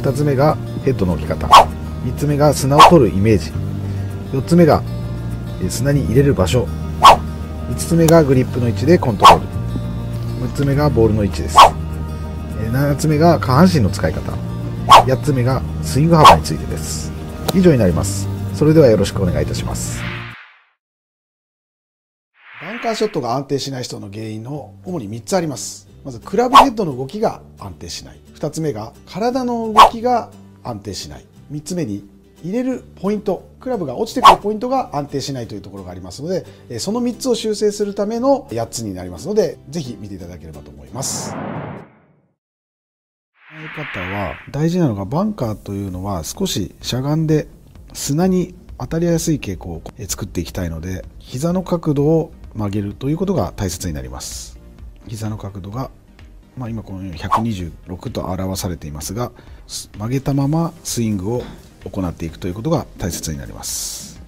2つ目がヘッドの置き方3つ目が砂を取るイメージ4つ目が砂に入れる場所5つ目がグリップの位置でコントロール6つ目がボールの位置です7つ目が下半身の使い方8つ目がスイング幅についてです以上になりますそれではよろしくお願いいたしますカーショットが安定しない人の原因の主に3つありますまずクラブヘッドの動きが安定しない2つ目が体の動きが安定しない3つ目に入れるポイントクラブが落ちてくるポイントが安定しないというところがありますのでその3つを修正するための8つになりますので是非見ていただければと思います。方は大事なのがバンカーというのは少ししゃがんで砂に当たりやすい傾向を作っていきたいので膝の角度を曲げるということが大切になります膝の角度が、まあ、今このように126と表されていますが曲げたままスイングを行っていくということが大切になります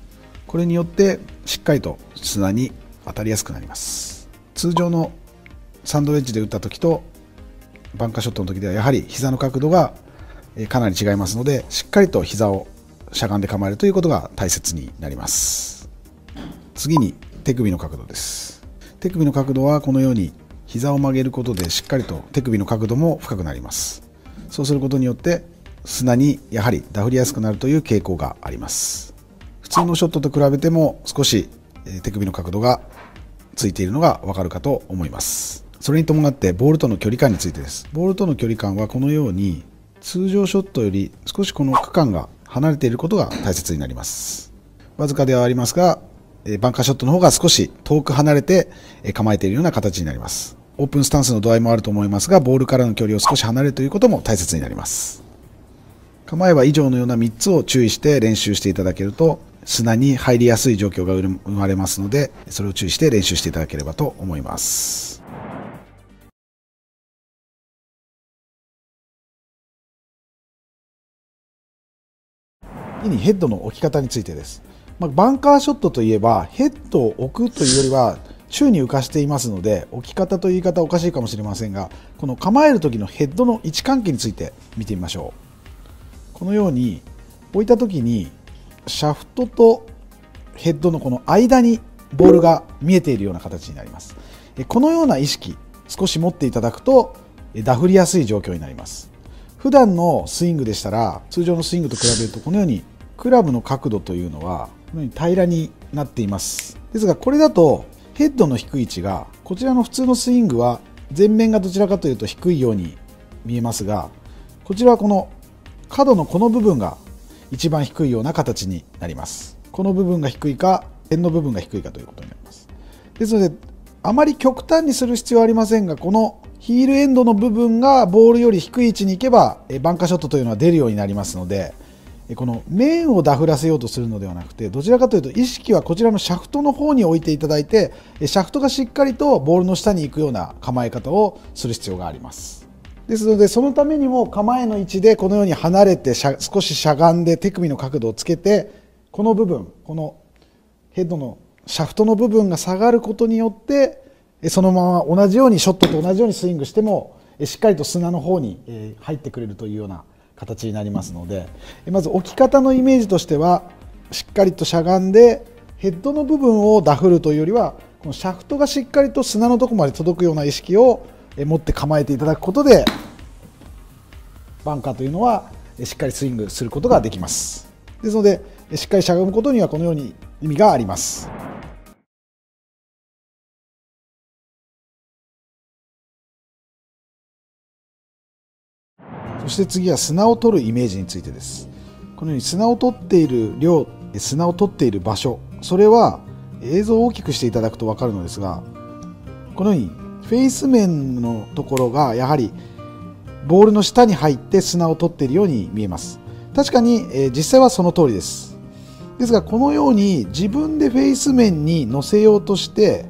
これによってしっかりと砂に当たりやすくなります通常のサンドウェッジで打った時とバンカーショットの時ではやはり膝の角度がかなり違いますのでしっかりと膝をしゃがんで構えるということが大切になります次に手首の角度です手首の角度はこのように膝を曲げることでしっかりと手首の角度も深くなりますそうすることによって砂にやはりダフりやすくなるという傾向があります普通のショットと比べても少し手首の角度がついているのがわかるかと思いますそれに伴ってボールとの距離感についてですボールとの距離感はこのように通常ショットより少しこの区間が離れていることが大切になりますわずかではありますがバンカーショットの方が少し遠く離れて、構えているような形になります。オープンスタンスの度合いもあると思いますが、ボールからの距離を少し離れるということも大切になります。構えは以上のような3つを注意して練習していただけると、砂に入りやすい状況が生まれますので、それを注意して練習していただければと思います。次にヘッドの置き方についてです。まあ、バンカーショットといえばヘッドを置くというよりは宙に浮かしていますので置き方という言い方おかしいかもしれませんがこの構える時のヘッドの位置関係について見てみましょうこのように置いた時にシャフトとヘッドのこの間にボールが見えているような形になりますこのような意識少し持っていただくとダフりやすい状況になります普段のスイングでしたら通常のスイングと比べるとこのようにクラブの角度というのはのように平らになっていますですがこれだとヘッドの低い位置がこちらの普通のスイングは前面がどちらかというと低いように見えますがこちらはこの角のこの部分が一番低いような形になりますこの部分が低いか点の部分が低いかということになりますですのであまり極端にする必要はありませんがこのヒールエンドの部分がボールより低い位置に行けばバンカーショットというのは出るようになりますのでこの面をダフらせようとするのではなくてどちらかというと意識はこちらのシャフトの方に置いていただいてシャフトがしっかりとボールの下に行くような構え方をする必要がありますですのでそのためにも構えの位置でこのように離れて少ししゃがんで手首の角度をつけてこの部分このヘッドのシャフトの部分が下がることによってそのまま同じようにショットと同じようにスイングしてもしっかりと砂の方に入ってくれるというような形になりますのでまず置き方のイメージとしてはしっかりとしゃがんでヘッドの部分をダフるというよりはこのシャフトがしっかりと砂のとこまで届くような意識を持って構えていただくことでバンカーというのはしっかりスイングすることができますですのでしっかりしゃがむことにはこのように意味があります。そして次は砂を取るイメージについてですこのように砂を取っている量砂を取っている場所それは映像を大きくしていただくと分かるのですがこのようにフェイス面のところがやはりボールの下に入って砂を取っているように見えます確かに、え実際はその通りですですがこのように自分でフェイス面に乗せようとして、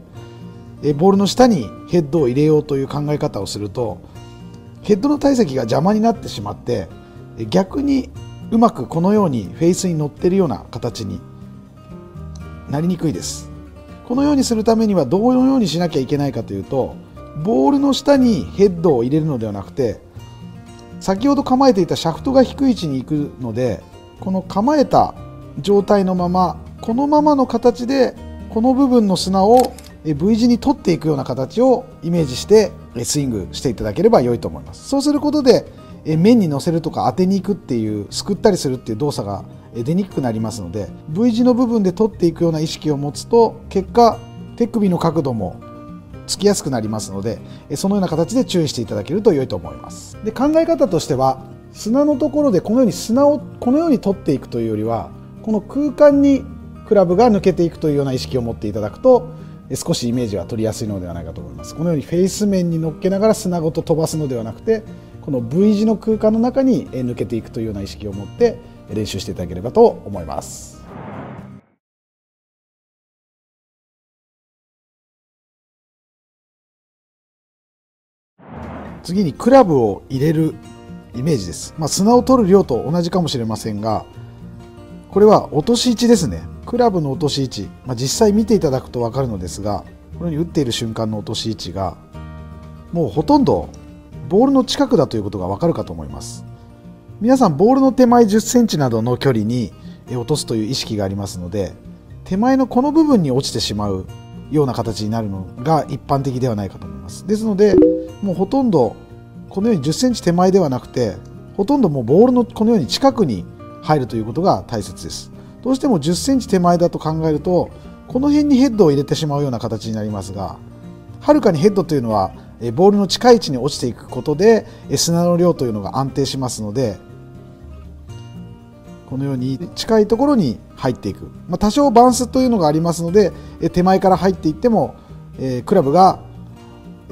えボールの下にヘッドを入れようという考え方をするとヘッドの体積が邪魔になってしまって逆にうまくこのようにフェイスに乗ってるような形になりにくいですこのようにするためにはどのようにしなきゃいけないかというとボールの下にヘッドを入れるのではなくて先ほど構えていたシャフトが低い位置に行くのでこの構えた状態のままこのままの形でこの部分の砂を V 字に取っていくような形をイメージしてスイングしていただければ良いと思いますそうすることで面に乗せるとか当てに行くっていうすくったりするっていう動作が出にくくなりますので V 字の部分で取っていくような意識を持つと結果手首の角度もつきやすくなりますのでそのような形で注意していただけると良いと思いますで考え方としては砂のところでこのように砂をこのように取っていくというよりはこの空間にクラブが抜けていくというような意識を持っていただくと少しイメージは取りやすいのではないかと思いますこのようにフェイス面に乗っけながら砂ごと飛ばすのではなくてこの V 字の空間の中に抜けていくというような意識を持って練習していただければと思います。次にクラブを入れるイメージです、まあ、砂を取る量と同じかもしれませんがこれは落とし位置ですねクラブの落とし位置、まあ、実際見ていただくと分かるのですがこのように打っている瞬間の落とし位置がもうほとんどボールの近くだということが分かるかと思います皆さんボールの手前1 0ンチなどの距離に落とすという意識がありますので手前のこの部分に落ちてしまうような形になるのが一般的ではないかと思いますですのでもうほとんどこのように1 0センチ手前ではなくてほとんどもうボールのこのように近くに入るということが大切ですどうしても1 0ンチ手前だと考えるとこの辺にヘッドを入れてしまうような形になりますがはるかにヘッドというのはボールの近い位置に落ちていくことで砂の量というのが安定しますのでこのように近いところに入っていく、まあ、多少バウンスというのがありますので手前から入っていってもクラブが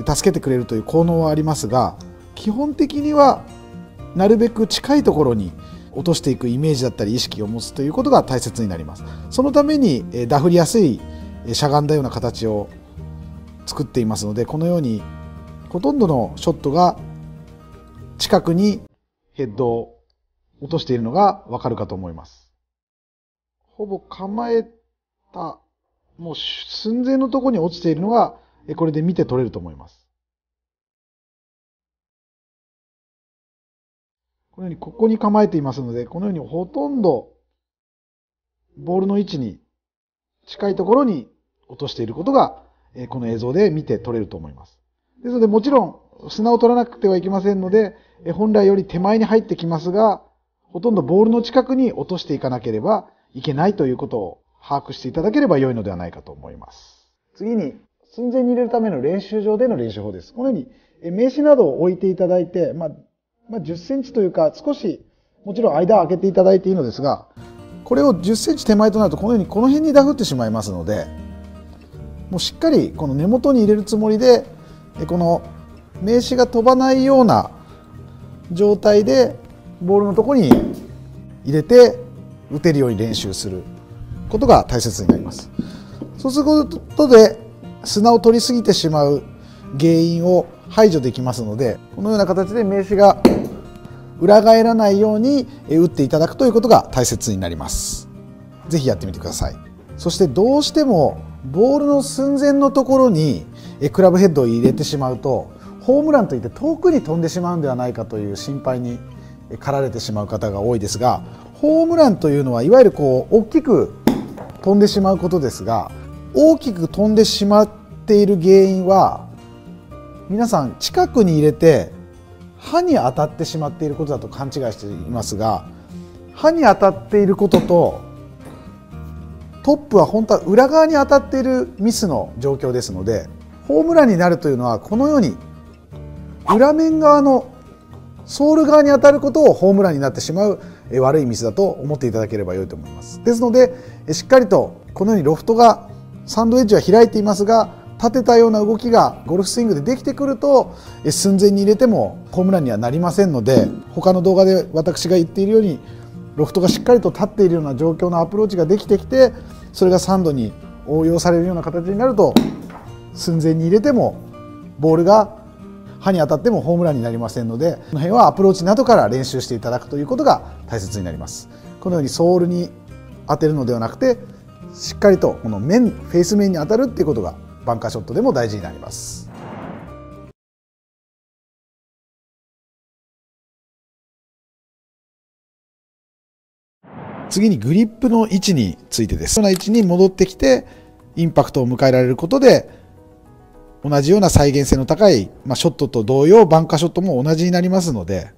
助けてくれるという効能はありますが基本的にはなるべく近いところに落としていくイメージだったり意識を持つということが大切になりますそのためにダフりやすいしゃがんだような形を作っていますのでこのようにほとんどのショットが近くにヘッドを落としているのがわかるかと思いますほぼ構えたもう寸前のところに落ちているのがこれで見て取れると思いますこのようにここに構えていますので、このようにほとんどボールの位置に近いところに落としていることが、この映像で見て取れると思います。ですので、もちろん砂を取らなくてはいけませんので、本来より手前に入ってきますが、ほとんどボールの近くに落としていかなければいけないということを把握していただければ良いのではないかと思います。次に、寸前に入れるための練習場での練習法です。このように、名刺などを置いていただいて、まあまあ、10センチというか少しもちろん間を空けていただいていいのですがこれを10センチ手前となるとこのようにこの辺にダフってしまいますのでもうしっかりこの根元に入れるつもりでこの名刺が飛ばないような状態でボールのとこに入れて打てるように練習することが大切になりますそうすることで砂を取りすぎてしまう原因を排除できますのでこのような形で名刺が裏返らないように打っていただくということが大切になります是非やってみてくださいそしてどうしてもボールの寸前のところにクラブヘッドを入れてしまうとホームランといって遠くに飛んでしまうんではないかという心配に駆られてしまう方が多いですがホームランというのはいわゆるこう大きく飛んでしまうことですが大きく飛んでしまっている原因は皆さん近くに入れて歯に当たってしまっていることだと勘違いしていますが歯に当たっていることとトップは本当は裏側に当たっているミスの状況ですのでホームランになるというのはこのように裏面側のソール側に当たることをホームランになってしまう悪いミスだと思っていただければ良いと思います。ですのでしっかりとこのようにロフトがサンドエッジは開いていますが立てたような動きがゴルフスイングでできてくると寸前に入れてもホームランにはなりませんので他の動画で私が言っているようにロフトがしっかりと立っているような状況のアプローチができてきてそれが3度に応用されるような形になると寸前に入れてもボールが歯に当たってもホームランになりませんのでこの辺はアプローチなどから練習していただくということが大切になりますこのようにソールに当てるのではなくてしっかりとこの面フェース面に当たるっていうことがバンカーショットでも大事になります。次にグリップの位置についてです。その位置に戻ってきてインパクトを迎えられることで同じような再現性の高い、まあ、ショットと同様バンカーショットも同じになりますので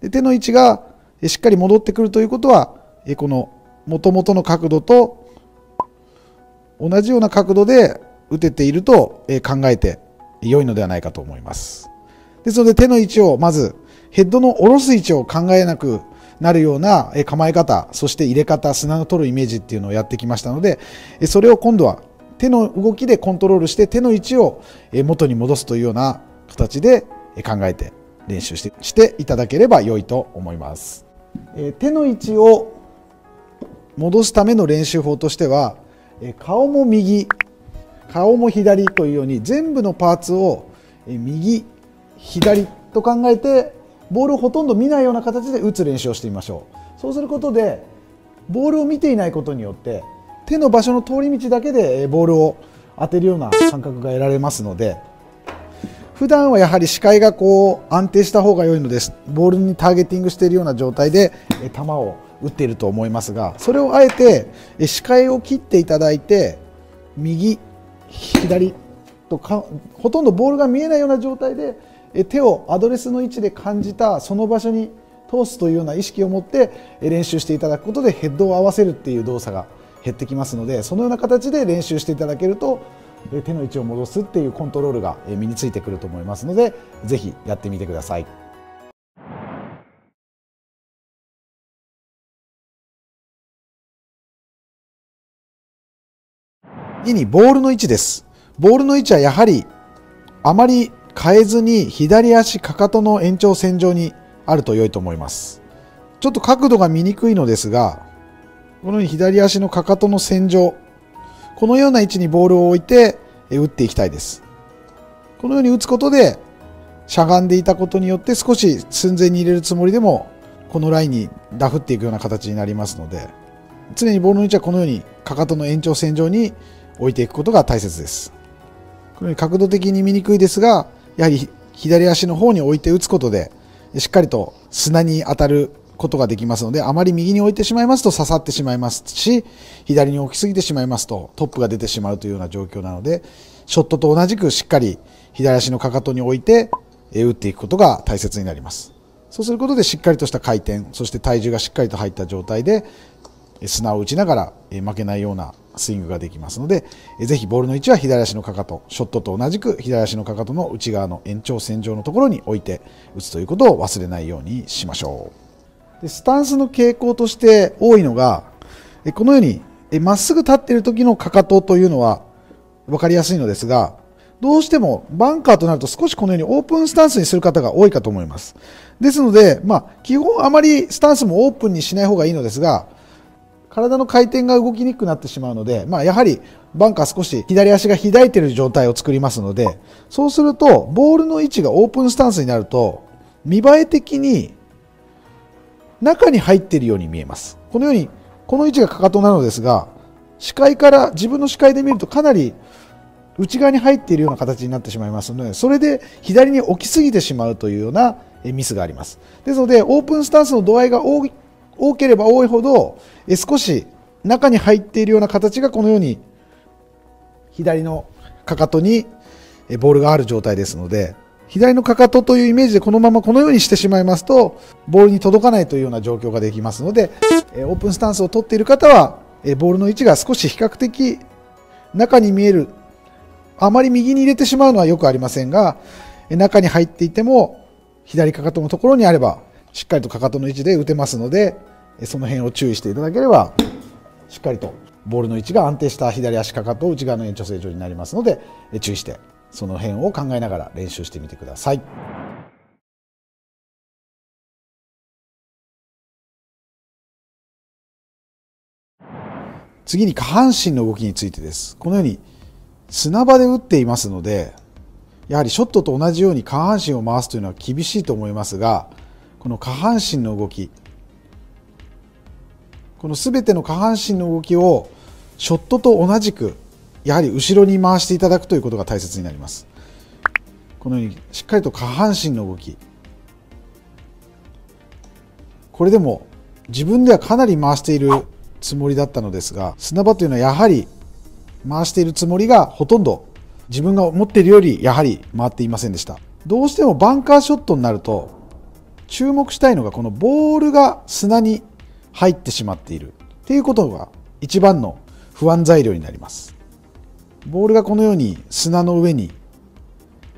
で手の位置がしっかり戻ってくるということはこのもともとの角度と同じような角度で打てていると考えて良いのではないかと思います。ですので手の位置をまずヘッドの下ろす位置を考えなくなるような構え方、そして入れ方、砂の取るイメージっていうのをやってきましたので、それを今度は手の動きでコントロールして手の位置を元に戻すというような形で考えて練習してしていただければ良いと思います。手の位置を戻すための練習法としては顔も右顔も左というように全部のパーツを右左と考えてボールをほとんど見ないような形で打つ練習をしてみましょうそうすることでボールを見ていないことによって手の場所の通り道だけでボールを当てるような感覚が得られますので普段はやはり視界がこう安定した方が良いのですボールにターゲティングしているような状態で球を打っていると思いますがそれをあえて視界を切っていただいて右左とかほとんどボールが見えないような状態で手をアドレスの位置で感じたその場所に通すというような意識を持って練習していただくことでヘッドを合わせるっていう動作が減ってきますのでそのような形で練習していただけると手の位置を戻すっていうコントロールが身についてくると思いますので是非やってみてください。次にボールの位置です。ボールの位置はやはりあまり変えずに左足かかとの延長線上にあると良いと思います。ちょっと角度が見にくいのですが、このように左足のかかとの線上、このような位置にボールを置いて打っていきたいです。このように打つことで、しゃがんでいたことによって少し寸前に入れるつもりでも、このラインにダフっていくような形になりますので、常にボールの位置はこのようにかかとの延長線上に置いていくことが大切です。これ角度的に見にくいですが、やはり左足の方に置いて打つことで、しっかりと砂に当たることができますので、あまり右に置いてしまいますと刺さってしまいますし、左に置きすぎてしまいますとトップが出てしまうというような状況なので、ショットと同じくしっかり左足のかかとに置いて打っていくことが大切になります。そうすることでしっかりとした回転、そして体重がしっかりと入った状態で砂を打ちながら負けないようなスイングができますので、ぜひボールの位置は左足のかかと、ショットと同じく左足のかかとの内側の延長線上のところに置いて打つということを忘れないようにしましょう。でスタンスの傾向として多いのが、このようにまっすぐ立っている時のかかとというのは分かりやすいのですが、どうしてもバンカーとなると少しこのようにオープンスタンスにする方が多いかと思います。ですので、まあ、基本あまりスタンスもオープンにしない方がいいのですが、体の回転が動きにくくなってしまうので、まあ、やはりバンカー少し左足が開いている状態を作りますのでそうするとボールの位置がオープンスタンスになると見栄え的に中に入っているように見えますこのようにこの位置がかかとなのですが視界から自分の視界で見るとかなり内側に入っているような形になってしまいますのでそれで左に置きすぎてしまうというようなミスがありますですのでオープンスタンスの度合いが大多ければ多いほど、え少し中に入っているような形がこのように左のかかとにボールがある状態ですので左のかかとというイメージでこのままこのようにしてしまいますとボールに届かないというような状況ができますのでオープンスタンスを取っている方はボールの位置が少し比較的中に見えるあまり右に入れてしまうのはよくありませんが中に入っていても左かかとのところにあればしっかりとかかとの位置で打てますのでその辺を注意していただければしっかりとボールの位置が安定した左足かかと内側の延長線上になりますので注意してその辺を考えながら練習してみてください。次に下半身の動きについてです。このように砂場で打っていますのでやはりショットと同じように下半身を回すというのは厳しいと思いますがこの下半身の動きこのすべての下半身の動きをショットと同じくやはり後ろに回していただくということが大切になりますこのようにしっかりと下半身の動きこれでも自分ではかなり回しているつもりだったのですが砂場というのはやはり回しているつもりがほとんど自分が思っているよりやはり回っていませんでしたどうしてもバンカーショットになると注目したいのがこのボールが砂に入ってしまっているっていうことが一番の不安材料になりますボールがこのように砂の上に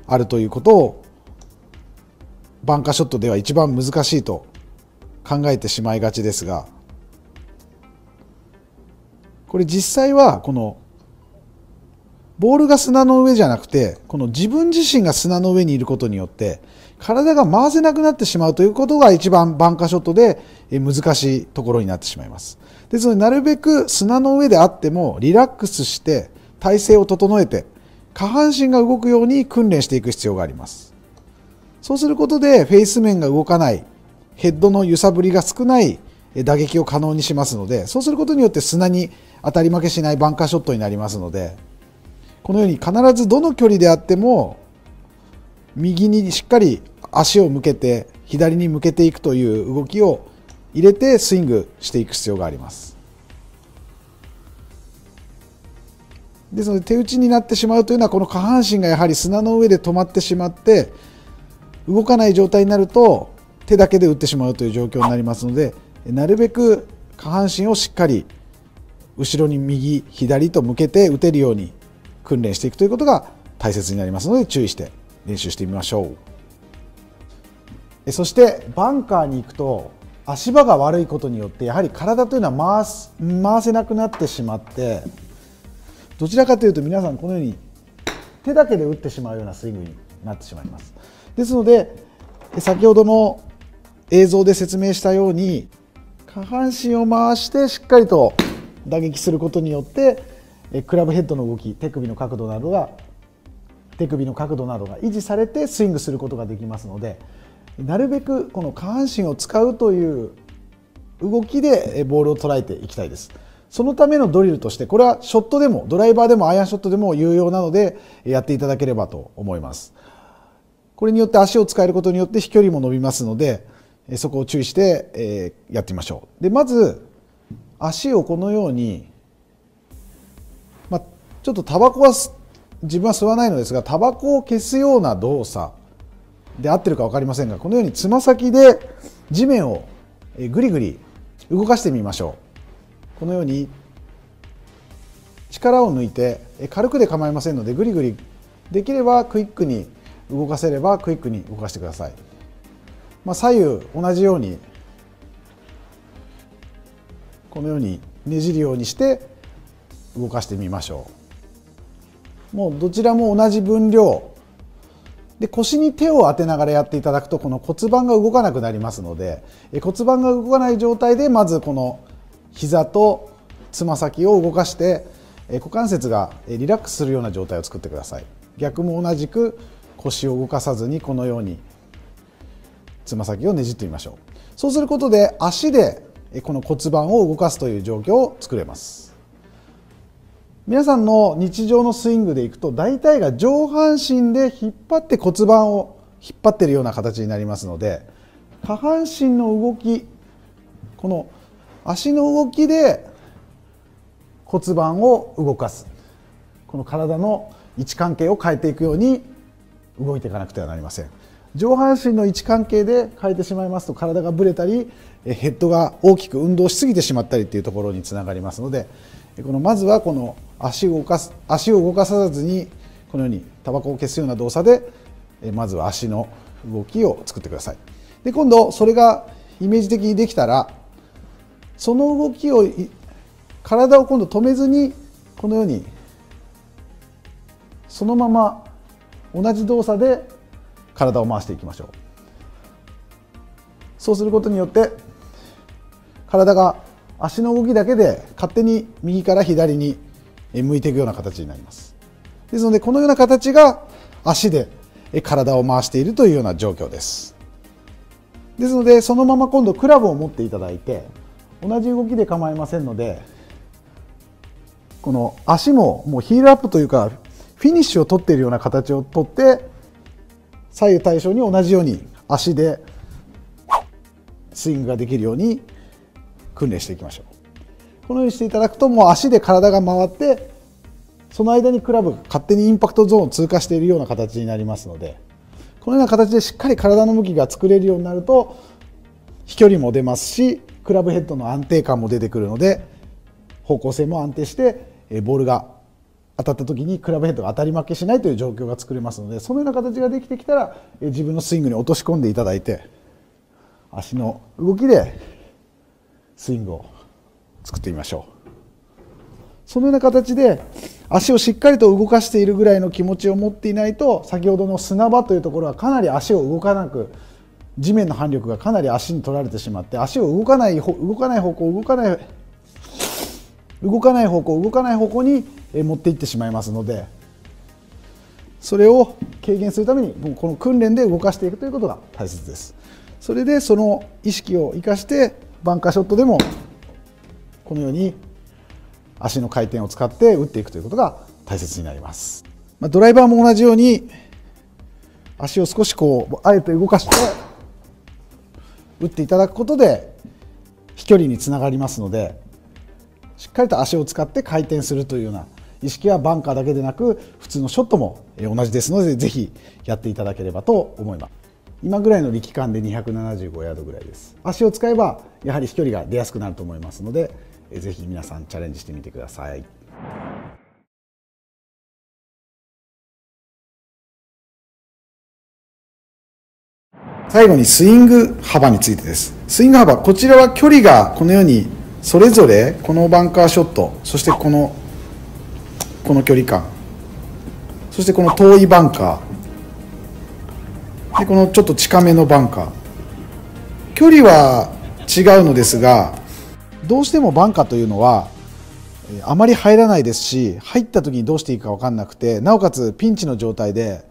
あるということをバンカーショットでは一番難しいと考えてしまいがちですがこれ実際はこのボールが砂の上じゃなくてこの自分自身が砂の上にいることによって体が回せなくなってしまうということが一番バンカーショットで難しいところになってしまいますですのでなるべく砂の上であってもリラックスして体勢を整えて下半身が動くように訓練していく必要がありますそうすることでフェイス面が動かないヘッドの揺さぶりが少ない打撃を可能にしますのでそうすることによって砂に当たり負けしないバンカーショットになりますのでこのように必ずどの距離であっても右にしっかり足を向けて左に向けていくという動きを入れてスイングしていく必要がありますですので手打ちになってしまうというのはこの下半身がやはり砂の上で止まってしまって動かない状態になると手だけで打ってしまうという状況になりますのでなるべく下半身をしっかり後ろに右左と向けて打てるように訓練していくということが大切になりますので注意して練習してみましょうそしてバンカーに行くと足場が悪いことによってやはり体というのは回す回せなくなってしまってどちらかというと皆さんこのように手だけで打ってしまうようなスイングになってしまいますですので先ほどの映像で説明したように下半身を回してしっかりと打撃することによってクラブヘッドの動き手首の角度などが手首の角度などが維持されてスイングすることができますのでなるべくこの下半身を使うという動きでボールを捉えていきたいですそのためのドリルとしてこれはショットでもドライバーでもアイアンショットでも有用なのでやっていただければと思いますこれによって足を使えることによって飛距離も伸びますのでそこを注意してやってみましょうでまず足をこのように、まあ、ちょっとタバコは吸っ自分は吸わないのですがタバコを消すような動作で合ってるか分かりませんがこのようにつま先で地面をぐりぐり動かしてみましょうこのように力を抜いて軽くで構いませんのでぐりぐりできればクイックに動かせればクイックに動かしてください、まあ、左右同じようにこのようにねじるようにして動かしてみましょうもうどちらも同じ分量で腰に手を当てながらやっていただくとこの骨盤が動かなくなりますので骨盤が動かない状態でまずこの膝とつま先を動かして股関節がリラックスするような状態を作ってください逆も同じく腰を動かさずにこのようにつま先をねじってみましょうそうすることで足でこの骨盤を動かすという状況を作れます皆さんの日常のスイングでいくと大体が上半身で引っ張って骨盤を引っ張ってるような形になりますので下半身の動きこの足の動きで骨盤を動かすこの体の位置関係を変えていくように動いていかなくてはなりません上半身の位置関係で変えてしまいますと体がぶれたりヘッドが大きく運動しすぎてしまったりっていうところにつながりますのでこのまずはこの足を動かす足を動かさずにこのようにタバコを消すような動作でまずは足の動きを作ってくださいで今度それがイメージ的にできたらその動きを体を今度止めずにこのようにそのまま同じ動作で体を回していきましょうそうすることによって体が足の動きだけで勝手に右から左に向いていくような形になりますですのでこのような形が足で体を回しているというような状況ですですのでそのまま今度クラブを持っていただいて同じ動きで構いませんのでこの足ももうヒールアップというかフィニッシュを取っているような形を取って左右対称に同じように足でスイングができるように訓練していきましょうこのようにしていただくともう足で体が回ってその間にクラブが勝手にインパクトゾーンを通過しているような形になりますのでこのような形でしっかり体の向きが作れるようになると飛距離も出ますしクラブヘッドの安定感も出てくるので方向性も安定してボールが当たった時にクラブヘッドが当たり負けしないという状況が作れますのでそのような形ができてきたら自分のスイングに落とし込んでいただいて足の動きでスイングを作ってみましょうそのような形で足をしっかりと動かしているぐらいの気持ちを持っていないと先ほどの砂場というところはかなり足を動かなく地面の反力がかなり足に取られてしまって足を動かない動かない方向動かない動かない方向動かない方向に持っていってしまいますのでそれを軽減するためにこの訓練で動かしていくということが大切です。それでその意識を生かしてバンカーショットでもこのように足の回転を使って打っていくということが大切になります。まドライバーも同じように足を少しこうあえて動かして打っていただくことで飛距離につながりますのでしっかりと足を使って回転するというような意識はバンカーだけでなく普通のショットも同じですのでぜひやっていただければと思います。今ぐらいの力感で275ヤードぐらいです足を使えばやはり飛距離が出やすくなると思いますのでぜひ皆さんチャレンジしてみてください最後にスイング幅についてですスイング幅こちらは距離がこのようにそれぞれこのバンカーショットそしてこのこの距離感そしてこの遠いバンカーでこのちょっと近めのバンカー距離は違うのですがどうしてもバンカーというのはあまり入らないですし入った時にどうしていいか分かんなくてなおかつピンチの状態で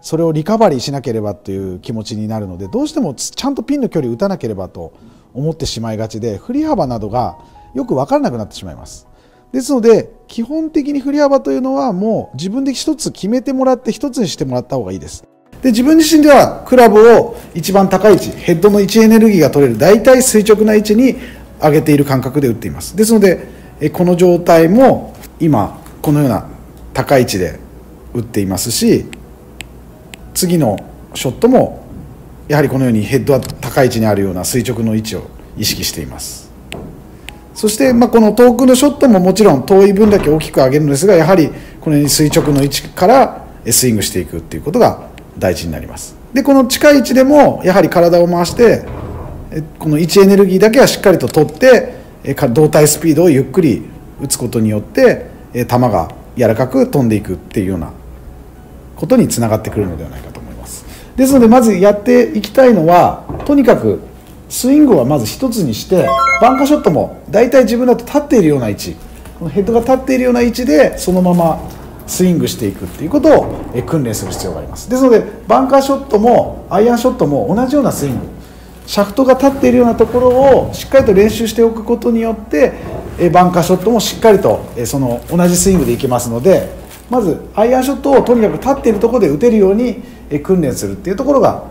それをリカバリーしなければという気持ちになるのでどうしてもちゃんとピンの距離打たなければと思ってしまいがちで振り幅などがよく分からなくなってしまいますですので基本的に振り幅というのはもう自分で1つ決めてもらって1つにしてもらった方がいいですで自分自身ではクラブを一番高い位置ヘッドの位置エネルギーが取れる大体垂直な位置に上げている感覚で打っていますですのでこの状態も今このような高い位置で打っていますし次のショットもやはりこのようにヘッドは高い位置にあるような垂直の位置を意識していますそして、まあ、この遠くのショットももちろん遠い分だけ大きく上げるんですがやはりこのように垂直の位置からスイングしていくっていうことが大事になりますでこの近い位置でもやはり体を回してこの位置エネルギーだけはしっかりと取って胴体スピードをゆっくり打つことによって球が柔らかく飛んでいくっていうようなことにつながってくるのではないかと思いますですのでまずやっていきたいのはとにかくスイングはまず1つにしてバンカーショットも大体自分だと立っているような位置このヘッドが立っているような位置でそのままスイングしていくっていうことを訓練する必要がありますですのでバンカーショットもアイアンショットも同じようなスイングシャフトが立っているようなところをしっかりと練習しておくことによってバンカーショットもしっかりとその同じスイングでいけますのでまずアイアンショットをとにかく立っているところで打てるように訓練するっていうところが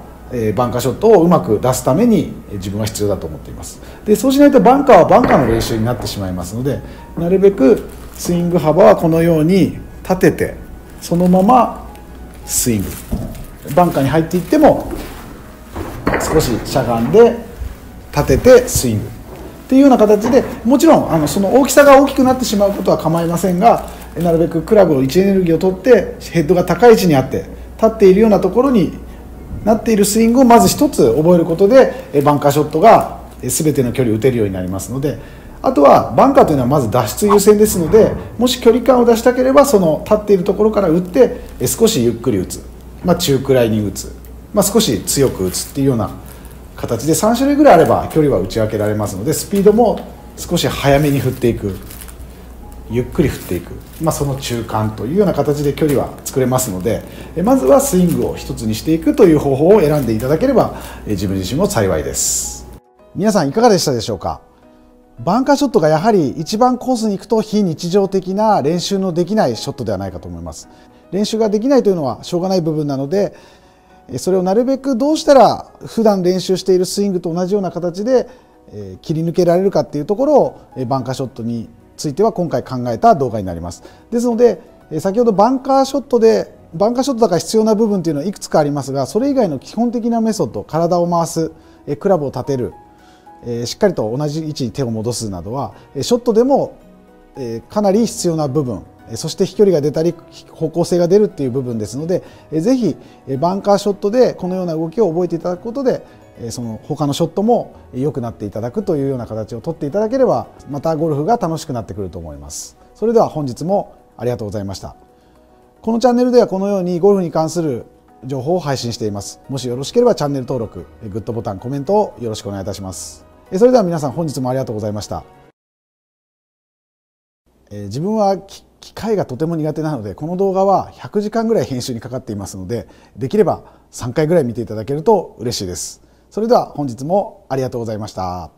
バンカーショットをうまく出すために自分は必要だと思っていますでそうしないとバンカーはバンカーの練習になってしまいますのでなるべくスイング幅はこのように立ててそのままスイングバンカーに入っていっても少ししゃがんで立ててスイングっていうような形でもちろんあのその大きさが大きくなってしまうことは構いませんがなるべくクラブの位置エネルギーを取ってヘッドが高い位置にあって立っているようなところになっているスイングをまず1つ覚えることでバンカーショットが全ての距離を打てるようになりますのであとはバンカーというのはまず脱出優先ですのでもし距離感を出したければその立っているところから打って少しゆっくり打つ、まあ、中くらいに打つ、まあ、少し強く打つっていうような形で3種類ぐらいあれば距離は打ち分けられますのでスピードも少し早めに振っていくゆっくり振っていく、まあ、その中間というような形で距離は作れますのでまずはスイングを1つにしていくという方法を選んでいただければ自分自身も幸いです皆さんいかがでしたでしょうかバンカーショットがやはり一番コースに行くと非日常的な練習のできないショットではないかと思います練習ができないというのはしょうがない部分なのでそれをなるべくどうしたら普段練習しているスイングと同じような形で切り抜けられるかっていうところをバンカーショットについては今回考えた動画になりますですので先ほどバンカーショットでバンカーショットだから必要な部分というのはいくつかありますがそれ以外の基本的なメソッド体を回すクラブを立てるえしっかりと同じ位置に手を戻すなどはショットでも、えかなり必要な部分そして飛距離が出たり方向性が出るっていう部分ですのでぜひバンカーショットでこのような動きを覚えていただくことでその他のショットも良くなっていただくというような形をとっていただければまたゴルフが楽しくなってくると思いますそれでは本日もありがとうございましたこのチャンネルではこのようにゴルフに関する情報を配信していますもしよろしければチャンネル登録グッドボタンコメントをよろしくお願いいたしますそれでは皆さん本日もありがとうございましたえ自分は機械がとても苦手なのでこの動画は100時間ぐらい編集にかかっていますのでできれば3回ぐらい見ていただけると嬉しいですそれでは本日もありがとうございました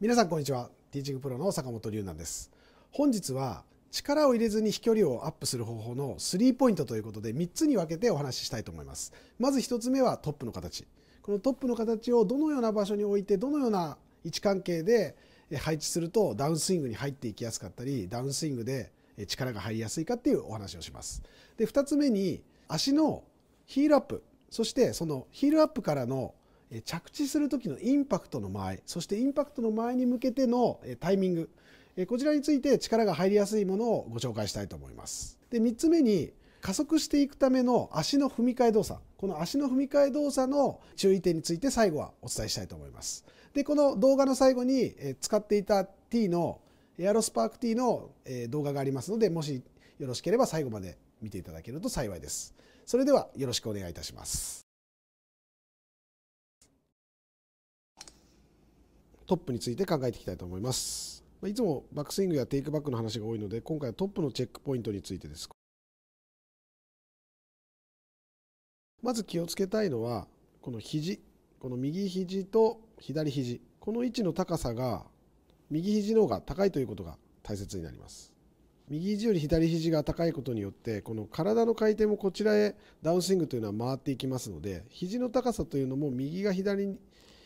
皆さんこんにちはティーチングプロの坂本龍なんです本日は力を入れずに飛距離をアップする方法の3ポイントということで3つに分けてお話ししたいと思いますまず1つ目はトップの形このトップの形をどのような場所に置いてどのような位置関係で配置するとダウンスイングに入っていきやすかったりダウンスイングで力が入りやすいかっていうお話をします。で2つ目に足のヒールアップそしてそのヒールアップからの着地する時のインパクトの前そしてインパクトの前に向けてのタイミングこちらについて力が入りやすいものをご紹介したいと思います。で3つ目に加速していくための足の踏み替え動作この足の踏み替え動作の注意点について最後はお伝えしたいと思います。でこの動画の最後に使っていた T のエアロスパーク T の動画がありますのでもしよろしければ最後まで見ていただけると幸いです。それではよろしくお願いいたします。トップについて考えていきたいと思います。いつもバックスイングやテイクバックの話が多いので今回はトップのチェックポイントについてです。まず気をつけたいのはこの肘この右肘と左肘この位置の高さが右肘の方が高いということが大切になります右肘より左肘が高いことによってこの体の回転もこちらへダウンスイングというのは回っていきますので肘の高さというのも右が左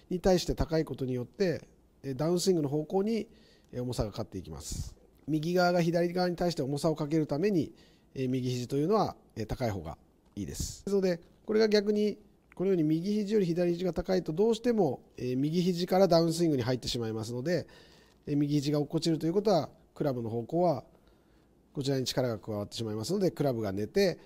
に対して高いことによってダウンスイングの方向に重さがかかっていきます右側が左側に対して重さをかけるために右肘というのは高い方がいいですですのでこれが逆にこのように右肘より左肘が高いとどうしても右肘からダウンスイングに入ってしまいますので右肘が落っこちるということはクラブの方向はこちらに力が加わってしまいますのでクラブが寝て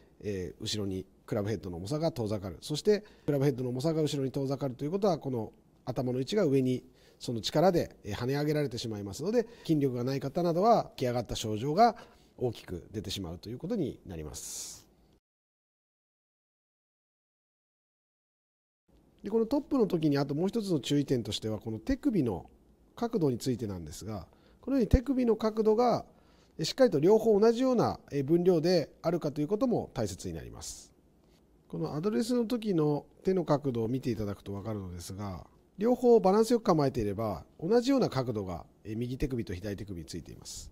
後ろにクラブヘッドの重さが遠ざかるそしてクラブヘッドの重さが後ろに遠ざかるということはこの頭の位置が上にその力で跳ね上げられてしまいますので筋力がない方などは起き上がった症状が大きく出てしまうということになります。でこのトップの時にあともう一つの注意点としてはこの手首の角度についてなんですがこのように手首の角度がしっかりと両方同じような分量であるかということも大切になりますこのアドレスの時の手の角度を見ていただくと分かるのですが両方バランスよく構えていれば同じような角度が右手首と左手首についています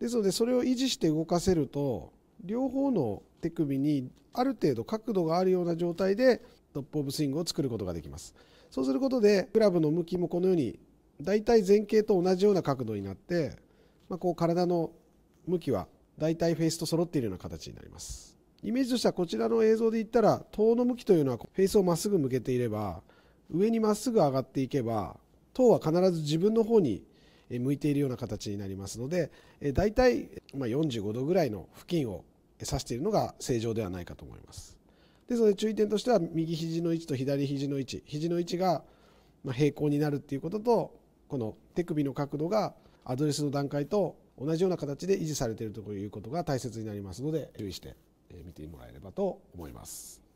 ですのでそれを維持して動かせると両方の手首にある程度角度があるような状態でトップオブスイングを作ることができますそうすることでクラブの向きもこのように大体前傾と同じような角度になって、まあ、こう体の向きは大体フェースと揃っているような形になりますイメージとしてはこちらの映像で言ったら塔の向きというのはフェースをまっすぐ向けていれば上にまっすぐ上がっていけば塔は必ず自分の方に向いているような形になりますので大体45度ぐらいの付近を指しているのが正常ではないかと思います。ですので注意点としては右肘の位置と左肘の位置肘の位置が平行になるっていうこととこの手首の角度がアドレスの段階と同じような形で維持されているということが大切になりますので注意して見てもらえればと思います。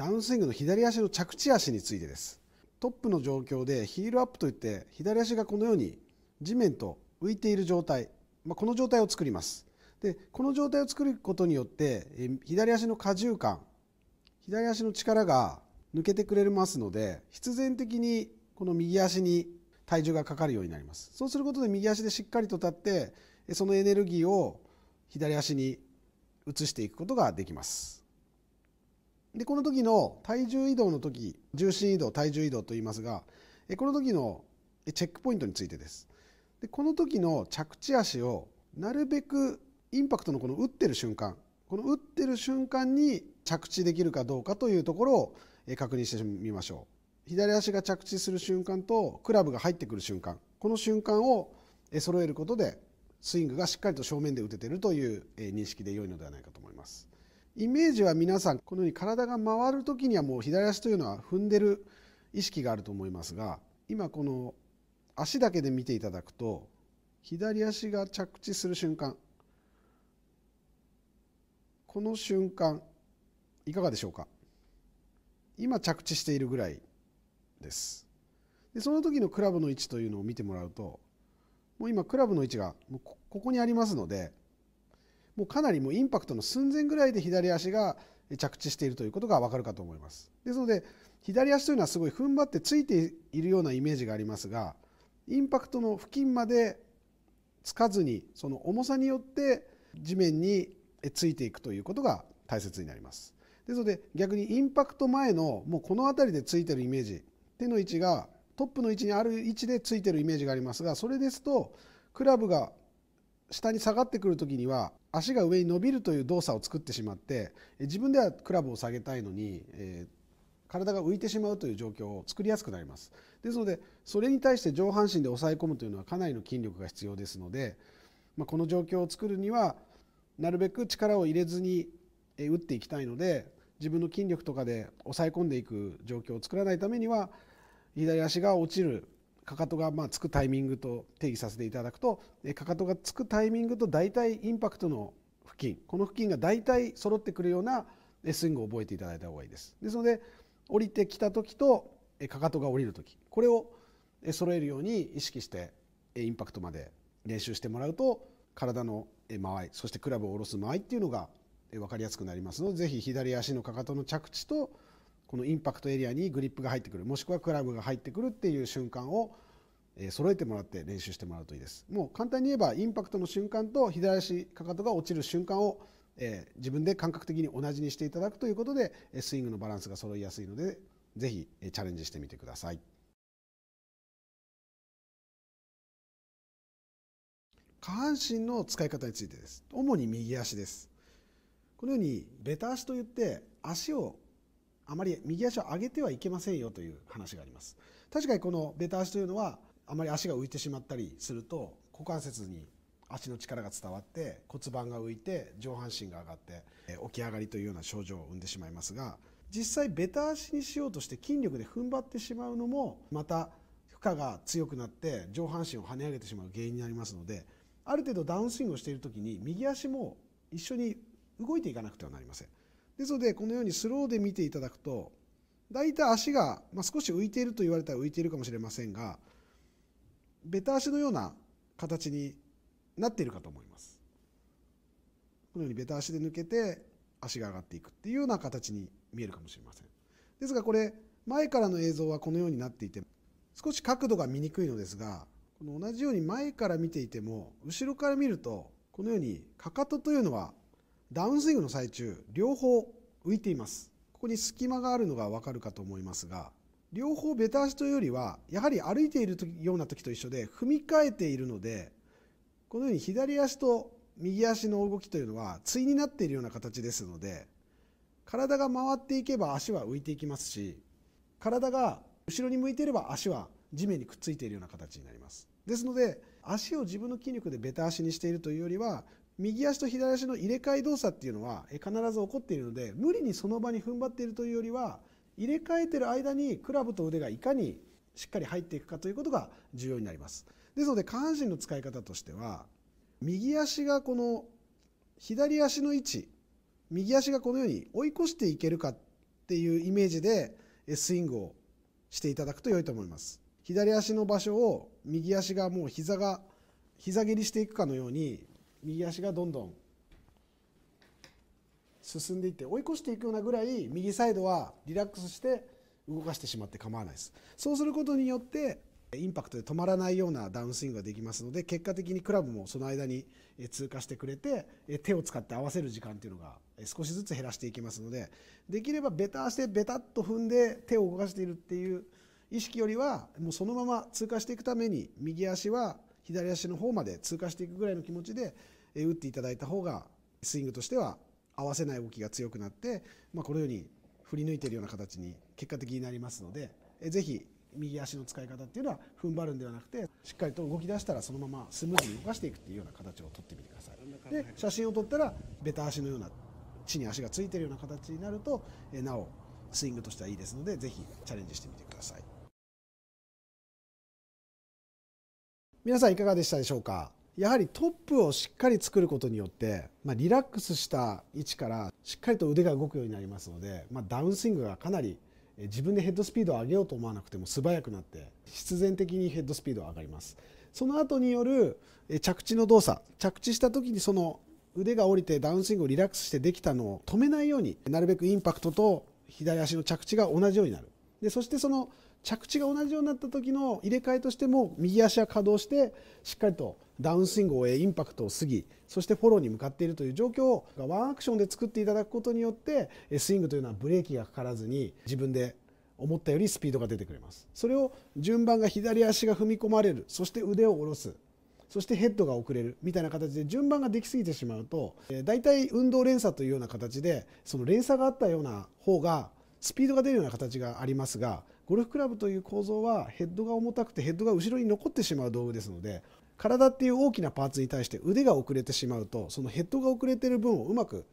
ダウンスイングの左足の着地足についてですトップの状況でヒールアップといって左足がこのように地面と浮いている状態、まあ、この状態を作りますでこの状態を作ることによって左足の荷重感左足の力が抜けてくれますので必然的にこの右足に体重がかかるようになりますそうすることで右足でしっかりと立ってそのエネルギーを左足に移していくことができますでこの時の体重移動の時重心移動体重移動と言いますがこの時のチェックポイントについてですでこの時の着地足をなるべくインパクトのこの打ってる瞬間この打ってる瞬間に着地できるかどうかというところを確認してみましょう左足が着地する瞬間とクラブが入ってくる瞬間この瞬間を揃えることでスイングがしっかりと正面で打ててるという認識で良いのではないかと思います。イメージは皆さんこのように体が回る時にはもう左足というのは踏んでる意識があると思いますが今この足だけで見ていただくと左足が着地する瞬間この瞬間いかがでしょうか今着地しているぐらいですでその時のクラブの位置というのを見てもらうともう今クラブの位置がここにありますのでもうかなりもうインパクトの寸前ぐらいで左足が着地しているということがわかるかと思います。ですので左足というのはすごい踏ん張ってついているようなイメージがありますがインパクトの付近までつかずにその重さによって地面についていくということが大切になります。ですので逆にインパクト前のもうこの辺りでついてるイメージ手の位置がトップの位置にある位置でついてるイメージがありますがそれですとクラブが下に下がってくる時には足が上に伸びるという動作を作ってしまって自分ではクラブを下げたいのに、えー、体が浮いてしまうという状況を作りやすくなりますですのでそれに対して上半身で抑え込むというのはかなりの筋力が必要ですので、まあ、この状況を作るにはなるべく力を入れずに打っていきたいので自分の筋力とかで抑え込んでいく状況を作らないためには左足が落ちるかかとがまあつくタイミングと定義させていただくとかかとがつくタイミングと大体インパクトの付近この付近が大体揃ってくるようなスイングを覚えていただいた方がいいですですので降りてきた時とかかとが降りる時これを揃えるように意識してインパクトまで練習してもらうと体の間合いそしてクラブを下ろす間合いっていうのが分かりやすくなりますので是非左足のかかとの着地とこのインパクトエリアにグリップが入ってくるもしくはクラブが入ってくるっていう瞬間を揃えてもらって練習してもらうといいですもう簡単に言えばインパクトの瞬間と左足かかとが落ちる瞬間を、え自分で感覚的に同じにしていただくということでスイングのバランスが揃いやすいのでぜひチャレンジしてみてください下半身の使い方についてです主に右足ですこのようにベタ足といって足をあまり右足を上げてはいけませんよという話があります確かにこのベタ足というのはあまり足が浮いてしまったりすると股関節に足の力が伝わって骨盤が浮いて上半身が上がって起き上がりというような症状を生んでしまいますが実際ベタ足にしようとして筋力で踏ん張ってしまうのもまた負荷が強くなって上半身を跳ね上げてしまう原因になりますのである程度ダウンスイングをしている時に右足も一緒に動いていかなくてはなりません。ですのでこのようにスローで見ていただくと大体足が、まあ、少し浮いていると言われたら浮いているかもしれませんがベタ足のような形になっているかと思います。このようにベタ足で抜けて足が上がっていくっていうような形に見えるかもしれません。ですがこれ前からの映像はこのようになっていて少し角度が見にくいのですがこの同じように前から見ていても後ろから見るとこのようにかかとというのはダウンスイングの最中両方浮いていますここに隙間があるのが分かるかと思いますが両方ベタ足というよりはやはり歩いているような時と一緒で踏み替えているのでこのように左足と右足の動きというのは対になっているような形ですので体が回っていけば足は浮いていきますし体が後ろに向いていれば足は地面にくっついているような形になりますですので足を自分の筋肉でベタ足にしているというよりは右足と左足の入れ替え動作っていうのは必ず起こっているので無理にその場に踏ん張っているというよりは入れ替えてる間にクラブと腕がいかにしっかり入っていくかということが重要になりますですので下半身の使い方としては右足がこの左足の位置右足がこのように追い越していけるかっていうイメージでスイングをしていただくと良いと思います左足の場所を右足がもう膝が膝蹴りしていくかのように右足がどんどん進んでいって追い越していくようなぐらい右サイドはリラックスして動かしてしまって構わないですそうすることによってインパクトで止まらないようなダウンスイングができますので結果的にクラブもその間に通過してくれて手を使って合わせる時間っていうのが少しずつ減らしていきますのでできればベタ足でベタっと踏んで手を動かしているっていう意識よりはもうそのまま通過していくために右足は左足の方まで通過していくぐらいの気持ちで打っていただいた方がスイングとしては合わせない動きが強くなって、まあ、このように振り抜いているような形に結果的になりますのでぜひ右足の使い方っていうのは踏ん張るんではなくてしっかりと動き出したらそのままスムーズに動かしていくっていうような形をとってみてくださいで写真を撮ったらベタ足のような地に足がついてるような形になるとなおスイングとしてはいいですのでぜひチャレンジしてみてください皆さんいかがでしたでしょうかやはりトップをしっかり作ることによって、まあ、リラックスした位置からしっかりと腕が動くようになりますので、まあ、ダウンスイングがかなり自分でヘッドスピードを上げようと思わなくても素早くなって必然的にヘッドスピードは上がりますその後による着地の動作着地した時にその腕が下りてダウンスイングをリラックスしてできたのを止めないようになるべくインパクトと左足の着地が同じようになるでそしてその着地が同じようになった時の入れ替えとしても右足は稼働してしっかりとダウンスイングを終えインパクトを過ぎそしてフォローに向かっているという状況をワンアクションで作っていただくことによってスイングというのはブレーキがかからずに自分で思ったよりスピードが出てくれますそれを順番が左足が踏み込まれるそして腕を下ろすそしてヘッドが遅れるみたいな形で順番ができすぎてしまうと大体運動連鎖というような形でその連鎖があったような方がスピードが出るような形がありますがゴルフクラブという構造はヘッドが重たくてヘッドが後ろに残ってしまう道具ですので体っていう大きなパーツに対して腕が遅れてしまうとそのヘッドが遅れてる分をうまく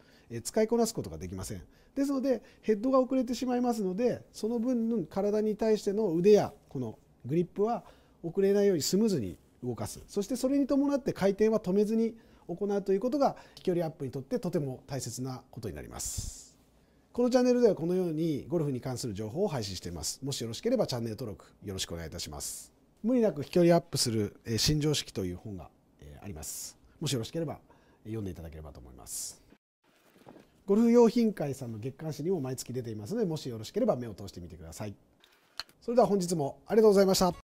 使いこなすことができませんですのでヘッドが遅れてしまいますのでその分体に対しての腕やこのグリップは遅れないようにスムーズに動かすそしてそれに伴って回転は止めずに行うということが飛距離アップにとってとても大切なことになります。このチャンネルではこのようにゴルフに関する情報を配信しています。もしよろしければチャンネル登録よろしくお願いいたします。無理なく飛距離アップする新常識という本があります。もしよろしければ読んでいただければと思います。ゴルフ用品会さんの月刊誌にも毎月出ていますので、もしよろしければ目を通してみてください。それでは本日もありがとうございました。